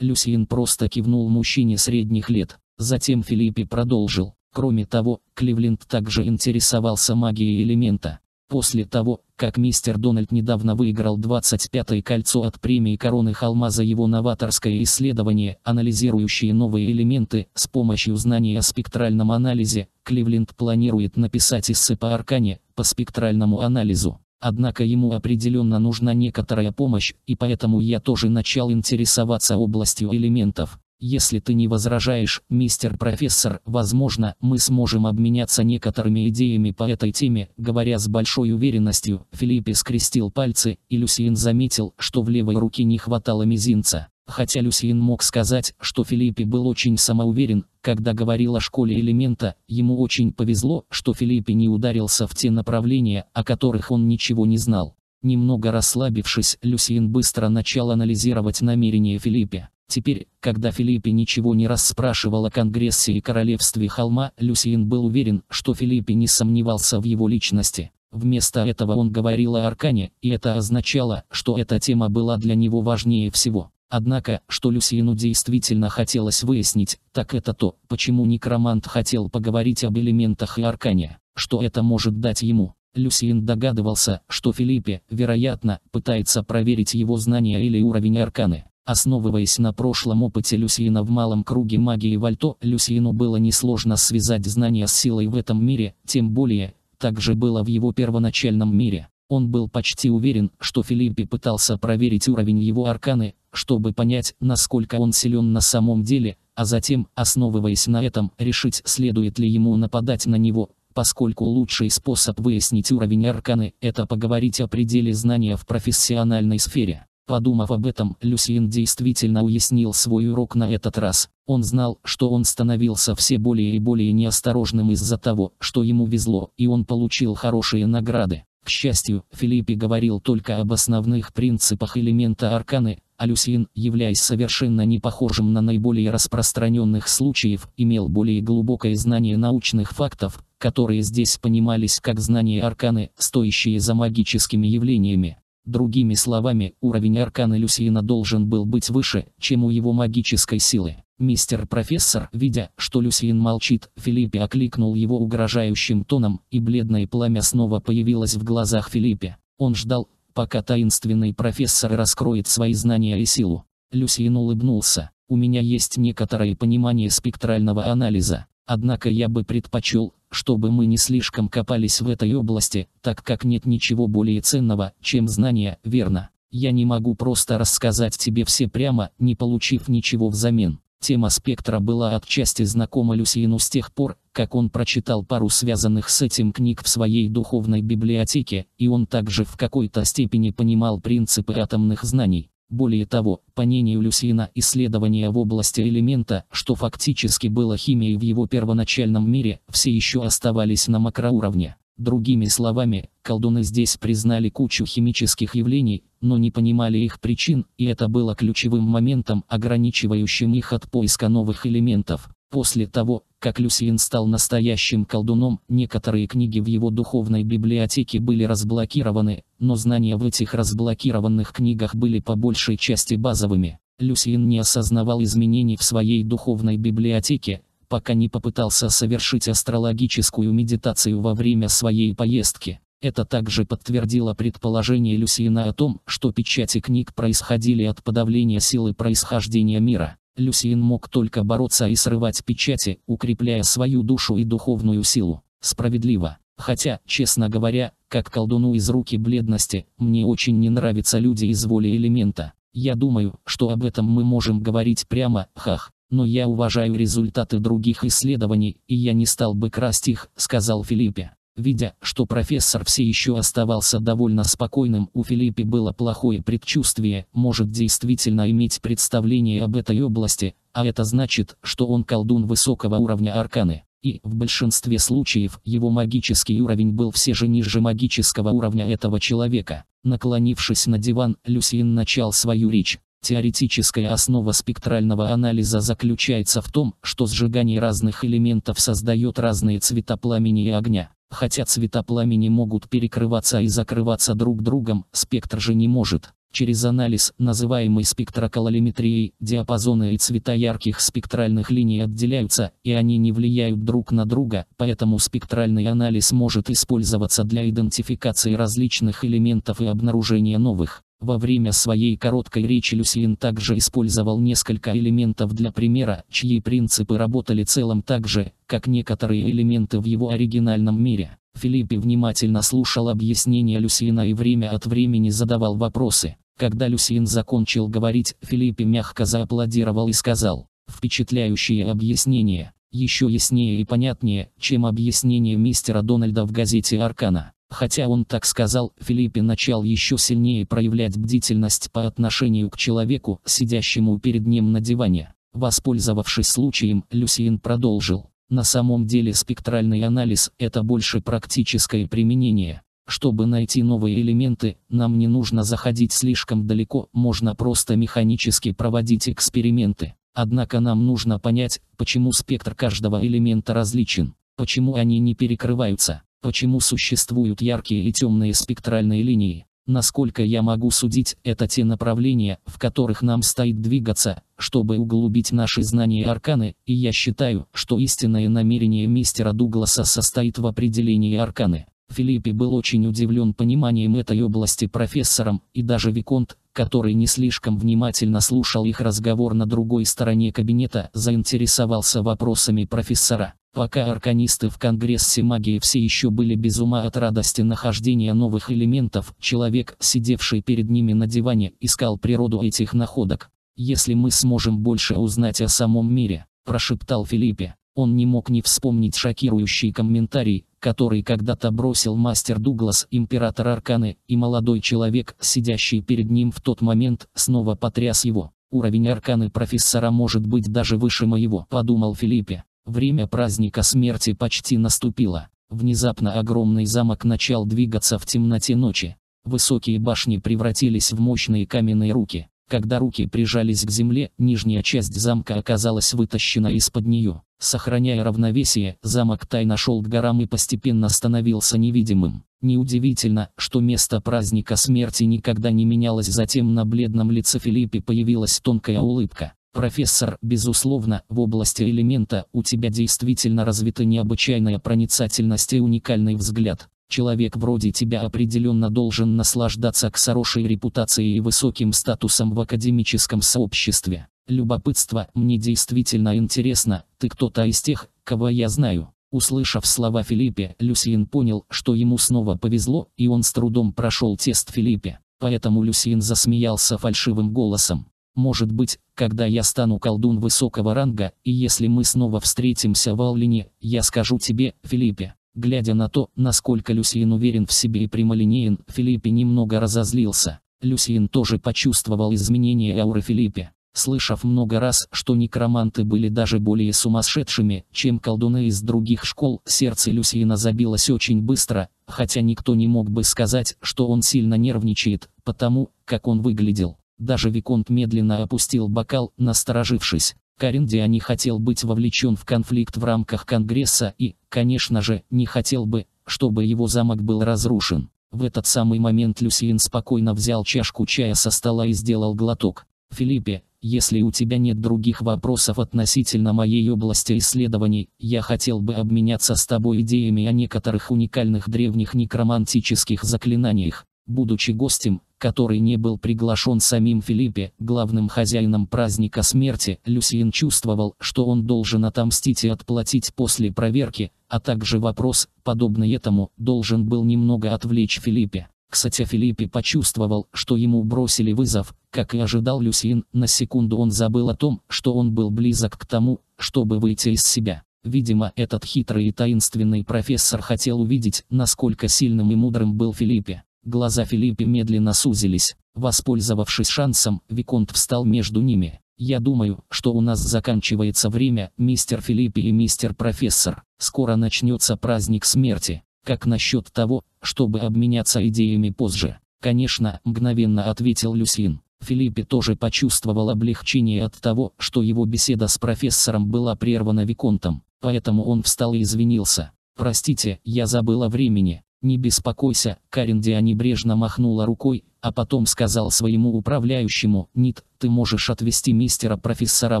Speaker 1: Люсиен просто кивнул мужчине средних лет. Затем Филиппе продолжил. Кроме того, Кливленд также интересовался магией элемента. После того, как мистер Дональд недавно выиграл 25-е кольцо от премии Короны халмаза его новаторское исследование, анализирующее новые элементы, с помощью знания о спектральном анализе, Кливленд планирует написать эссе по Аркане, по спектральному анализу. Однако ему определенно нужна некоторая помощь, и поэтому я тоже начал интересоваться областью элементов. Если ты не возражаешь, мистер профессор, возможно, мы сможем обменяться некоторыми идеями по этой теме. Говоря с большой уверенностью, Филиппе скрестил пальцы, и Люсиен заметил, что в левой руке не хватало мизинца. Хотя Люсиен мог сказать, что Филиппе был очень самоуверен, когда говорил о школе элемента, ему очень повезло, что Филиппе не ударился в те направления, о которых он ничего не знал. Немного расслабившись, Люсиен быстро начал анализировать намерения Филиппе. Теперь, когда Филиппе ничего не расспрашивал о Конгрессе и Королевстве Холма, Люсиен был уверен, что Филиппе не сомневался в его личности. Вместо этого он говорил о Аркане, и это означало, что эта тема была для него важнее всего. Однако, что Люсиену действительно хотелось выяснить, так это то, почему некромант хотел поговорить об элементах и Аркане, что это может дать ему. Люсиен догадывался, что Филиппе, вероятно, пытается проверить его знания или уровень Арканы. Основываясь на прошлом опыте Люсьена в малом круге магии Вальто, Люсьену было несложно связать знания с силой в этом мире, тем более, так же было в его первоначальном мире. Он был почти уверен, что Филиппе пытался проверить уровень его арканы, чтобы понять, насколько он силен на самом деле, а затем, основываясь на этом, решить, следует ли ему нападать на него, поскольку лучший способ выяснить уровень арканы – это поговорить о пределе знания в профессиональной сфере. Подумав об этом, Люсьен действительно уяснил свой урок на этот раз. Он знал, что он становился все более и более неосторожным из-за того, что ему везло, и он получил хорошие награды. К счастью, Филиппе говорил только об основных принципах элемента арканы, а Люсьен, являясь совершенно не похожим на наиболее распространенных случаев, имел более глубокое знание научных фактов, которые здесь понимались как знания арканы, стоящие за магическими явлениями. Другими словами, уровень аркана Люсиина должен был быть выше, чем у его магической силы. Мистер профессор, видя, что Люсиин молчит, Филиппе окликнул его угрожающим тоном, и бледное пламя снова появилось в глазах Филиппе. Он ждал, пока таинственный профессор раскроет свои знания и силу. Люсиин улыбнулся. «У меня есть некоторое понимание спектрального анализа, однако я бы предпочел, чтобы мы не слишком копались в этой области, так как нет ничего более ценного, чем знания, верно? Я не могу просто рассказать тебе все прямо, не получив ничего взамен. Тема спектра была отчасти знакома Люсиину с тех пор, как он прочитал пару связанных с этим книг в своей духовной библиотеке, и он также в какой-то степени понимал принципы атомных знаний. Более того, по мнению Люсина, исследования в области элемента, что фактически было химией в его первоначальном мире, все еще оставались на макроуровне. Другими словами, колдуны здесь признали кучу химических явлений, но не понимали их причин, и это было ключевым моментом, ограничивающим их от поиска новых элементов. После того, как Люсьен стал настоящим колдуном, некоторые книги в его духовной библиотеке были разблокированы, но знания в этих разблокированных книгах были по большей части базовыми. Люсьен не осознавал изменений в своей духовной библиотеке, пока не попытался совершить астрологическую медитацию во время своей поездки. Это также подтвердило предположение Люсиена о том, что печати книг происходили от подавления силы происхождения мира. Люсиен мог только бороться и срывать печати, укрепляя свою душу и духовную силу. Справедливо. Хотя, честно говоря, как колдуну из руки бледности, мне очень не нравятся люди из воли элемента. Я думаю, что об этом мы можем говорить прямо, хах. Но я уважаю результаты других исследований, и я не стал бы красть их, сказал Филиппе. Видя, что профессор все еще оставался довольно спокойным, у Филиппе было плохое предчувствие, может действительно иметь представление об этой области, а это значит, что он колдун высокого уровня арканы. И, в большинстве случаев, его магический уровень был все же ниже магического уровня этого человека. Наклонившись на диван, Люсиен начал свою речь. Теоретическая основа спектрального анализа заключается в том, что сжигание разных элементов создает разные цвета пламени и огня. Хотя цвета пламени могут перекрываться и закрываться друг другом, спектр же не может. Через анализ, называемый спектрокололиметрией, диапазоны и цвета ярких спектральных линий отделяются, и они не влияют друг на друга, поэтому спектральный анализ может использоваться для идентификации различных элементов и обнаружения новых. Во время своей короткой речи Люсьен также использовал несколько элементов для примера, чьи принципы работали целом так же, как некоторые элементы в его оригинальном мире. Филиппе внимательно слушал объяснения Люсьена и время от времени задавал вопросы. Когда Люсьен закончил говорить, Филиппе мягко зааплодировал и сказал «Впечатляющие объяснения, еще яснее и понятнее, чем объяснение мистера Дональда в газете «Аркана». Хотя он так сказал, Филиппе начал еще сильнее проявлять бдительность по отношению к человеку, сидящему перед ним на диване. Воспользовавшись случаем, Люсиен продолжил. На самом деле спектральный анализ – это больше практическое применение. Чтобы найти новые элементы, нам не нужно заходить слишком далеко, можно просто механически проводить эксперименты. Однако нам нужно понять, почему спектр каждого элемента различен, почему они не перекрываются, Почему существуют яркие и темные спектральные линии? Насколько я могу судить, это те направления, в которых нам стоит двигаться, чтобы углубить наши знания арканы, и я считаю, что истинное намерение мистера Дугласа состоит в определении арканы. Филиппе был очень удивлен пониманием этой области профессором, и даже Виконт, который не слишком внимательно слушал их разговор на другой стороне кабинета, заинтересовался вопросами профессора. Пока арканисты в Конгрессе магии все еще были без ума от радости нахождения новых элементов, человек, сидевший перед ними на диване, искал природу этих находок. «Если мы сможем больше узнать о самом мире», – прошептал Филиппе. Он не мог не вспомнить шокирующий комментарий, который когда-то бросил мастер Дуглас, император Арканы, и молодой человек, сидящий перед ним в тот момент, снова потряс его. «Уровень Арканы профессора может быть даже выше моего», – подумал Филиппе. Время праздника смерти почти наступило. Внезапно огромный замок начал двигаться в темноте ночи. Высокие башни превратились в мощные каменные руки. Когда руки прижались к земле, нижняя часть замка оказалась вытащена из-под нее. Сохраняя равновесие, замок тайно шел к горам и постепенно становился невидимым. Неудивительно, что место праздника смерти никогда не менялось. Затем на бледном лице Филиппе появилась тонкая улыбка. Профессор, безусловно, в области элемента у тебя действительно развита необычайная проницательность и уникальный взгляд. Человек вроде тебя определенно должен наслаждаться к хорошей репутацией и высоким статусом в академическом сообществе. Любопытство, мне действительно интересно, ты кто-то из тех, кого я знаю. Услышав слова Филиппе, Люсиен понял, что ему снова повезло, и он с трудом прошел тест Филиппе. Поэтому Люсиен засмеялся фальшивым голосом. Может быть, когда я стану колдун высокого ранга, и если мы снова встретимся в Аллине, я скажу тебе, Филиппе. Глядя на то, насколько Люсиен уверен в себе и прямолинеен, Филиппе немного разозлился. Люсиен тоже почувствовал изменение ауры Филиппе. Слышав много раз, что некроманты были даже более сумасшедшими, чем колдуны из других школ, сердце Люсиена забилось очень быстро, хотя никто не мог бы сказать, что он сильно нервничает, потому, как он выглядел. Даже Виконт медленно опустил бокал, насторожившись. Каринди а не хотел быть вовлечен в конфликт в рамках Конгресса и, конечно же, не хотел бы, чтобы его замок был разрушен. В этот самый момент Люсиен спокойно взял чашку чая со стола и сделал глоток. «Филиппе, если у тебя нет других вопросов относительно моей области исследований, я хотел бы обменяться с тобой идеями о некоторых уникальных древних некромантических заклинаниях, будучи гостем, который не был приглашен самим Филиппе, главным хозяином праздника смерти, Люсиен чувствовал, что он должен отомстить и отплатить после проверки, а также вопрос, подобный этому, должен был немного отвлечь Филиппе. Кстати, Филиппе почувствовал, что ему бросили вызов, как и ожидал Люсиен, на секунду он забыл о том, что он был близок к тому, чтобы выйти из себя. Видимо, этот хитрый и таинственный профессор хотел увидеть, насколько сильным и мудрым был Филиппе. Глаза Филиппе медленно сузились. Воспользовавшись шансом, Виконт встал между ними. «Я думаю, что у нас заканчивается время, мистер Филиппе и мистер профессор. Скоро начнется праздник смерти. Как насчет того, чтобы обменяться идеями позже?» «Конечно», — мгновенно ответил Люсин. Филиппе тоже почувствовал облегчение от того, что его беседа с профессором была прервана Виконтом, поэтому он встал и извинился. «Простите, я забыл о времени. «Не беспокойся», Карен Диа небрежно махнула рукой, а потом сказал своему управляющему, «Нит, ты можешь отвезти мистера-профессора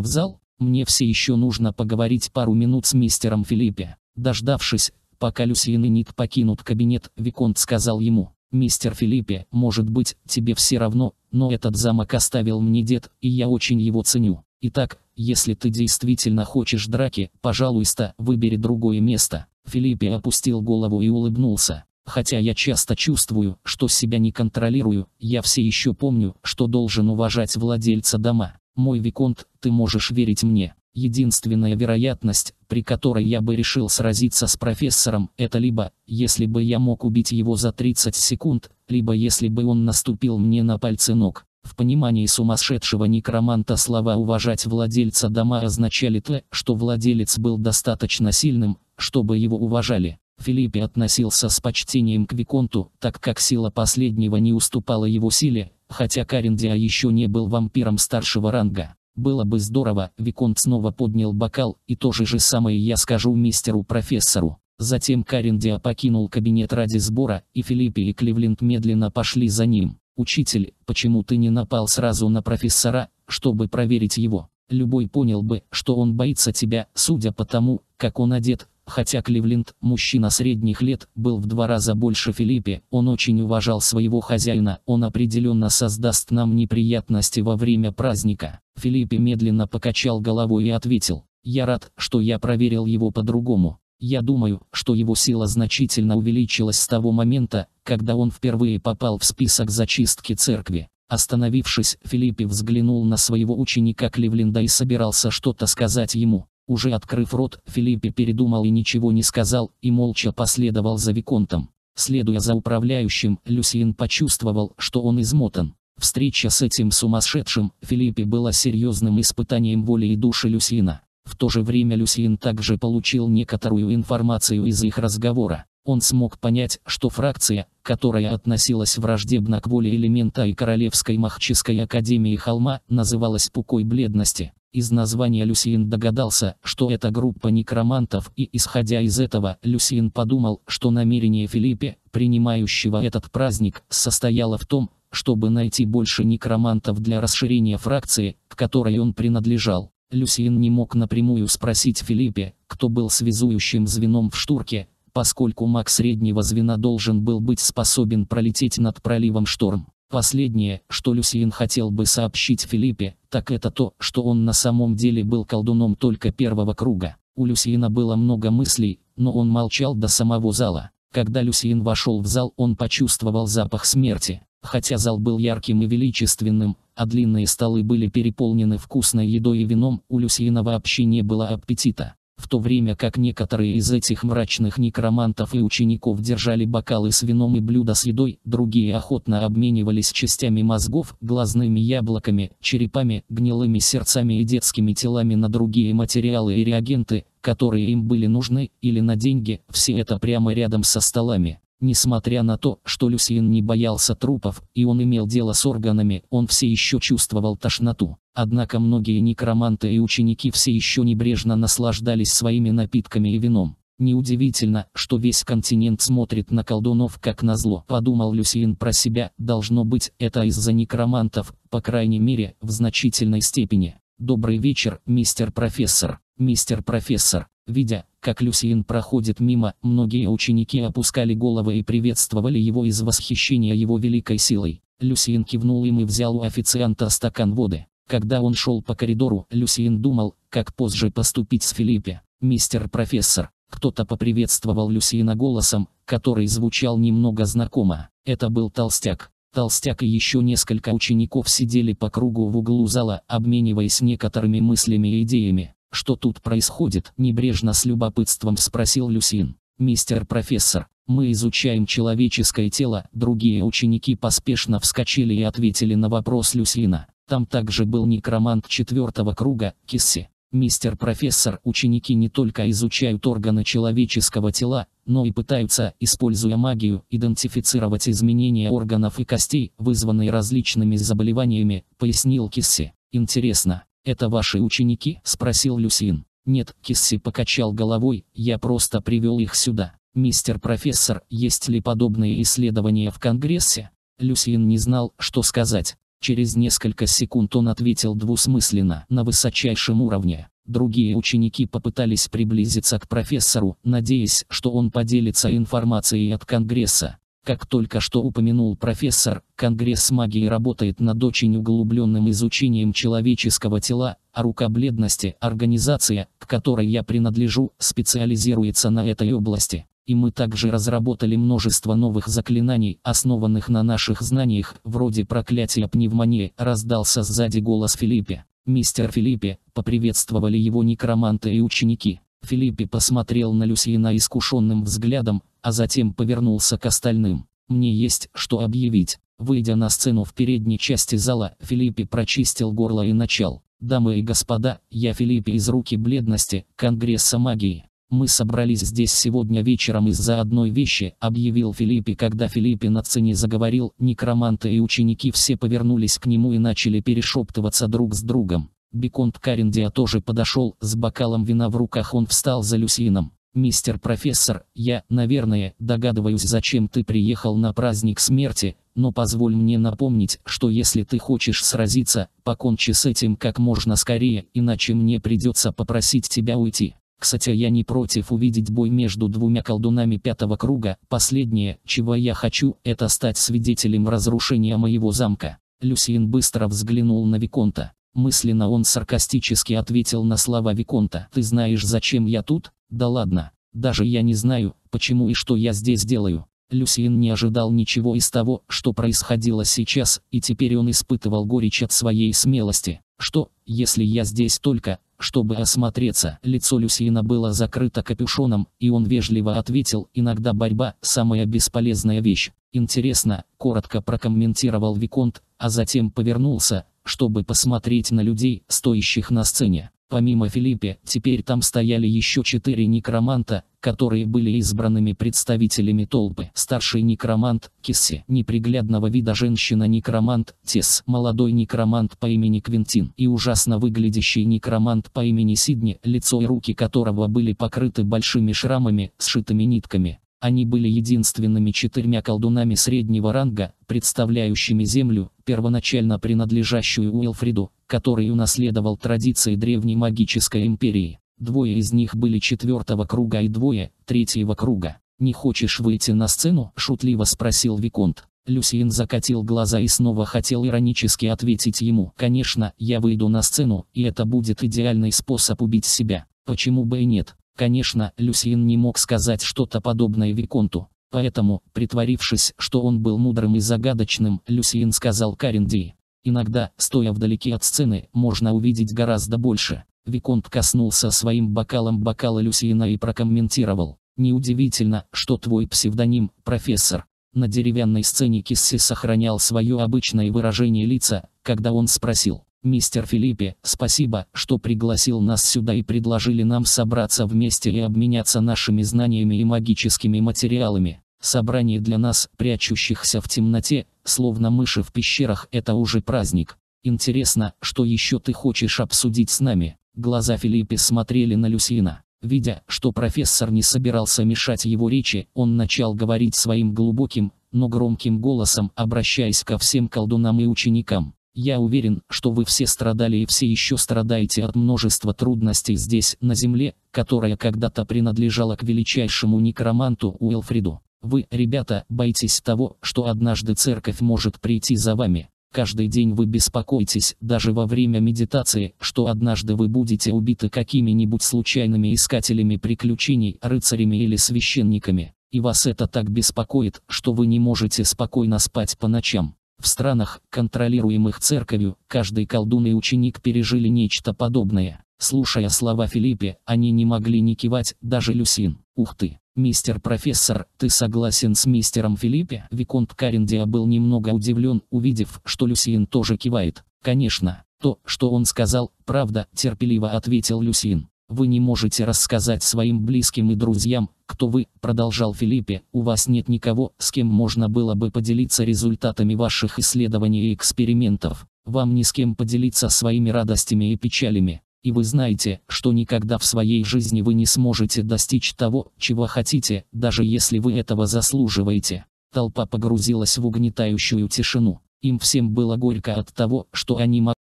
Speaker 1: в зал? Мне все еще нужно поговорить пару минут с мистером Филиппе». Дождавшись, пока Люсиен и Нит покинут кабинет, Виконт сказал ему, «Мистер Филиппе, может быть, тебе все равно, но этот замок оставил мне дед, и я очень его ценю. Итак, если ты действительно хочешь драки, пожалуйста, выбери другое место». Филиппе опустил голову и улыбнулся. Хотя я часто чувствую, что себя не контролирую, я все еще помню, что должен уважать владельца дома. Мой Виконт, ты можешь верить мне. Единственная вероятность, при которой я бы решил сразиться с профессором, это либо, если бы я мог убить его за 30 секунд, либо если бы он наступил мне на пальцы ног. В понимании сумасшедшего некроманта слова «уважать владельца дома» означали то, что владелец был достаточно сильным, чтобы его уважали. Филиппи относился с почтением к Виконту, так как сила последнего не уступала его силе, хотя Кариндиа еще не был вампиром старшего ранга. Было бы здорово, Виконт снова поднял бокал, и то же же самое я скажу мистеру-профессору. Затем Кариндиа покинул кабинет ради сбора, и Филиппи и Кливленд медленно пошли за ним. «Учитель, почему ты не напал сразу на профессора, чтобы проверить его?» Любой понял бы, что он боится тебя, судя по тому, как он одет, Хотя Кливленд, мужчина средних лет, был в два раза больше Филиппе, он очень уважал своего хозяина, он определенно создаст нам неприятности во время праздника. Филиппе медленно покачал головой и ответил, «Я рад, что я проверил его по-другому. Я думаю, что его сила значительно увеличилась с того момента, когда он впервые попал в список зачистки церкви». Остановившись, Филиппе взглянул на своего ученика Кливленда и собирался что-то сказать ему. Уже открыв рот, Филиппе передумал и ничего не сказал, и молча последовал за Виконтом. Следуя за управляющим, Люсьен почувствовал, что он измотан. Встреча с этим сумасшедшим Филиппе была серьезным испытанием воли и души Люсьена. В то же время Люсьен также получил некоторую информацию из их разговора. Он смог понять, что фракция, которая относилась враждебно к воле элемента и Королевской махческой академии холма, называлась «Пукой бледности». Из названия Люсиин догадался, что это группа некромантов и исходя из этого, Люсиин подумал, что намерение Филиппе, принимающего этот праздник, состояло в том, чтобы найти больше некромантов для расширения фракции, к которой он принадлежал. Люсиин не мог напрямую спросить Филиппе, кто был связующим звеном в штурке, поскольку маг среднего звена должен был быть способен пролететь над проливом шторм. Последнее, что Люсиен хотел бы сообщить Филиппе, так это то, что он на самом деле был колдуном только первого круга. У Люсиена было много мыслей, но он молчал до самого зала. Когда Люсиен вошел в зал, он почувствовал запах смерти. Хотя зал был ярким и величественным, а длинные столы были переполнены вкусной едой и вином, у Люсиена вообще не было аппетита в то время как некоторые из этих мрачных некромантов и учеников держали бокалы с вином и блюда с едой, другие охотно обменивались частями мозгов, глазными яблоками, черепами, гнилыми сердцами и детскими телами на другие материалы и реагенты, которые им были нужны, или на деньги, все это прямо рядом со столами. Несмотря на то, что Люсиен не боялся трупов, и он имел дело с органами, он все еще чувствовал тошноту. Однако многие некроманты и ученики все еще небрежно наслаждались своими напитками и вином. Неудивительно, что весь континент смотрит на колдунов как на зло, подумал Люсиен про себя, должно быть, это из-за некромантов, по крайней мере, в значительной степени. «Добрый вечер, мистер профессор, мистер профессор». Видя, как Люсиен проходит мимо, многие ученики опускали головы и приветствовали его из восхищения его великой силой. Люсиен кивнул им и взял у официанта стакан воды. Когда он шел по коридору, Люсиен думал, как позже поступить с Филиппе. «Мистер профессор, кто-то поприветствовал Люсиена голосом, который звучал немного знакомо. Это был толстяк. Толстяк и еще несколько учеников сидели по кругу в углу зала, обмениваясь некоторыми мыслями и идеями. «Что тут происходит?» – небрежно с любопытством спросил Люсин. «Мистер профессор, мы изучаем человеческое тело», другие ученики поспешно вскочили и ответили на вопрос Люсина. Там также был некромант четвертого круга, Кисси. Мистер профессор, ученики не только изучают органы человеческого тела, но и пытаются, используя магию, идентифицировать изменения органов и костей, вызванные различными заболеваниями, пояснил Кисси. Интересно, это ваши ученики? спросил Люсин. Нет, Кисси покачал головой, я просто привел их сюда. Мистер профессор, есть ли подобные исследования в Конгрессе? Люсин не знал, что сказать. Через несколько секунд он ответил двусмысленно, на высочайшем уровне. Другие ученики попытались приблизиться к профессору, надеясь, что он поделится информацией от Конгресса. Как только что упомянул профессор, Конгресс магии работает над очень углубленным изучением человеческого тела, а рукобледности. организация, к которой я принадлежу, специализируется на этой области. И мы также разработали множество новых заклинаний, основанных на наших знаниях, вроде проклятия пневмонии, раздался сзади голос Филиппе. Мистер Филиппе, поприветствовали его некроманты и ученики. Филиппе посмотрел на Люсиена искушенным взглядом, а затем повернулся к остальным. «Мне есть, что объявить». Выйдя на сцену в передней части зала, Филиппе прочистил горло и начал. «Дамы и господа, я Филиппе из руки бледности, Конгресса магии. «Мы собрались здесь сегодня вечером из-за одной вещи», — объявил Филиппе, когда Филиппе на цене заговорил, некроманты и ученики все повернулись к нему и начали перешептываться друг с другом. Беконт Кариндия тоже подошел, с бокалом вина в руках он встал за Люсином. «Мистер профессор, я, наверное, догадываюсь, зачем ты приехал на праздник смерти, но позволь мне напомнить, что если ты хочешь сразиться, покончи с этим как можно скорее, иначе мне придется попросить тебя уйти». Кстати, я не против увидеть бой между двумя колдунами пятого круга. Последнее, чего я хочу, это стать свидетелем разрушения моего замка. Люсиен быстро взглянул на Виконта. Мысленно он саркастически ответил на слова Виконта. «Ты знаешь, зачем я тут? Да ладно. Даже я не знаю, почему и что я здесь делаю. Люсиен не ожидал ничего из того, что происходило сейчас, и теперь он испытывал горечь от своей смелости. Что, если я здесь только, чтобы осмотреться? Лицо Люсиена было закрыто капюшоном, и он вежливо ответил, иногда борьба – самая бесполезная вещь. Интересно, коротко прокомментировал Виконт, а затем повернулся, чтобы посмотреть на людей, стоящих на сцене. Помимо Филиппе, теперь там стояли еще четыре некроманта, которые были избранными представителями толпы. Старший некромант, Кисси, неприглядного вида женщина-некромант, Тес, молодой некромант по имени Квинтин и ужасно выглядящий некромант по имени Сидни, лицо и руки которого были покрыты большими шрамами, сшитыми нитками. Они были единственными четырьмя колдунами среднего ранга, представляющими землю, первоначально принадлежащую Уилфриду, который унаследовал традиции древней магической империи. Двое из них были четвертого круга и двое – третьего круга. «Не хочешь выйти на сцену?» – шутливо спросил Виконт. Люсиен закатил глаза и снова хотел иронически ответить ему. «Конечно, я выйду на сцену, и это будет идеальный способ убить себя. Почему бы и нет?» Конечно, Люсьен не мог сказать что-то подобное Виконту, поэтому, притворившись, что он был мудрым и загадочным, Люсьен сказал Каренди. Иногда, стоя вдалеке от сцены, можно увидеть гораздо больше. Виконт коснулся своим бокалом бокала Люсьена и прокомментировал. Неудивительно, что твой псевдоним – профессор. На деревянной сцене Кисси сохранял свое обычное выражение лица, когда он спросил, Мистер Филиппе, спасибо, что пригласил нас сюда и предложили нам собраться вместе и обменяться нашими знаниями и магическими материалами. Собрание для нас, прячущихся в темноте, словно мыши в пещерах, это уже праздник. Интересно, что еще ты хочешь обсудить с нами? Глаза Филиппе смотрели на Люсина. Видя, что профессор не собирался мешать его речи, он начал говорить своим глубоким, но громким голосом, обращаясь ко всем колдунам и ученикам. Я уверен, что вы все страдали и все еще страдаете от множества трудностей здесь, на земле, которая когда-то принадлежала к величайшему некроманту Уэлфриду. Вы, ребята, боитесь того, что однажды церковь может прийти за вами. Каждый день вы беспокоитесь, даже во время медитации, что однажды вы будете убиты какими-нибудь случайными искателями приключений, рыцарями или священниками. И вас это так беспокоит, что вы не можете спокойно спать по ночам. В странах, контролируемых церковью, каждый колдун и ученик пережили нечто подобное. Слушая слова Филиппе, они не могли не кивать, даже Люсин. «Ух ты! Мистер профессор, ты согласен с мистером Филиппе?» Виконт Карендия был немного удивлен, увидев, что Люсин тоже кивает. «Конечно, то, что он сказал, правда», терпеливо ответил Люсин. Вы не можете рассказать своим близким и друзьям, кто вы, продолжал Филиппе, у вас нет никого, с кем можно было бы поделиться результатами ваших исследований и экспериментов. Вам ни с кем поделиться своими радостями и печалями. И вы знаете, что никогда в своей жизни вы не сможете достичь того, чего хотите, даже если вы этого заслуживаете. Толпа погрузилась в угнетающую тишину. Им всем было горько от того, что они могли.